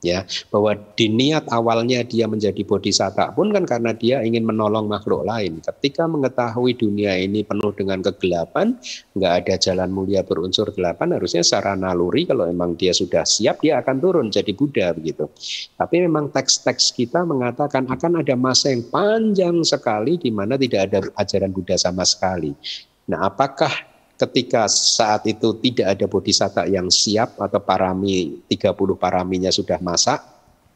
Ya, bahwa di niat awalnya dia menjadi bodhisatta pun kan karena dia ingin menolong makhluk lain. Ketika mengetahui dunia ini penuh dengan kegelapan, nggak ada jalan mulia berunsur kegelapan, harusnya secara naluri kalau memang dia sudah siap dia akan turun jadi Buddha begitu. Tapi memang teks-teks kita mengatakan akan ada masa yang panjang sekali di mana tidak ada ajaran Buddha sama sekali. Nah, apakah ketika saat itu tidak ada bodhisatta yang siap atau parami 30 paraminya sudah masak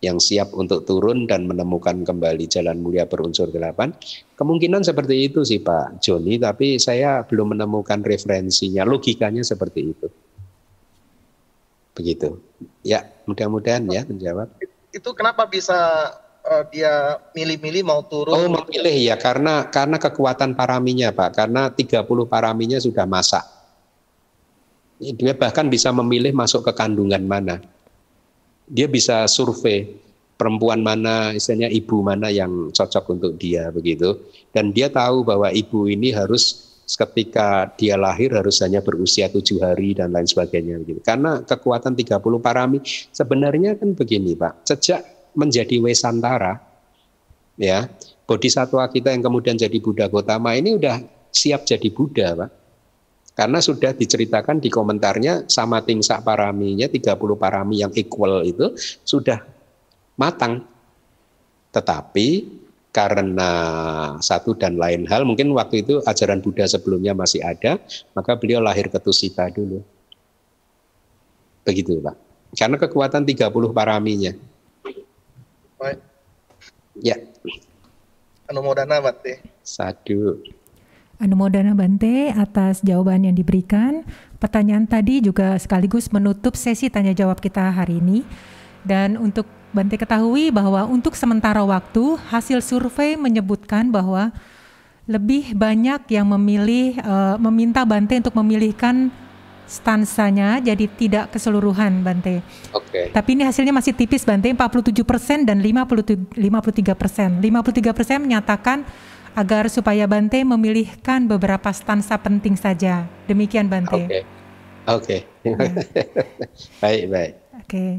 yang siap untuk turun dan menemukan kembali jalan mulia berunsur delapan. Kemungkinan seperti itu sih Pak Joni, tapi saya belum menemukan referensinya, logikanya seperti itu. Begitu. Ya, mudah-mudahan ya menjawab. Itu kenapa bisa uh, dia milih-milih mau turun. Oh, memilih ya karena karena kekuatan paraminya, Pak. Karena 30 paraminya sudah masak. Dia bahkan bisa memilih masuk ke kandungan mana. Dia bisa survei perempuan mana, istilahnya ibu mana yang cocok untuk dia begitu. Dan dia tahu bahwa ibu ini harus ketika dia lahir harus hanya berusia tujuh hari dan lain sebagainya begitu. Karena kekuatan 30 parami sebenarnya kan begini Pak, sejak menjadi Wesantara, ya, bodhisatwa kita yang kemudian jadi Buddha Gotama ini udah siap jadi Buddha, Pak. Karena sudah diceritakan di komentarnya sama tingsak paraminya 30 parami yang equal itu sudah matang. Tetapi karena satu dan lain hal mungkin waktu itu ajaran Buddha sebelumnya masih ada maka beliau lahir ke Tusita dulu begitu Pak karena kekuatan 30 paraminya Baik. Ya. Anumodana Bante. Anu Anumodana anu Bante atas jawaban yang diberikan. Pertanyaan tadi juga sekaligus menutup sesi tanya jawab kita hari ini. Dan untuk Bante ketahui bahwa untuk sementara waktu hasil survei menyebutkan bahwa lebih banyak yang memilih uh, meminta Bante untuk memilihkan stansanya jadi tidak keseluruhan Bante. Oke. Okay. Tapi ini hasilnya masih tipis Bante 47% dan 50 53%. 53% menyatakan agar supaya Bante memilihkan beberapa stansa penting saja. Demikian Bante. Oke. Okay. Oke. Okay. baik, baik. Oke. Okay.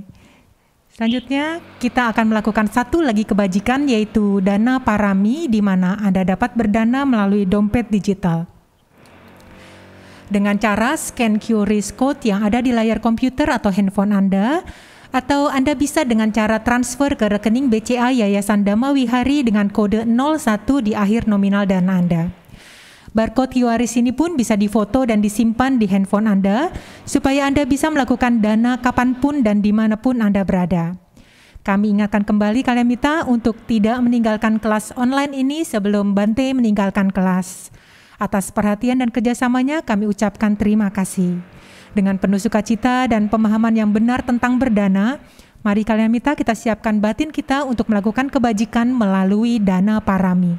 Selanjutnya kita akan melakukan satu lagi kebajikan yaitu dana parami di mana Anda dapat berdana melalui dompet digital dengan cara scan QR code yang ada di layar komputer atau handphone Anda atau Anda bisa dengan cara transfer ke rekening BCA Yayasan Dama Wihari dengan kode 01 di akhir nominal dana Anda. Barcode QR ini pun bisa difoto dan disimpan di handphone Anda supaya Anda bisa melakukan dana kapanpun dan dimanapun Anda berada. Kami ingatkan kembali kalian minta untuk tidak meninggalkan kelas online ini sebelum Bante meninggalkan kelas. Atas perhatian dan kerjasamanya kami ucapkan terima kasih. Dengan penuh sukacita dan pemahaman yang benar tentang berdana, mari kalian minta kita siapkan batin kita untuk melakukan kebajikan melalui dana parami.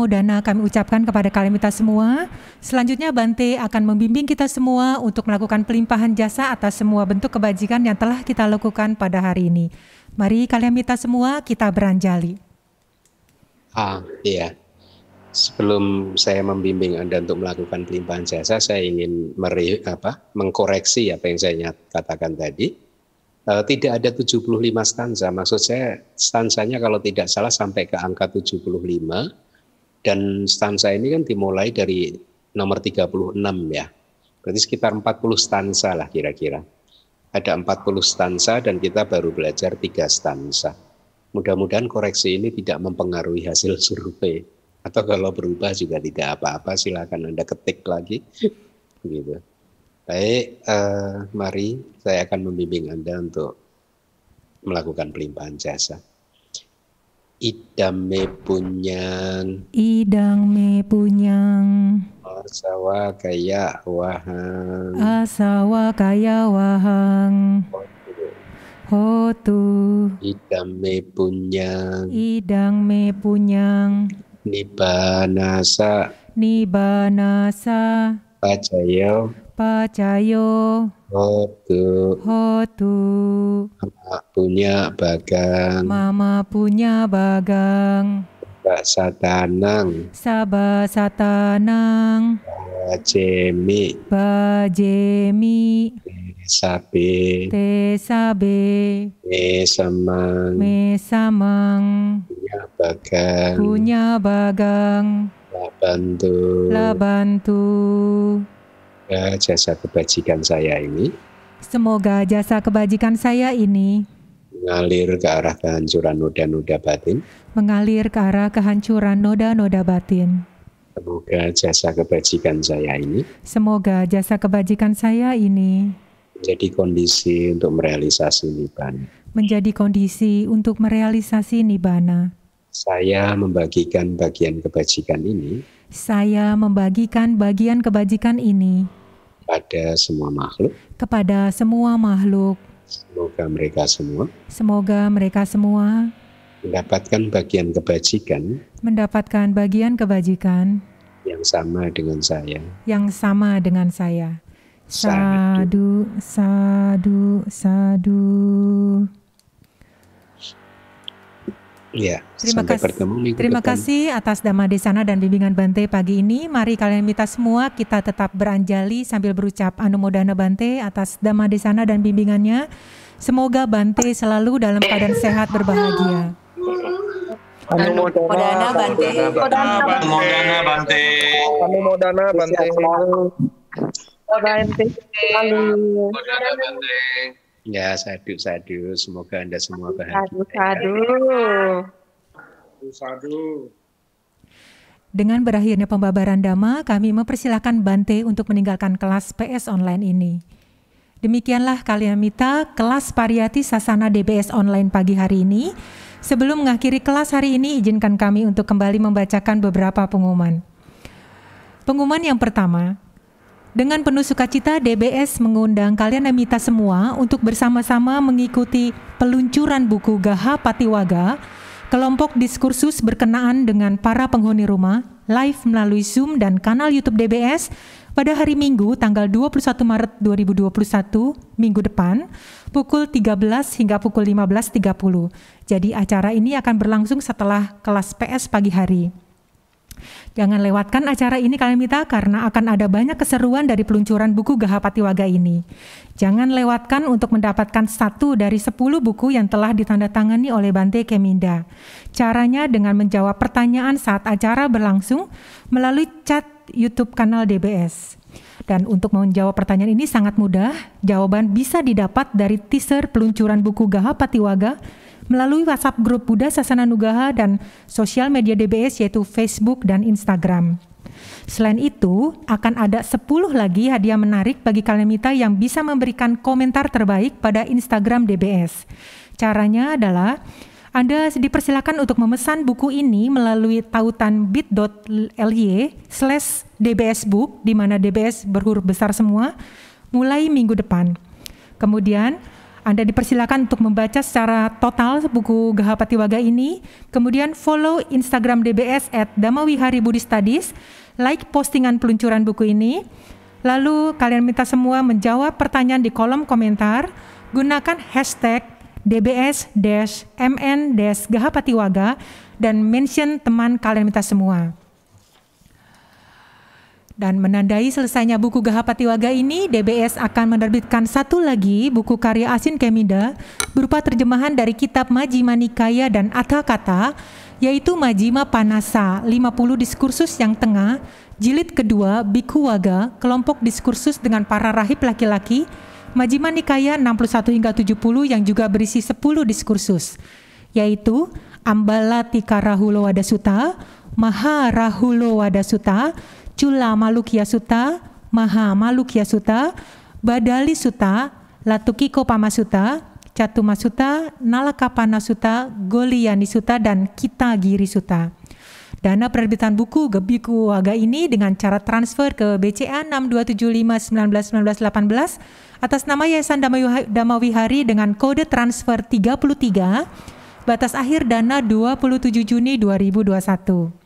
Pramodana kami ucapkan kepada kalian kita semua. Selanjutnya Bante akan membimbing kita semua untuk melakukan pelimpahan jasa atas semua bentuk kebajikan yang telah kita lakukan pada hari ini. Mari kalian kita semua kita beranjali. Ah, iya. Sebelum saya membimbing Anda untuk melakukan pelimpahan jasa, saya ingin meri, apa, mengkoreksi apa yang saya katakan tadi eh, tidak ada 75 stanza. Maksud saya stanzanya kalau tidak salah sampai ke angka 75 dan stansa ini kan dimulai dari nomor 36 ya. Berarti sekitar 40 stansa lah kira-kira. Ada 40 stansa dan kita baru belajar tiga stansa. Mudah-mudahan koreksi ini tidak mempengaruhi hasil survei atau kalau berubah juga tidak apa-apa silakan Anda ketik lagi. Begitu. Baik, eh, mari saya akan membimbing Anda untuk melakukan pelimpahan jasa. Idam me punyang. Idang me punyang. Asawa kaya wahang. Asawa kaya wahang. Hotu. Idam me punyang. Idang me punyang. Nibanasa. Nibanasa. Pacayo. Pacayo Hotu Hotu Mama punya bagang Mama punya bagang Sabasatanang Sabasatanang Bajemi Bajemi Tesabe Tesabe Mesamang Mesamang Punya bagang Punya bagang Labantu Labantu Semoga jasa kebajikan saya ini Semoga jasa kebajikan saya ini mengalir ke arah kehancuran noda-noda batin mengalir ke arah kehancuran noda-noda batin Semoga jasa kebajikan saya ini Semoga jasa kebajikan saya ini menjadi kondisi untuk merealisasi nibbana menjadi kondisi untuk merealisasi nibbana saya membagikan bagian kebajikan ini. Saya membagikan bagian kebajikan ini kepada semua makhluk. Kepada semua makhluk. Semoga mereka semua. Semoga mereka semua mendapatkan bagian kebajikan. Mendapatkan bagian kebajikan yang sama dengan saya. Yang sama dengan saya. Sadu, sadu, sadu. sadu. Iya. Terima kasih. Bertemu minggu Terima depan. kasih atas dama sana dan bimbingan Bante pagi ini. Mari kalian minta semua kita tetap beranjali sambil berucap anumodana Bante atas dama sana dan bimbingannya. Semoga Bante selalu dalam keadaan sehat berbahagia. Anumodana anu Bante. Anumodana Bante. Anumodana Bante. Anumodana Bante. Anumodana Bante. Anu Ya, sadu, sadu. Semoga Anda semua bahagia. Sadu, sadu. Sadu. Dengan berakhirnya pembabaran dhamma, kami mempersilahkan Bante untuk meninggalkan kelas PS online ini. Demikianlah kalian minta kelas Pariyati Sasana DBS online pagi hari ini. Sebelum mengakhiri kelas hari ini, izinkan kami untuk kembali membacakan beberapa pengumuman. Pengumuman yang pertama, dengan penuh sukacita, DBS mengundang kalian dan mita semua untuk bersama-sama mengikuti peluncuran buku Gaha Patiwaga, kelompok diskursus berkenaan dengan para penghuni rumah, live melalui Zoom dan kanal YouTube DBS pada hari Minggu tanggal 21 Maret 2021, minggu depan, pukul 13 hingga pukul 15.30. Jadi acara ini akan berlangsung setelah kelas PS pagi hari. Jangan lewatkan acara ini minta karena akan ada banyak keseruan dari peluncuran buku Gahapati Waga ini. Jangan lewatkan untuk mendapatkan satu dari sepuluh buku yang telah ditandatangani oleh Bante Keminda. Caranya dengan menjawab pertanyaan saat acara berlangsung melalui chat YouTube kanal DBS. Dan untuk menjawab pertanyaan ini sangat mudah. Jawaban bisa didapat dari teaser peluncuran buku Gahapati Waga melalui WhatsApp grup Buddha Sasana Nugaha dan sosial media DBS yaitu Facebook dan Instagram. Selain itu, akan ada 10 lagi hadiah menarik bagi Kalemita yang bisa memberikan komentar terbaik pada Instagram DBS. Caranya adalah anda dipersilakan untuk memesan buku ini melalui tautan bit.ly slash dbsbook, di mana dbs berhuruf besar semua, mulai minggu depan. Kemudian, anda dipersilakan untuk membaca secara total buku Gahapati Waga ini. Kemudian follow Instagram DBS at Damawihari Budi Studies. Like postingan peluncuran buku ini. Lalu kalian minta semua menjawab pertanyaan di kolom komentar. Gunakan hashtag DBS-MN-Gahapatiwaga dan mention teman kalian minta semua. Dan menandai selesainya buku Gahapati Waga ini, DBS akan menerbitkan satu lagi buku karya Asin Kemida berupa terjemahan dari kitab Majima Nikaya dan Atha Kata, yaitu Majima Panasa 50 diskursus yang tengah, jilid kedua Biku Waga, kelompok diskursus dengan para rahib laki-laki, Majima Nikaya 61 hingga 70 yang juga berisi 10 diskursus, yaitu Ambala Wadasuta, Maha Rahulo Wadasuta, Cula Malukya Suta, Maha Malukya Suta, Badali Suta, Latukiko Pamasuta, Catuma Sutta, Nalakapana Suta, Goliani Suta, dan Kita Giri Suta. Dana penerbitan buku Gebiku Waga ini dengan cara transfer ke BCA 6275191918 atas nama Yayasan Damawi Hari dengan kode transfer 33 batas akhir dana 27 Juni 2021.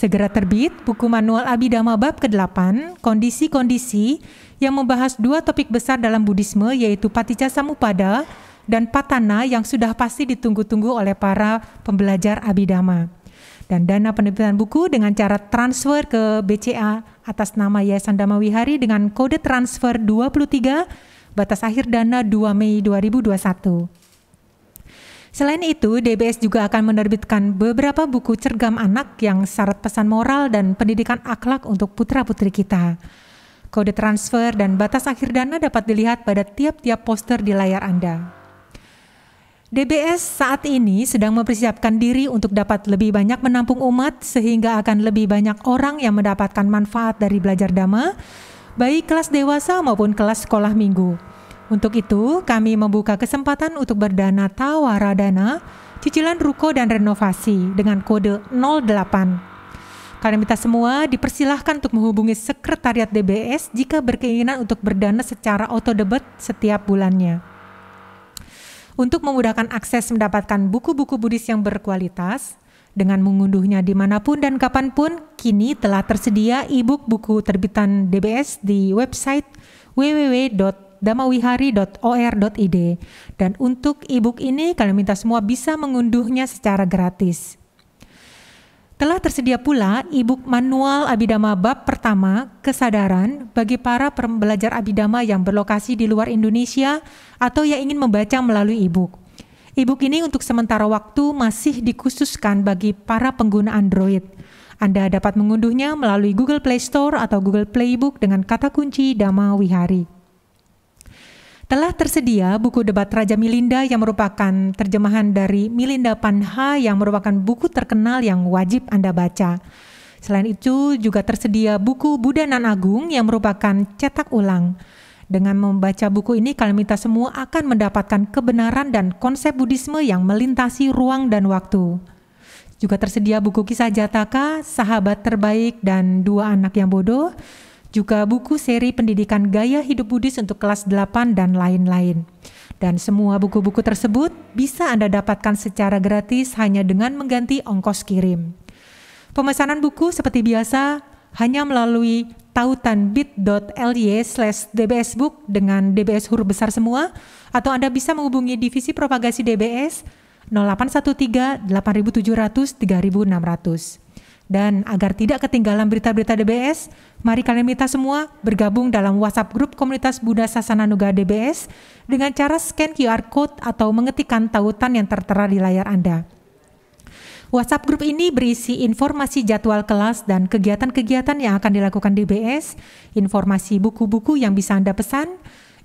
Segera terbit buku manual Abhidhamma bab ke-8, kondisi-kondisi yang membahas dua topik besar dalam Buddhisme yaitu Paticca Samuppada dan Patana yang sudah pasti ditunggu-tunggu oleh para pembelajar Abhidhamma. Dan dana penerbitan buku dengan cara transfer ke BCA atas nama Yayasan Dhamma Wihari dengan kode transfer 23 batas akhir dana 2 Mei 2021. Selain itu, DBS juga akan menerbitkan beberapa buku cergam anak yang syarat pesan moral dan pendidikan akhlak untuk putra-putri kita. Kode transfer dan batas akhir dana dapat dilihat pada tiap-tiap poster di layar Anda. DBS saat ini sedang mempersiapkan diri untuk dapat lebih banyak menampung umat sehingga akan lebih banyak orang yang mendapatkan manfaat dari belajar dhamma, baik kelas dewasa maupun kelas sekolah minggu. Untuk itu, kami membuka kesempatan untuk berdana tawar dana cicilan ruko dan renovasi dengan kode 08. Kami minta semua dipersilahkan untuk menghubungi Sekretariat DBS jika berkeinginan untuk berdana secara autodebet setiap bulannya. Untuk memudahkan akses mendapatkan buku-buku Buddhis yang berkualitas, dengan mengunduhnya dimanapun dan kapanpun, kini telah tersedia e-book buku terbitan DBS di website www www.damawihari.or.id. Dan untuk e-book ini kalian minta semua bisa mengunduhnya secara gratis. Telah tersedia pula e-book manual Abidama bab pertama Kesadaran bagi para pembelajar Abidama yang berlokasi di luar Indonesia atau yang ingin membaca melalui e-book. E-book ini untuk sementara waktu masih dikhususkan bagi para pengguna Android. Anda dapat mengunduhnya melalui Google Play Store atau Google Playbook dengan kata kunci Dama Wihari. Telah tersedia buku debat Raja Milinda yang merupakan terjemahan dari Milinda Panha yang merupakan buku terkenal yang wajib Anda baca. Selain itu juga tersedia buku Budanan Agung yang merupakan cetak ulang. Dengan membaca buku ini, kita semua akan mendapatkan kebenaran dan konsep Buddhisme yang melintasi ruang dan waktu. Juga tersedia buku kisah Jataka, Sahabat Terbaik, dan Dua Anak Yang Bodoh, juga buku seri pendidikan gaya hidup Buddhis untuk kelas 8 dan lain-lain. Dan semua buku-buku tersebut bisa Anda dapatkan secara gratis hanya dengan mengganti ongkos kirim. Pemesanan buku seperti biasa hanya melalui tautan bit.ly slash dbsbook dengan dbs huruf besar semua atau Anda bisa menghubungi Divisi Propagasi DBS 0813 8700 3600. Dan agar tidak ketinggalan berita-berita DBS, mari kalian minta semua bergabung dalam WhatsApp grup komunitas Buddha Sasana Nuga DBS dengan cara scan QR Code atau mengetikkan tautan yang tertera di layar Anda. WhatsApp grup ini berisi informasi jadwal kelas dan kegiatan-kegiatan yang akan dilakukan DBS, informasi buku-buku yang bisa Anda pesan,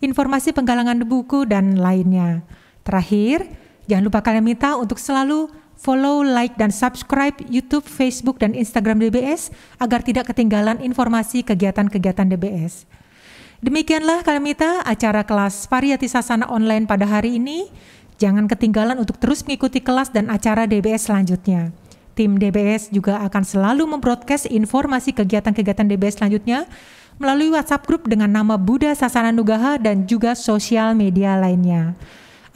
informasi penggalangan buku, dan lainnya. Terakhir, jangan lupa kalian minta untuk selalu follow, like, dan subscribe YouTube, Facebook, dan Instagram DBS agar tidak ketinggalan informasi kegiatan-kegiatan DBS. Demikianlah Kalimita acara kelas Variati Sasana online pada hari ini. Jangan ketinggalan untuk terus mengikuti kelas dan acara DBS selanjutnya. Tim DBS juga akan selalu membroadcast informasi kegiatan-kegiatan DBS selanjutnya melalui WhatsApp grup dengan nama Buddha Sasana Nugaha dan juga sosial media lainnya.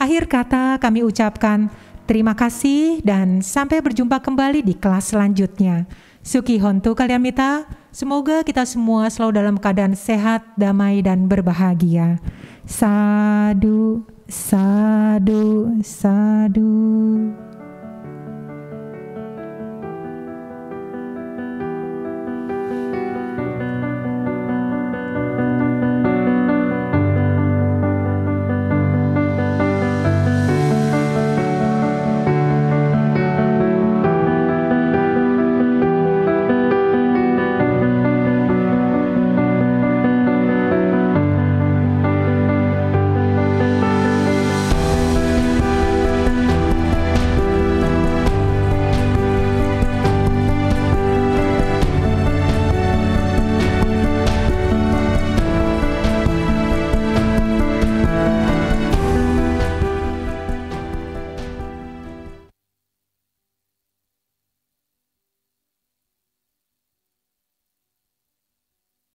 Akhir kata kami ucapkan, Terima kasih dan sampai berjumpa kembali di kelas selanjutnya. Suki Hontu kalian mita, semoga kita semua selalu dalam keadaan sehat, damai, dan berbahagia. Sadu, sadu, sadu.